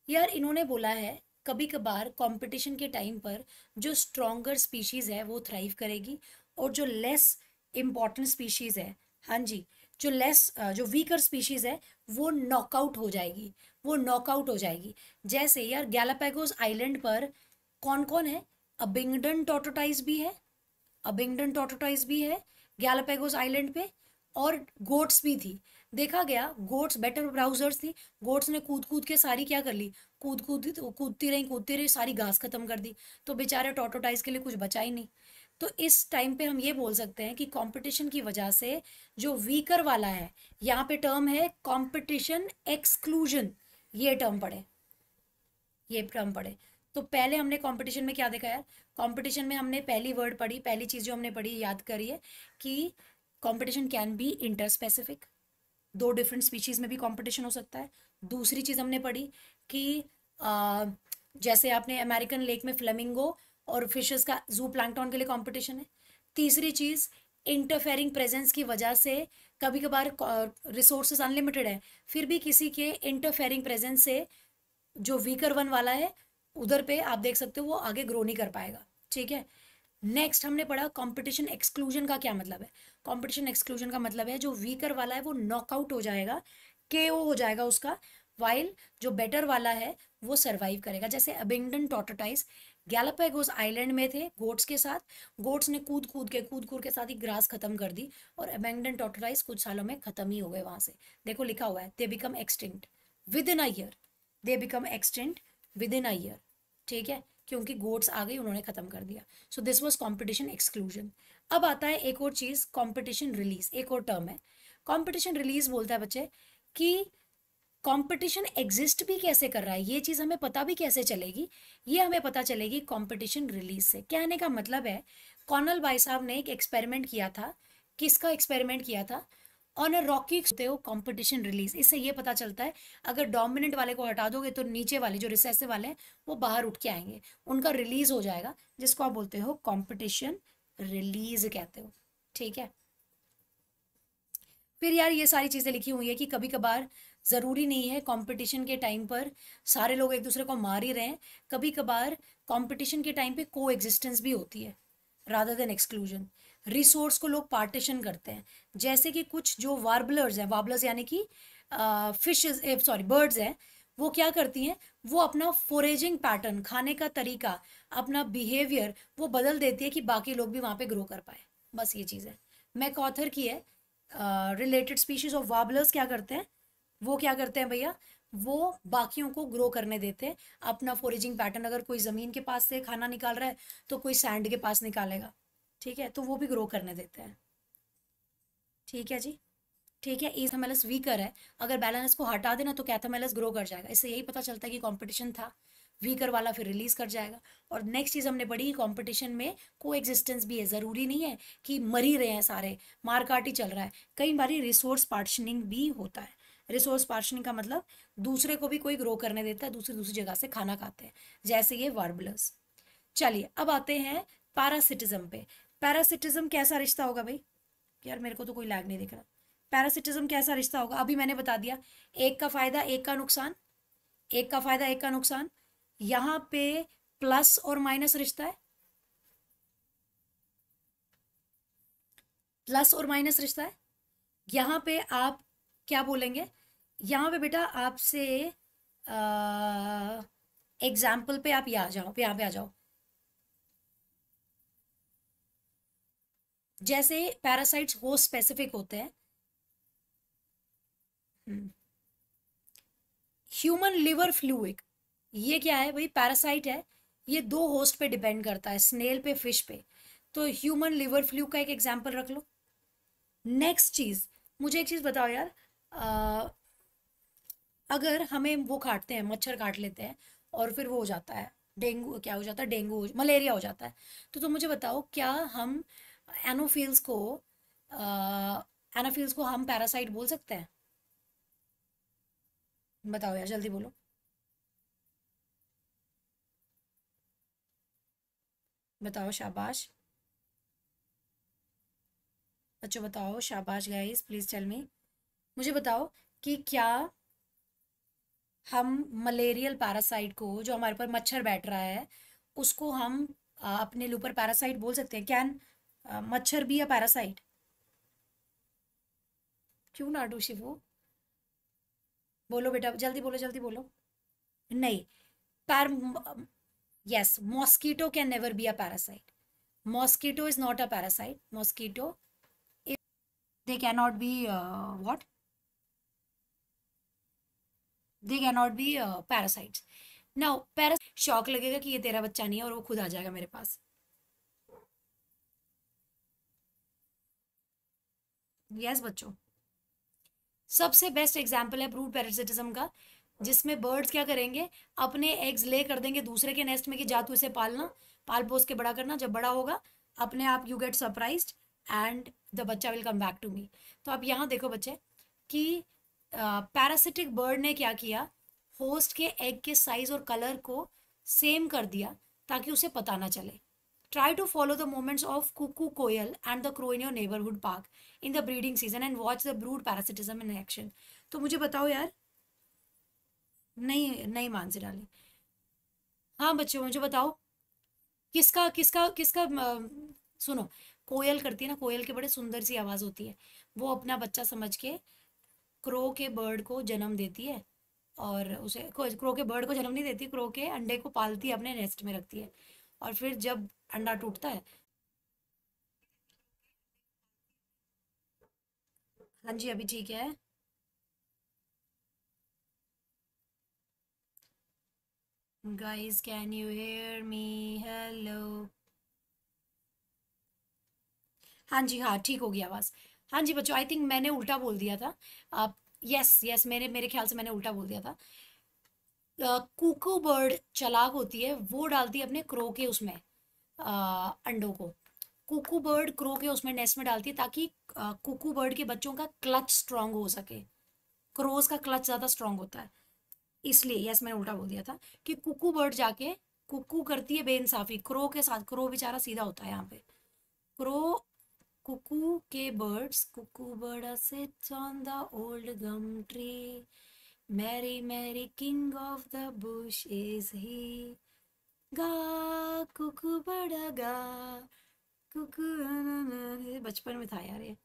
यार इन्होंने बोला है कभी कभार कंपटीशन के टाइम पर जो स्ट्रॉन्गर स्पीशीज है वो थ्राइव करेगी और जो लेस इम्पॉर्टेंट स्पीशीज है हाँ जी जो लेस जो वीकर स्पीशीज है वो नॉकआउट हो जाएगी वो नॉकआउट हो जाएगी जैसे यार गैलापैगोस आइलैंड पर कौन कौन है अबिंगडन टोटोटाइज भी है अबिंगडन टोटोटाइज भी है गैलापैगोस आइलैंड पे और गोट्स भी थी देखा गया गोट्स बेटर ब्राउजर्स थी गोट्स ने कूद कूद के सारी क्या कर ली कूद कूद तो कूदती रही कूदती रही सारी घास खत्म कर दी तो बेचारे टोटोटाइज के लिए कुछ बचा ही नहीं तो इस टाइम पे हम ये बोल सकते हैं कि कंपटीशन की वजह से जो वीकर वाला है यहाँ पे टर्म है कंपटीशन एक्सक्लूजन ये टर्म पढ़े ये टर्म पढ़े तो पहले हमने कंपटीशन में क्या देखा यार कंपटीशन में हमने पहली वर्ड पढ़ी पहली चीज़ जो हमने पढ़ी याद करिए कि competition can be inter specific दो डिफरेंट स्पीशीज़ में भी कंपटीशन हो सकता है दूसरी चीज़ हमने पढ़ी कि आ, जैसे आपने अमेरिकन लेक में फ्लेमिंगो और फिशेस का जू प्लांटॉन के लिए कॉम्पिटिशन है तीसरी चीज़ इंटरफेयरिंग प्रेजेंस की वजह से कभी कभार रिसोर्सेज अनलिमिटेड है फिर भी किसी के इंटरफेयरिंग प्रेजेंस से जो वीकर वन वाला है उधर पे आप देख सकते हो वो आगे ग्रो नहीं कर पाएगा ठीक है नेक्स्ट हमने पढ़ा कंपटीशन एक्सक्लूजन का क्या मतलब है कंपटीशन एक्सक्लूजन का मतलब है जो वीकर वाला है वो नॉकआउट हो जाएगा के हो जाएगा उसका वाइल जो बेटर वाला है वो सर्वाइव करेगा जैसे अबेंडन टोटोटाइज गैलापैगोस आइलैंड में थे गोट्स के साथ गोट्स ने कूद कूद के कूद कूद के साथ ही ग्रास खत्म कर दी और एबेंगडन टोटराइज कुछ सालों में खत्म ही हो गए वहां से देखो लिखा हुआ है they become extinct within a year they become extinct within a year ठीक है क्योंकि गोट्स आ गई उन्होंने खत्म कर दिया so this was competition exclusion अब आता है एक और चीज़ कॉम्पिटिशन रिलीज एक और टर्म है कॉम्पिटिशन रिलीज बोलता है बच्चे कि कंपटीशन एग्जिस्ट भी कैसे कर रहा है ये चीज़ हमें पता भी कैसे चलेगी ये हमें पता चलेगी कंपटीशन रिलीज से कहने का मतलब है कॉनल भाई साहब ने एक एक्सपेरिमेंट किया था किसका एक्सपेरिमेंट किया था ऑन अ रॉकी होते हो कॉम्पिटिशन रिलीज इससे ये पता चलता है अगर डोमिनेंट वाले को हटा दोगे तो नीचे वाले जो रिसेसिव वाले हैं वो बाहर उठ के आएंगे उनका रिलीज हो जाएगा जिसको आप बोलते हो कॉम्पिटिशन रिलीज कहते हो ठीक है फिर यार ये सारी चीज़ें लिखी हुई है कि कभी कभार ज़रूरी नहीं है कंपटीशन के टाइम पर सारे लोग एक दूसरे को मार ही रहे हैं कभी कभार कंपटीशन के टाइम पे को एग्जिस्टेंस भी होती है रादर देन एक्सक्लूजन रिसोर्स को लोग पार्टीशन करते हैं जैसे कि कुछ जो वार्बलर्स हैं वार्बलर्स यानी कि फिश सॉरी बर्ड्स हैं वो क्या करती हैं वो अपना फोरेजिंग पैटर्न खाने का तरीका अपना बिहेवियर वो बदल देती है कि बाकी लोग भी वहाँ पर ग्रो कर पाए बस ये चीज़ है कॉथर की है रिलेटेड स्पीशीज ऑफ वार्बलर्स क्या करते हैं वो क्या करते हैं भैया वो बाकियों को ग्रो करने देते हैं अपना फोरेजिंग पैटर्न अगर कोई ज़मीन के पास से खाना निकाल रहा है तो कोई सैंड के पास निकालेगा ठीक है तो वो भी ग्रो करने देते हैं ठीक है जी ठीक है एथमेलस वीकर है अगर बैलेंस को हटा देना तो कैथमेलस ग्रो कर जाएगा इससे यही पता चलता है कि कॉम्पिटिशन था वीकर वाला फिर रिलीज कर जाएगा और नेक्स्ट चीज़ हमने पढ़ी कॉम्पिटिशन कंपटीशन में को एग्जिस्टेंस भी है ज़रूरी नहीं है कि मर ही रहे हैं सारे मारकाट ही चल रहा है कई बार रिसोर्स पार्शनिंग भी होता है रिसोर्स पार्शनिंग का मतलब दूसरे को भी कोई ग्रो करने देता है दूसरी दूसरी जगह से खाना खाते हैं जैसे ये वार्बलर्स चलिए अब आते हैं पैरासिटिज्म पे पैरासिटिज्म कैसा रिश्ता होगा भाई यार मेरे को तो कोई लैग नहीं दिख रहा पैरासिटिज्म कैसा रिश्ता होगा अभी मैंने बता दिया एक का फायदा एक का नुकसान एक का फायदा एक का नुकसान यहाँ पे प्लस और माइनस रिश्ता है प्लस और माइनस रिश्ता है यहाँ पे आप क्या बोलेंगे यहाँ पे बेटा आपसे एग्जाम्पल पे आप यहाँ जाओ यहाँ पे आ जाओ जैसे पैरासाइट्स वो स्पेसिफिक होते हैं ह्यूमन लिवर फ्लूइक ये क्या है भाई पैरासाइट है ये दो होस्ट पे डिपेंड करता है स्नेल पे फिश पे तो ह्यूमन लिवर फ्लू का एक एग्जाम्पल रख लो नेक्स्ट चीज मुझे एक चीज बताओ यार अगर हमें वो काटते हैं मच्छर काट लेते हैं और फिर वो हो जाता है डेंगू क्या हो जाता है डेंगू मलेरिया हो जाता है तो तुम तो मुझे बताओ क्या हम एनोफील्स को एनाफील्स को हम पैरासाइट बोल सकते हैं बताओ यार जल्दी बोलो बताओ शाबाश बच्चों बताओ शाबाश गाइस प्लीज टेल मी मुझे बताओ कि क्या हम मलेरियल पैरासाइट को जो हमारे पर मच्छर बैठ रहा है उसको हम अपने लूपर पैरासाइट बोल सकते हैं कैन मच्छर भी या पैरासाइट क्यों ना डोशी वो बोलो बेटा जल्दी बोलो जल्दी बोलो नहीं पैर yes mosquito can never be a parasite mosquito is not a parasite mosquito they can not be what they can not be parasites ना पैरा शौक लगेगा कि ये तेरा बच्चा नहीं है और वो खुद आ जाएगा मेरे पास यस yes, बच्चों सबसे बेस्ट एग्जाम्पल है ब्रूड पैरासिटिज्म का जिसमें बर्ड्स क्या करेंगे अपने एग्स ले कर देंगे दूसरे के नेस्ट में कि जा इसे पालना पाल पोस के बड़ा करना जब बड़ा होगा अपने आप you get surprised and the बच्चा will come back to me तो आप यहाँ देखो बच्चे कि पैरासिटिक बर्ड ने क्या किया होस्ट के एग के साइज और कलर को सेम कर दिया ताकि उसे पता ना चले try to follow the moments of cuckoo koel and the crow in your neighbourhood park in the breeding season and watch the brood parasitism in action तो मुझे बताओ यार नहीं नहीं मान से डाले हाँ बच्चों मुझे बताओ किसका किसका किसका सुनो कोयल करती है ना कोयल के बड़े सुंदर सी आवाज़ होती है वो अपना बच्चा समझ के क्रो के बर्ड को जन्म देती है और उसे क्रो के बर्ड को जन्म नहीं देती क्रो के अंडे को पालती है अपने नेस्ट में रखती है और फिर जब अंडा टूटता है हाँ जी अभी ठीक है guys can you hear me hello हाँ जी हाँ ठीक हो गया आवाज़ हाँ जी बच्चों आई थिंक मैंने उल्टा बोल दिया था आप यस यस मेरे मेरे ख्याल से मैंने उल्टा बोल दिया था कुको बर्ड चलाक होती है वो डालती है अपने क्रो के उसमें आ, अंडों को कुकू बर्ड क्रो के उसमें नेस्ट में डालती है ताकि कुकू बर्ड के बच्चों का क्लच स्ट्रांग हो सके क्रोज का क्लच ज़्यादा स्ट्रांग होता है इसलिए यस मैंने उल्टा बोल दिया था कि कुकू बर्ड जाके कुकू करती है बेइंसाफी क्रो के साथ क्रो बेचारा सीधा होता है यहाँ पे क्रो कुकू के birds cuckoo bird sits on old gum tree merry merry king of the bush is he गा कुकू बर्ड गा बचपन में था यार ये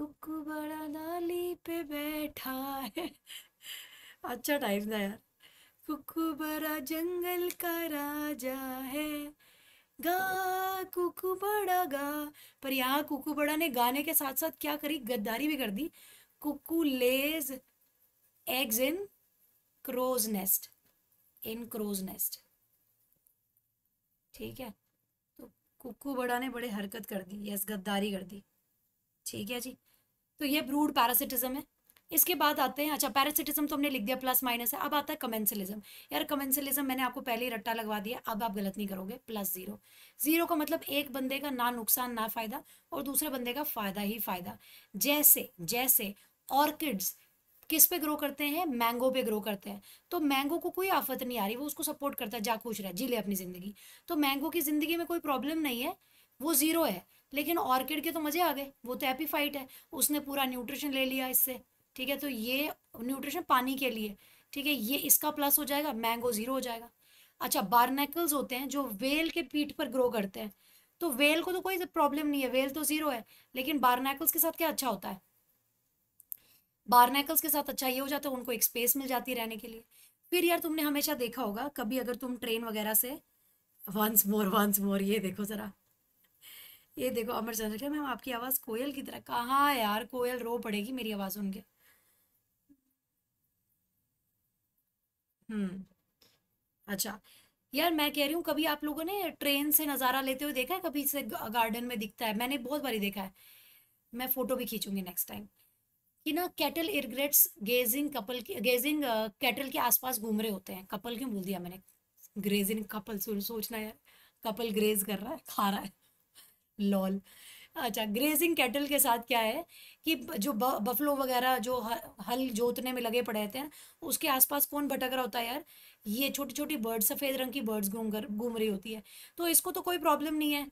कुकू बड़ा लाली पे बैठा है अच्छा टाइम था यार कुकू बड़ा जंगल का राजा है गा कुकू बड़ा गा पर यहाँ कुकू बड़ा ने गाने के साथ साथ क्या करी गद्दारी भी कर दी cuckoo lays eggs in crow's nest in crow's nest ठीक है तो कुकू बड़ा ने बड़े हरकत कर दी यस गद्दारी कर दी ठीक है जी तो ये ब्रूड पैरासिटिज्म है इसके बाद आते हैं अच्छा पैरासिटिज्म तो हमने लिख दिया प्लस माइनस है अब आता है कमेंसलिज्म यार कमेंसलिज्म मैंने आपको पहले ही रट्टा लगवा दिया अब आप गलत नहीं करोगे प्लस जीरो जीरो का मतलब एक बंदे का ना नुकसान ना फायदा और दूसरे बंदे का फायदा ही फायदा जैसे जैसे ऑर्किड्स किस पे ग्रो करते हैं मैंगो पे ग्रो करते हैं तो मैंगो को कोई आफत नहीं आ रही वो उसको सपोर्ट करता है जा खुश रहा जी ले अपनी ज़िंदगी तो मैंगो की ज़िंदगी में कोई प्रॉब्लम नहीं है वो ज़ीरो है लेकिन ऑर्किड के तो मज़े आ गए वो तो एपीफाइट है उसने पूरा न्यूट्रिशन ले लिया इससे ठीक है तो ये न्यूट्रिशन पानी के लिए ठीक है ये इसका प्लस हो जाएगा मैंगो ज़ीरो हो जाएगा अच्छा बारनेकल्स होते हैं जो वेल के पीठ पर ग्रो करते हैं तो वेल को तो कोई प्रॉब्लम नहीं है वेल तो ज़ीरो है लेकिन बारनेकल्स के साथ क्या अच्छा होता है बारनेकल्स के साथ अच्छा ये हो जाता है उनको एक स्पेस मिल जाती है रहने के लिए फिर यार तुमने हमेशा देखा होगा कभी अगर तुम ट्रेन वगैरह से वंस मोर वंस मोर ये देखो ज़रा ये देखो अमर चंद्र मैम आपकी आवाज़ कोयल की तरह कहाँ यार कोयल रो पड़ेगी मेरी आवाज़ उनके हम्म। अच्छा यार मैं कह रही हूँ कभी आप लोगों ने ट्रेन से नज़ारा लेते हुए देखा है कभी से गार्डन में दिखता है मैंने बहुत बारी देखा है मैं फोटो भी खींचूंगी नेक्स्ट टाइम कि ना cattle egrets grazing couple grazing cattle के आसपास घूम रहे होते हैं कपल क्यों बोल दिया मैंने ग्रेजिंग कपल सोचना यार कपल ग्रेज कर रहा है खा रहा है लॉल अच्छा ग्रेजिंग कैटल के साथ क्या है कि जो बफलो वगैरह जो हल जोतने में लगे पड़े रहते हैं उसके आसपास कौन भटक रहा होता है यार ये छोटी छोटी बर्ड्स सफ़ेद रंग की बर्ड्स घूम कर घूम रही होती है तो इसको तो कोई प्रॉब्लम नहीं है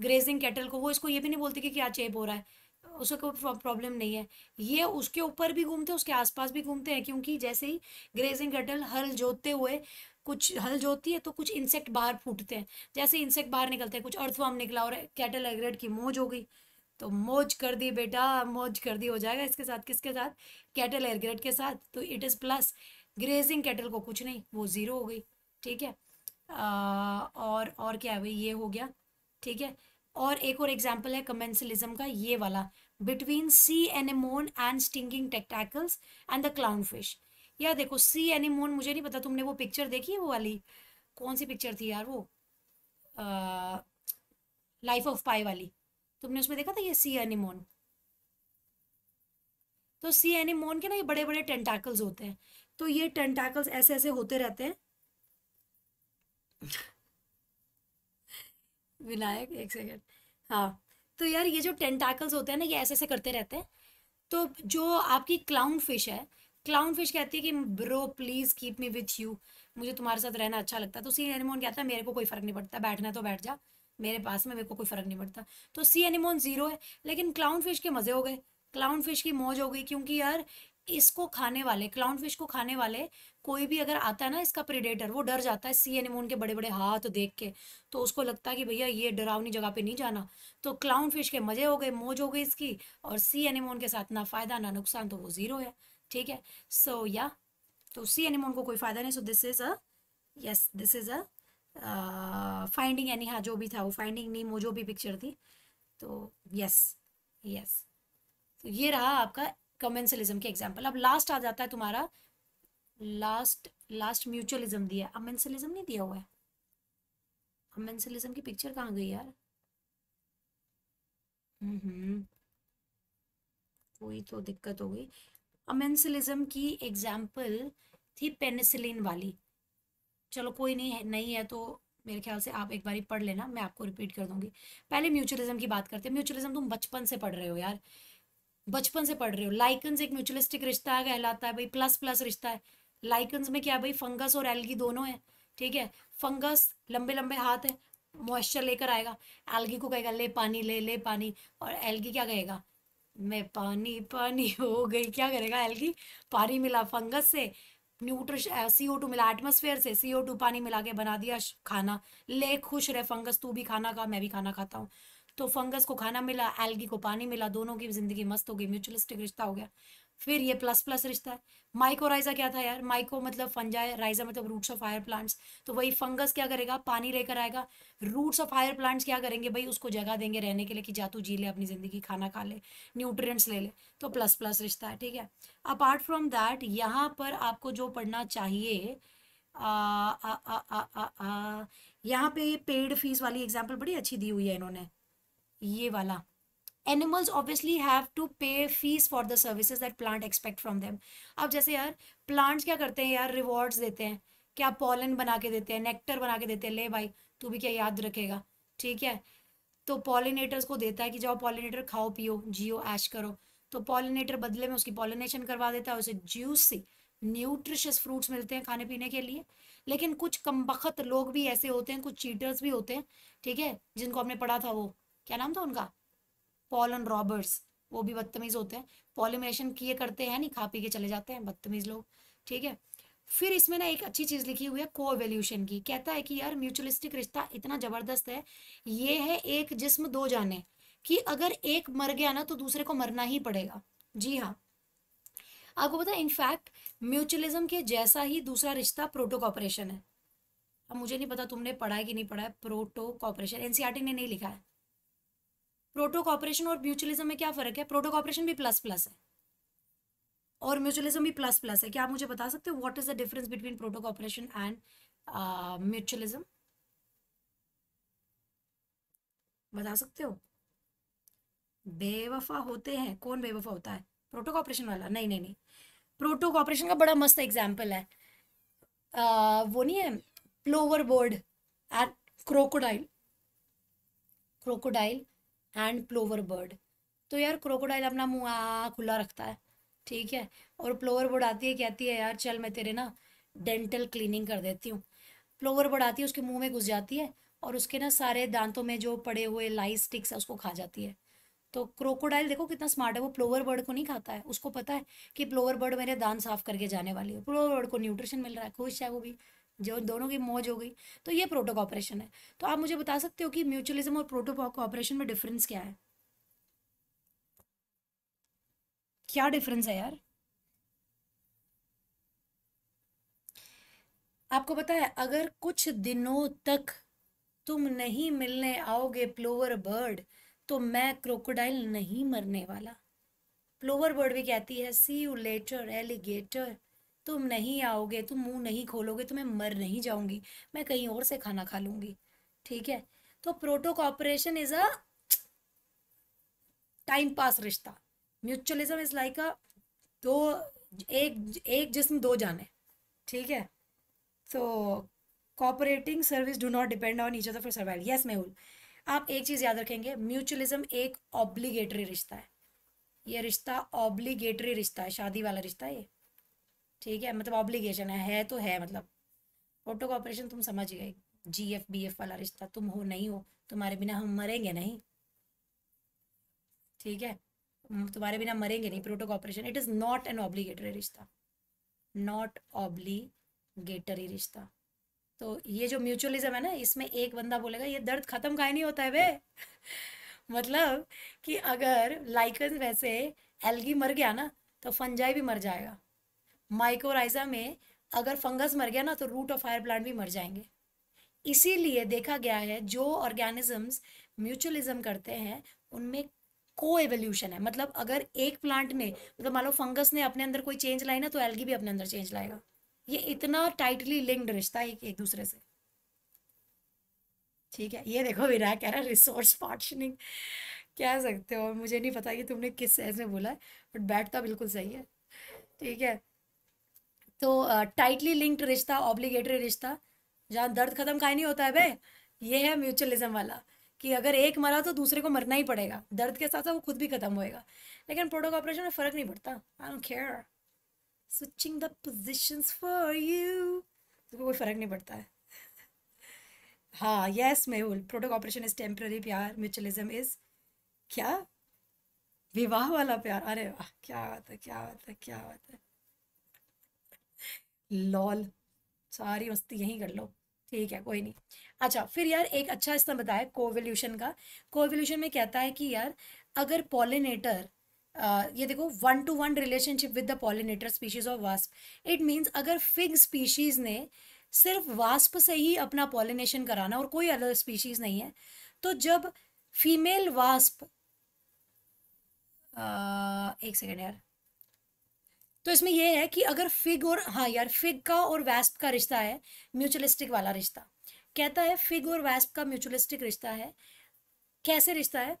ग्रेजिंग कैटल को वो इसको ये भी नहीं बोलती कि क्या चेप हो रहा है उसका कोई प्रॉब्लम नहीं है ये उसके ऊपर भी घूमते हैं उसके आसपास भी घूमते हैं क्योंकि जैसे ही ग्रेजिंग कैटल हल जोतते हुए कुछ हल जोतती है तो कुछ इंसेक्ट बाहर फूटते हैं जैसे इंसेक्ट बाहर निकलते हैं कुछ अर्थवाम निकला और कैटल एग्रेड की मोज हो गई तो मौज कर दी बेटा मौज कर दी हो जाएगा इसके साथ किसके साथ कैटल एयरग्रेड के साथ तो it is plus grazing cattle को कुछ नहीं वो ज़ीरो हो गई ठीक है आ, और और क्या है भाई ये हो गया ठीक है और एक और एग्जाम्पल है कमेंसलिज्म का ये वाला between sea anemone and stinging tentacles and the clown fish यार देखो सी एनिमोन मुझे नहीं पता तुमने वो पिक्चर देखी है वो वाली कौन सी पिक्चर थी यार वो लाइफ ऑफ पाई वाली तुमने उसमें देखा था ये सी एनिमोन तो सी एनिमोन के ना ये बड़े बड़े टेंटाकल्स होते हैं तो ये टेंटाकल्स ऐसे ऐसे होते रहते हैं विनायक एक सेकेंड हाँ तो यार ये जो टेंटाकल्स होते हैं ना ये ऐसे ऐसे करते रहते हैं तो जो आपकी क्लाउन फिश है क्लाउन फिश कहती है कि bro please keep me with you मुझे तुम्हारे साथ रहना अच्छा लगता है तो सी एनिमोन कहता है मेरे को कोई फर्क नहीं पड़ता बैठना तो बैठ जा मेरे पास में मेरे को कोई फर्क नहीं पड़ता तो सी एनिमोन जीरो है लेकिन क्लाउन फिश के मजे हो गए क्लाउन फिश की मौज हो गई क्योंकि यार इसको खाने वाले क्लाउन फिश को खाने वाले कोई भी अगर आता है ना इसका प्रिडेटर वो डर जाता है सी एनिमोन के बड़े बड़े हाथ देख के तो उसको लगता है कि भैया ये डरावनी जगह पे नहीं जाना तो क्लाउन फिश के मजे हो गए मौज हो गई इसकी और सी एनिमोन के साथ ना फायदा ना नुकसान तो वो जीरो है ठीक है सो so, या yeah, तो सी एनिमोन को कोई फायदा नहीं so this is us this is a finding यानी हाँ जो भी था वो फाइंडिंग नहीं जो भी पिक्चर थी तो यस यस तो ये रहा आपका कमेंसलिज्म के एग्जाम्पल अब लास्ट आ जाता है तुम्हारा लास्ट लास्ट म्यूचुअलिज्म दिया अमेंसलिज्म नहीं दिया हुआ है अमेंसलिज्म की पिक्चर कहाँ गई यार हम्म कोई तो दिक्कत हो गई अमेंसलिज्म की एग्जाम्पल थी पेनिसिलिन वाली चलो कोई नहीं है नहीं है तो मेरे ख्याल से आप एक बार पढ़ लेना मैं आपको रिपीट कर दूंगी पहले म्यूचुअलिज्म की बात करते हैं म्यूचुअलिज्म तुम बचपन से पढ़ रहे हो यार बचपन से पढ़ रहे हो लाइकन्स एक म्यूचुअलिस्टिक रिश्ता कहलाता है भाई प्लस प्लस रिश्ता है लाइकन्स में क्या है भाई फंगस और एल्गी दोनों है ठीक है फंगस लंबे लंबे हाथ है मॉइस्चर लेकर आएगा एल्गी को कहेगा ले पानी ले ले पानी और एल्गी क्या कहेगा मैं पानी पानी हो गई क्या करेगा एल्गी पानी मिला फंगस से न्यूट्रिश सी ओ टू मिला एटमोसफेयर से सी ओ टू पानी मिला के बना दिया खाना ले खुश रहे फंगस तू भी खाना खा मैं भी खाना खाता हूँ तो फंगस को खाना मिला एल्गी को पानी मिला दोनों की जिंदगी मस्त हो गई म्यूचुअलिस्टिक रिश्ता हो गया फिर ये प्लस प्लस रिश्ता है माइको राइज़ा क्या था यार माइको मतलब है राइजा मतलब रूट्स ऑफ हायर प्लांट्स तो वही फंगस क्या करेगा पानी लेकर आएगा रूट्स ऑफ हायर प्लांट्स क्या करेंगे भाई उसको जगह देंगे रहने के लिए कि जातू जी ले अपनी ज़िंदगी खाना खा ले न्यूट्रिएंट्स ले ले तो प्लस प्लस रिश्ता है ठीक है अपार्ट फ्रॉम दैट यहाँ पर आपको जो पढ़ना चाहिए यहाँ पे पेड फीस वाली एग्जाम्पल बड़ी अच्छी दी हुई है इन्होंने ये वाला animals obviously have to pay fees for the services that plant expect from them अब जैसे यार प्लांट्स क्या करते हैं यार रिवॉर्ड्स देते हैं क्या पॉलन बना के देते हैं नेक्टर बना के देते हैं ले भाई तू भी क्या याद रखेगा ठीक है तो पॉलिनेटर्स को देता है कि जाओ पॉलिनेटर खाओ पियो जियो ऐश करो तो पॉलिनेटर बदले में उसकी पॉलिनेशन करवा देता है उसे जूसी न्यूट्रिशियस फ्रूट्स मिलते हैं खाने पीने के लिए लेकिन कुछ कमबख्त लोग भी ऐसे होते हैं कुछ चीटर्स भी होते हैं ठीक है जिनको हमने पढ़ा था वो क्या नाम था उनका पॉलन रॉबर्स वो भी बदतमीज होते हैं पॉलिमेशन किए करते हैं नहीं खा पी के चले जाते हैं बदतमीज लोग ठीक है फिर इसमें ना एक अच्छी चीज लिखी हुई है को एवेल्यूशन की कहता है कि यार म्यूचुअलिस्टिक रिश्ता इतना जबरदस्त है ये है एक जिस्म दो जाने कि अगर एक मर गया ना तो दूसरे को मरना ही पड़ेगा जी हाँ आपको पता है इनफैक्ट म्यूचुअलिज्म के जैसा ही दूसरा रिश्ता प्रोटो कॉपरेशन है अब मुझे नहीं पता तुमने पढ़ा है कि नहीं पढ़ा है प्रोटो कॉपरेशन एनसीआरटी ने नहीं लिखा है प्रोटो कॉपरेशन और म्यूचुअलिज्म में क्या फ़र्क है प्रोटो कॉपरेशन भी प्लस प्लस है और म्यूचुअलिज्म भी प्लस प्लस है क्या आप मुझे बता सकते हो what is the difference between protocooperation and mutualism बता सकते हो बेवफा होते हैं कौन बेवफा होता है प्रोटो कॉपरेशन वाला नहीं नहीं नहीं प्रोटो कॉपरेशन का बड़ा मस्त एग्जाम्पल है uh, वो नहीं है plover bird and crocodile crocodile and plover bird तो यार क्रोकोडाइल अपना मुँह आ खुला रखता है ठीक है और प्लोवर बर्ड आती है कहती है यार चल मैं तेरे ना डेंटल क्लीनिंग कर देती हूँ प्लोवर बर्ड आती है उसके मुँह में घुस जाती है और उसके ना सारे दांतों में जो पड़े हुए लाई स्टिक्स है उसको खा जाती है तो क्रोकोडाइल देखो कितना स्मार्ट है वो प्लोवर बर्ड को नहीं खाता है उसको पता है कि प्लोवर बर्ड मेरे दांत साफ करके जाने वाली है प्लोवर बर्ड को न्यूट्रिशन मिल रहा है खुश है वो भी जो दोनों की मौज हो गई तो ये प्रोटो कॉपरेशन है तो आप मुझे बता सकते हो कि म्यूचुअलिज्म और प्रोटो कॉपरेशन में डिफरेंस क्या है क्या डिफरेंस है यार आपको पता है अगर कुछ दिनों तक तुम नहीं मिलने आओगे प्लोवर बर्ड तो मैं क्रोकोडाइल नहीं मरने वाला प्लोवर बर्ड भी कहती है सी यू लेटर एलिगेटर तुम नहीं आओगे तुम मुंह नहीं खोलोगे तो मैं मर नहीं जाऊंगी मैं कहीं और से खाना खा लूंगी ठीक है तो protocooperation is a time pass रिश्ता म्यूचुअलिज्म इज लाइक अ दो एक एक जिसम दो जाने ठीक है तो cooperating service do not depend on each other for survival yes Mehul आप एक चीज़ याद रखेंगे म्यूचुअलिज्म एक ऑब्लिगेटरी रिश्ता है ये रिश्ता ऑब्लिगेटरी रिश्ता है शादी वाला रिश्ता है ये ठीक है मतलब ऑब्लिगेशन है है तो है मतलब फोटो का ऑपरेशन तुम समझ गए जी एफ बी एफ वाला रिश्ता तुम हो नहीं हो तुम्हारे बिना हम मरेंगे नहीं ठीक है तुम्हारे बिना मरेंगे नहीं protocooperation it is not an obligatory रिश्ता नॉट ऑब्लीगेटरी रिश्ता तो ये जो म्यूचुअलिज्म है ना इसमें एक बंदा बोलेगा ये दर्द खत्म का नहीं होता है वे मतलब कि अगर लाइकन वैसे एल्गी मर गया ना तो फंजाई भी मर जाएगा माइकोराइजा में अगर फंगस मर गया ना तो रूट और फायर प्लांट भी मर जाएंगे इसीलिए देखा गया है जो ऑर्गेनिजम्स म्यूचुअलिज्म करते हैं उनमें को एवोल्यूशन है मतलब अगर एक प्लांट ने मतलब मान लो फंगस ने अपने अंदर कोई चेंज लाई ना तो एल्गी भी अपने अंदर चेंज लाएगा ये इतना टाइटली लिंक्ड रिश्ता है एक दूसरे से ठीक है ये देखो विराग कह रहा है रिसोर्स पार्टनिंग कह सकते हो मुझे नहीं पता कि तुमने किस सेंस में बोला है बट बैठता बिल्कुल सही है ठीक है तो टाइटली लिंक्ड रिश्ता ऑब्लिगेटरी रिश्ता जहाँ दर्द खत्म का नहीं होता है भाई ये है म्यूचुअलिज्म वाला कि अगर एक मरा तो दूसरे को मरना ही पड़ेगा दर्द के साथ साथ वो खुद भी खत्म होएगा लेकिन प्रोडक्ट ऑपरेशन में फ़र्क नहीं पड़ता I don't care switching the positions for you उसको कोई फ़र्क नहीं पड़ता है हाँ yes Mehul protocooperation is temporary प्यार म्यूचुअलिज्म इज क्या विवाह वाला प्यार अरे वाह क्या बात है क्या बात है क्या बात है लॉल सारी मस्ती यहीं कर लो ठीक है कोई नहीं अच्छा फिर यार एक अच्छा इसने बताया कोवल्यूशन का कोवल्यूशन में कहता है कि यार अगर पॉलिनेटर ये देखो one to one relationship with the pollinator species of wasp it means अगर फिग स्पीशीज ने सिर्फ वास्प से ही अपना पॉलिनेशन कराना और कोई अदर स्पीशीज नहीं है तो जब फीमेल वास्प आ, एक सेकेंड यार तो इसमें यह है कि अगर फिग और हाँ यार फिग का और वैस्प का रिश्ता है म्यूचुअलिस्टिक वाला रिश्ता कहता है फिग और वैस्प का म्यूचुअलिस्टिक रिश्ता है कैसे रिश्ता है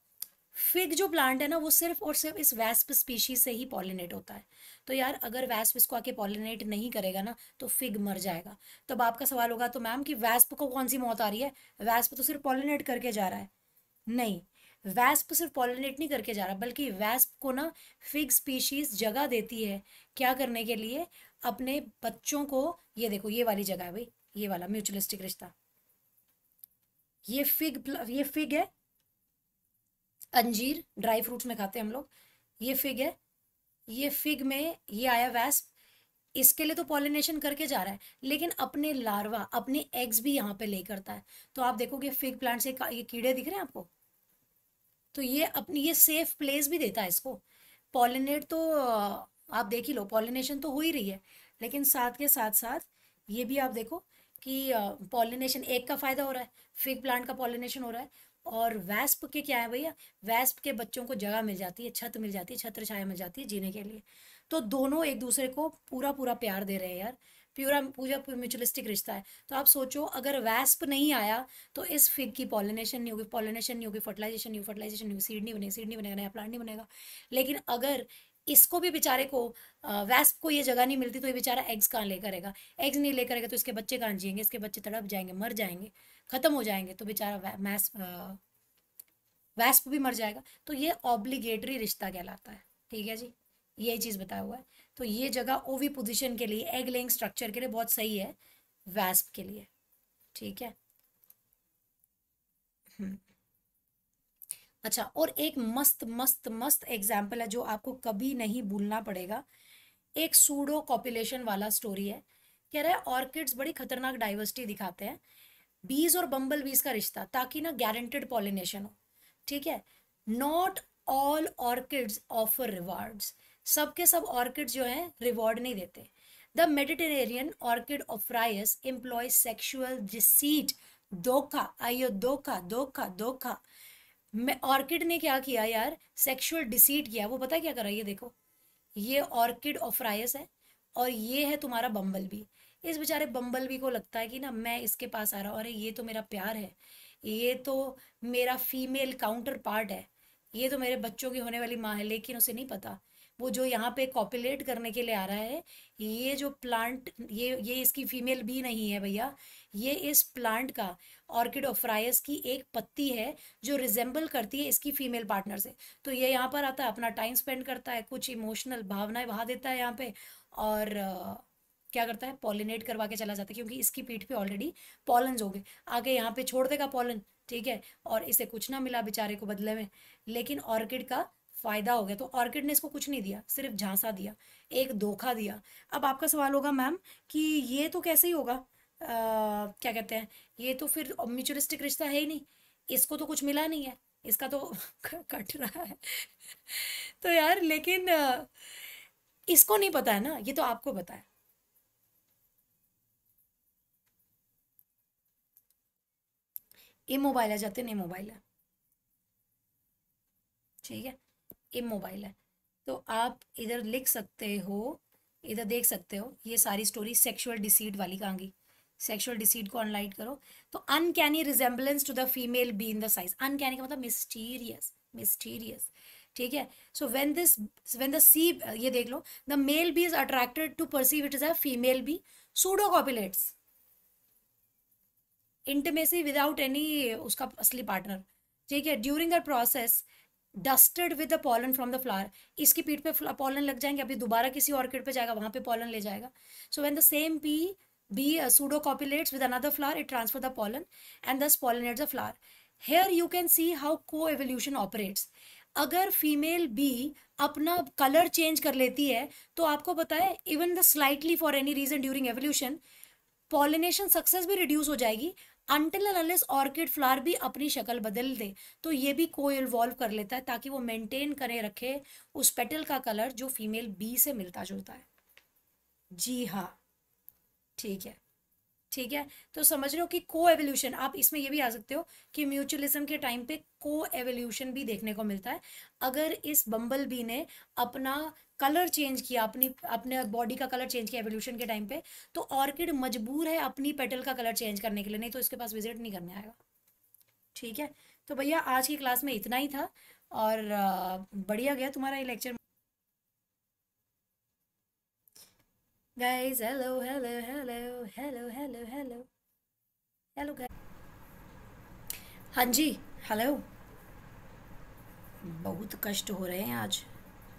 फिग जो प्लांट है ना वो सिर्फ और सिर्फ इस वैस्प स्पीशीज से ही पॉलिनेट होता है तो यार अगर वैस्प इसको आके पॉलिनेट नहीं करेगा ना तो फिग मर जाएगा तब आपका सवाल होगा तो मैम कि वैस्प को कौन सी मौत आ रही है वैस्प तो सिर्फ पॉलिनेट करके जा रहा है नहीं वैस्प सिर्फ पॉलिनेट नहीं करके जा रहा बल्कि वैस्प को ना फिग स्पीशीज जगह देती है क्या करने के लिए अपने बच्चों को ये देखो ये वाली जगह है भाई ये वाला म्यूचुअलिस्टिक रिश्ता ये फिग ये फिग है अंजीर ड्राई फ्रूट्स में खाते हैं हम लोग ये फिग है ये फिग में ये आया वैस्प इसके लिए तो पॉलिनेशन करके जा रहा है लेकिन अपने लार्वा अपने एग्स भी यहाँ पे ले करता है तो आप देखोगे फिग प्लांट से ये कीड़े दिख रहे हैं आपको तो ये अपनी ये सेफ प्लेस भी देता है इसको पॉलिनेट तो आप देख ही लो पॉलिनेशन तो हो ही रही है लेकिन साथ के साथ साथ ये भी आप देखो कि पॉलिनेशन एक का फ़ायदा हो रहा है फिग प्लांट का पॉलिनेशन हो रहा है और वैस्प के क्या है भैया वैस्प के बच्चों को जगह मिल जाती है छत मिल जाती है छत्र छाया मिल जाती है जीने के लिए तो दोनों एक दूसरे को पूरा पूरा प्यार दे रहे हैं यार प्यूरा पूजा म्यूचुअलिस्टिक रिश्ता है तो आप सोचो अगर वैस्प नहीं आया तो इस फिग की पॉलिनेशन नहीं होगी पॉलिनेशन नहीं होगी फर्टिलाइजेशन नहीं होगी फर्टिलाइजेशन नहीं होगी सीड नहीं बनेगी सीड नहीं बनेगा नया प्लांट नहीं बनेगा लेकिन अगर इसको भी बेचारे को वैस्प को ये जगह नहीं मिलती तो ये बेचारा एग्स कहाँ लेकर रहेगा एग्स नहीं लेकर रहेगा तो इसके बच्चे कहाँ जियेंगे इसके बच्चे तड़प जाएंगे मर जाएंगे खत्म हो जाएंगे तो बेचारा मैस वैस्प भी मर जाएगा तो ये ऑब्लिगेटरी रिश्ता कहलाता है ठीक है जी यही चीज़ बताया हुआ है तो ये जगह ओवी पोजिशन के लिए एग लेइंग स्ट्रक्चर के लिए बहुत सही है वैस्प के लिए ठीक है हम्म। अच्छा और एक मस्त मस्त मस्त एग्जाम्पल है जो आपको कभी नहीं भूलना पड़ेगा एक सूडो कॉपुलेशन वाला स्टोरी है कह रहे हैं ऑर्किड्स बड़ी खतरनाक डाइवर्सिटी दिखाते हैं बीज और बम्बल बीज का रिश्ता ताकि ना गारंटेड पॉलिनेशन हो ठीक है not all orchids offer rewards सब के सब ऑर्किड जो है रिवॉर्ड नहीं देते the Mediterranean orchid of Ophrys employ sexual deceit धोखा आइयो धोखा धोखा धोखा ऑर्किड ने क्या किया यार सेक्सुअल डिसीट किया वो पता क्या कर रहा है ये देखो ये ऑर्किड ऑफरायस है और ये है तुम्हारा बम्बल भी इस बेचारे बम्बल भी को लगता है कि ना मैं इसके पास आ रहा हूँ अरे ये तो मेरा प्यार है ये तो मेरा फीमेल काउंटर पार्ट है ये तो मेरे बच्चों की होने वाली माँ है लेकिन उसे नहीं पता वो जो यहाँ पे कॉपुलेट करने के लिए आ रहा है ये जो प्लांट ये ये इसकी फीमेल भी नहीं है भैया ये इस प्लांट का ऑर्किड ऑफ्राइस की एक पत्ती है जो रिजेंबल करती है इसकी फीमेल पार्टनर से तो ये यहाँ पर आता है अपना टाइम स्पेंड करता है कुछ इमोशनल भावनाएं बहा देता है यहाँ पे और क्या करता है पॉलिनेट करवा के चला जाता है क्योंकि इसकी पीठ पे ऑलरेडी पॉलन्स हो गए आगे यहाँ पे छोड़ देगा पॉलन ठीक है और इसे कुछ ना मिला बेचारे को बदले में लेकिन ऑर्किड का फ़ायदा हो गया तो ऑर्किड ने इसको कुछ नहीं दिया सिर्फ झांसा दिया एक धोखा दिया अब आपका सवाल होगा मैम कि ये तो कैसे ही होगा आ, क्या कहते हैं ये तो फिर म्यूचुअलिस्टिक रिश्ता है ही नहीं इसको तो कुछ मिला नहीं है इसका तो कट रहा है तो यार लेकिन इसको नहीं पता है ना ये तो आपको पता है ये मोबाइल है जाते नहीं मोबाइल है ठीक है इमोबाइल है तो आप इधर लिख सकते हो इधर देख सकते हो ये सारी स्टोरी सेक्सुअल डिसीड वाली कहाँगी सेक्सुअल डिसीड को अनलाइट करो तो uncanny resemblance to the female bee in the size uncanny का मतलब मिस्टीरियस मिस्टीरियस ठीक है so when this when the see ये देख लो the male bee is attracted to perceive it is a female bee pseudo copulates intimacy without any उसका असली partner ठीक है during the process dusted with the pollen from the flower इसकी पीठ पे पॉलन लग जाएंगे अभी दोबारा किसी ऑर्किड पे जाएगा वहां पे पॉलन ले जाएगा so when the same bee bee pseudo copulates with another flower it transfer the pollen and thus pollinates the flower here you can see how coevolution operates अगर फीमेल बी अपना colour change कर लेती है तो आपको पता है even the slightly for any reason during evolution pollination success भी रिड्यूस हो जाएगी until and unless orchid flower भी अपनी शक्ल बदल दे तो ये भी को इन्वॉल्व कर लेता है ताकि वो मेंटेन करे रखे उस पेटल का कलर जो फीमेल बी से मिलता जुलता है जी हाँ ठीक है ठीक है तो समझ रहे हो कि को एवोल्यूशन आप इसमें ये भी आ सकते हो कि म्यूचुअलिज्म के टाइम पे को एवोल्यूशन भी देखने को मिलता है अगर इस बम्बल बी ने अपना कलर चेंज किया अपनी अपने बॉडी का कलर चेंज किया एवोल्यूशन के टाइम पे तो ऑर्किड मजबूर है अपनी पेटल का कलर चेंज करने के लिए नहीं तो इसके पास विजिट नहीं करने आएगा ठीक है तो भैया आज की क्लास में इतना ही था और बढ़िया गया तुम्हारा ये lecture guys hello hello hello hello hello hello hello guys हाँ जी हेलो बहुत कष्ट हो रहे हैं आज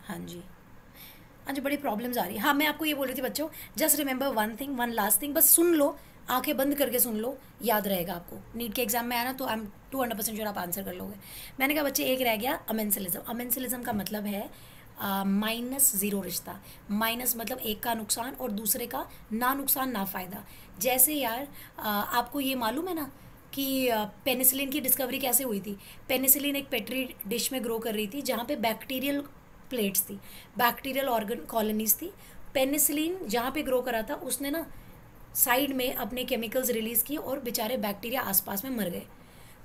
हाँ जी आज बड़ी प्रॉब्लम्स आ रही है हाँ मैं आपको ये बोल रही थी बच्चों just remember one thing one last thing बस सुन लो आंखें बंद करके सुन लो याद रहेगा आपको नीट के एग्जाम में आना तो I am two hundred percent sure आप आंसर कर लोगे मैंने कहा बच्चे एक रह गया अमेंसलिज्म अमेंसलिज्म का मतलब है माइनस ज़ीरो रिश्ता माइनस मतलब एक का नुकसान और दूसरे का ना नुकसान ना फ़ायदा जैसे यार आ, आपको ये मालूम है ना कि पेनिसिलिन की डिस्कवरी कैसे हुई थी पेनिसिलिन एक पेट्री डिश में ग्रो कर रही थी जहाँ पे बैक्टीरियल प्लेट्स थी बैक्टीरियल ऑर्गन कॉलोनीज थी पेनिसिलिन जहाँ पे ग्रो करा था उसने ना साइड में अपने केमिकल्स रिलीज़ किए और बेचारे बैक्टीरिया आसपास में मर गए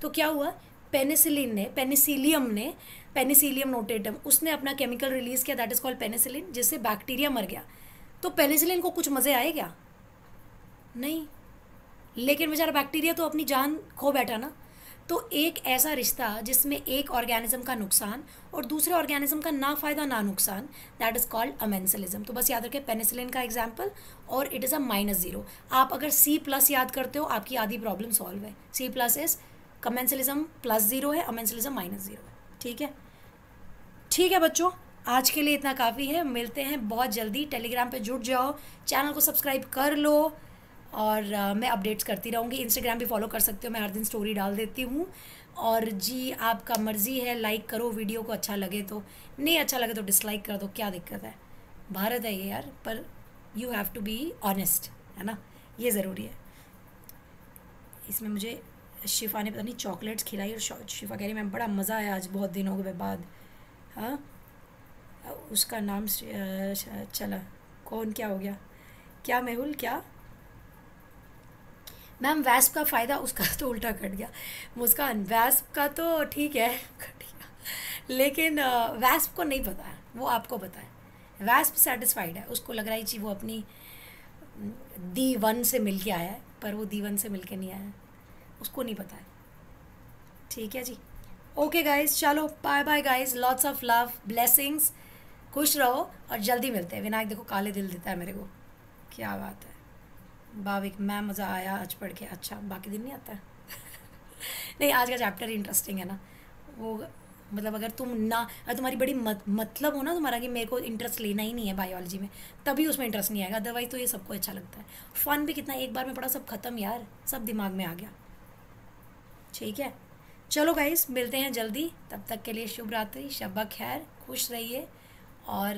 तो क्या हुआ पेनिसिलिन ने पेनिसिलियम ने पेनिसिलियम नोटेटम उसने अपना केमिकल रिलीज़ किया दैट इज़ कॉल्ड पेनिसिलिन जिससे बैक्टीरिया मर गया तो पेनिसिलिन को कुछ मज़े आए क्या नहीं लेकिन बेचारा बैक्टीरिया तो अपनी जान खो बैठा ना तो एक ऐसा रिश्ता जिसमें एक ऑर्गेनिज्म का नुकसान और दूसरे ऑर्गेनिज्म का ना फ़ायदा ना नुकसान दैट इज़ कॉल्ड अमेंसिलिज्म तो बस याद रखें पेनिसिलिन का एग्जाम्पल और it is a minus zero आप अगर सी प्लस याद करते हो आपकी आधी प्रॉब्लम सॉल्व है see plus is commensalism plus zero है अमेंसिलिज्म माइनस ज़ीरो ठीक है ठीक है बच्चों आज के लिए इतना काफ़ी है मिलते हैं बहुत जल्दी टेलीग्राम पे जुड़ जाओ चैनल को सब्सक्राइब कर लो और आ, मैं अपडेट्स करती रहूँगी इंस्टाग्राम भी फॉलो कर सकते हो मैं हर दिन स्टोरी डाल देती हूँ और जी आपका मर्ज़ी है लाइक करो वीडियो को अच्छा लगे तो नहीं अच्छा लगे तो डिसलाइक कर दो क्या दिक्कत है भारत है ये यार पर you have to be honest है ना ये ज़रूरी है इसमें मुझे शिफा ने पता नहीं चॉकलेट्स खिलाई और शिफा कह रही मैम बड़ा मज़ा आया आज बहुत दिनों के बाद हाँ उसका नाम चला कौन क्या हो गया क्या मेहुल क्या मैम वैस्प का फ़ायदा उसका तो उल्टा कट गया मुस्कान वैस्प का तो ठीक है कट गया लेकिन वैस्प को नहीं पता है वो आपको पता है वैस्प सेटिस्फाइड है उसको लग रहा है जी वो अपनी दी वन से मिल के आया है पर वो दी वन से मिल के नहीं आया उसको नहीं पता है ठीक है जी ओके गाइज चलो bye bye guys lots of love blessings खुश रहो और जल्दी मिलते हैं विनायक देखो काले दिल देता है मेरे को क्या बात है भाविक मैं मज़ा आया आज पढ़ के अच्छा बाकी दिन नहीं आता है नहीं आज का चैप्टर इंटरेस्टिंग है ना वो मतलब अगर तुम ना अगर तुम्हारी बड़ी मत, मतलब हो ना तुम्हारा कि मेरे को इंटरेस्ट लेना ही नहीं है बायोलॉजी में तभी उसमें इंटरेस्ट नहीं आएगा अदरवाइज तो ये सबको अच्छा लगता है फ़न भी कितना एक बार में पढ़ा सब खत्म यार सब दिमाग में आ गया ठीक है चलो गाइस मिलते हैं जल्दी तब तक के लिए शुभ रात्रि शब्बा खैर खुश रहिए और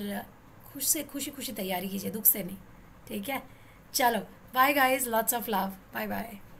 खुश से खुशी खुशी तैयारी कीजिए दुख से नहीं ठीक है चलो bye guys lots of love bye bye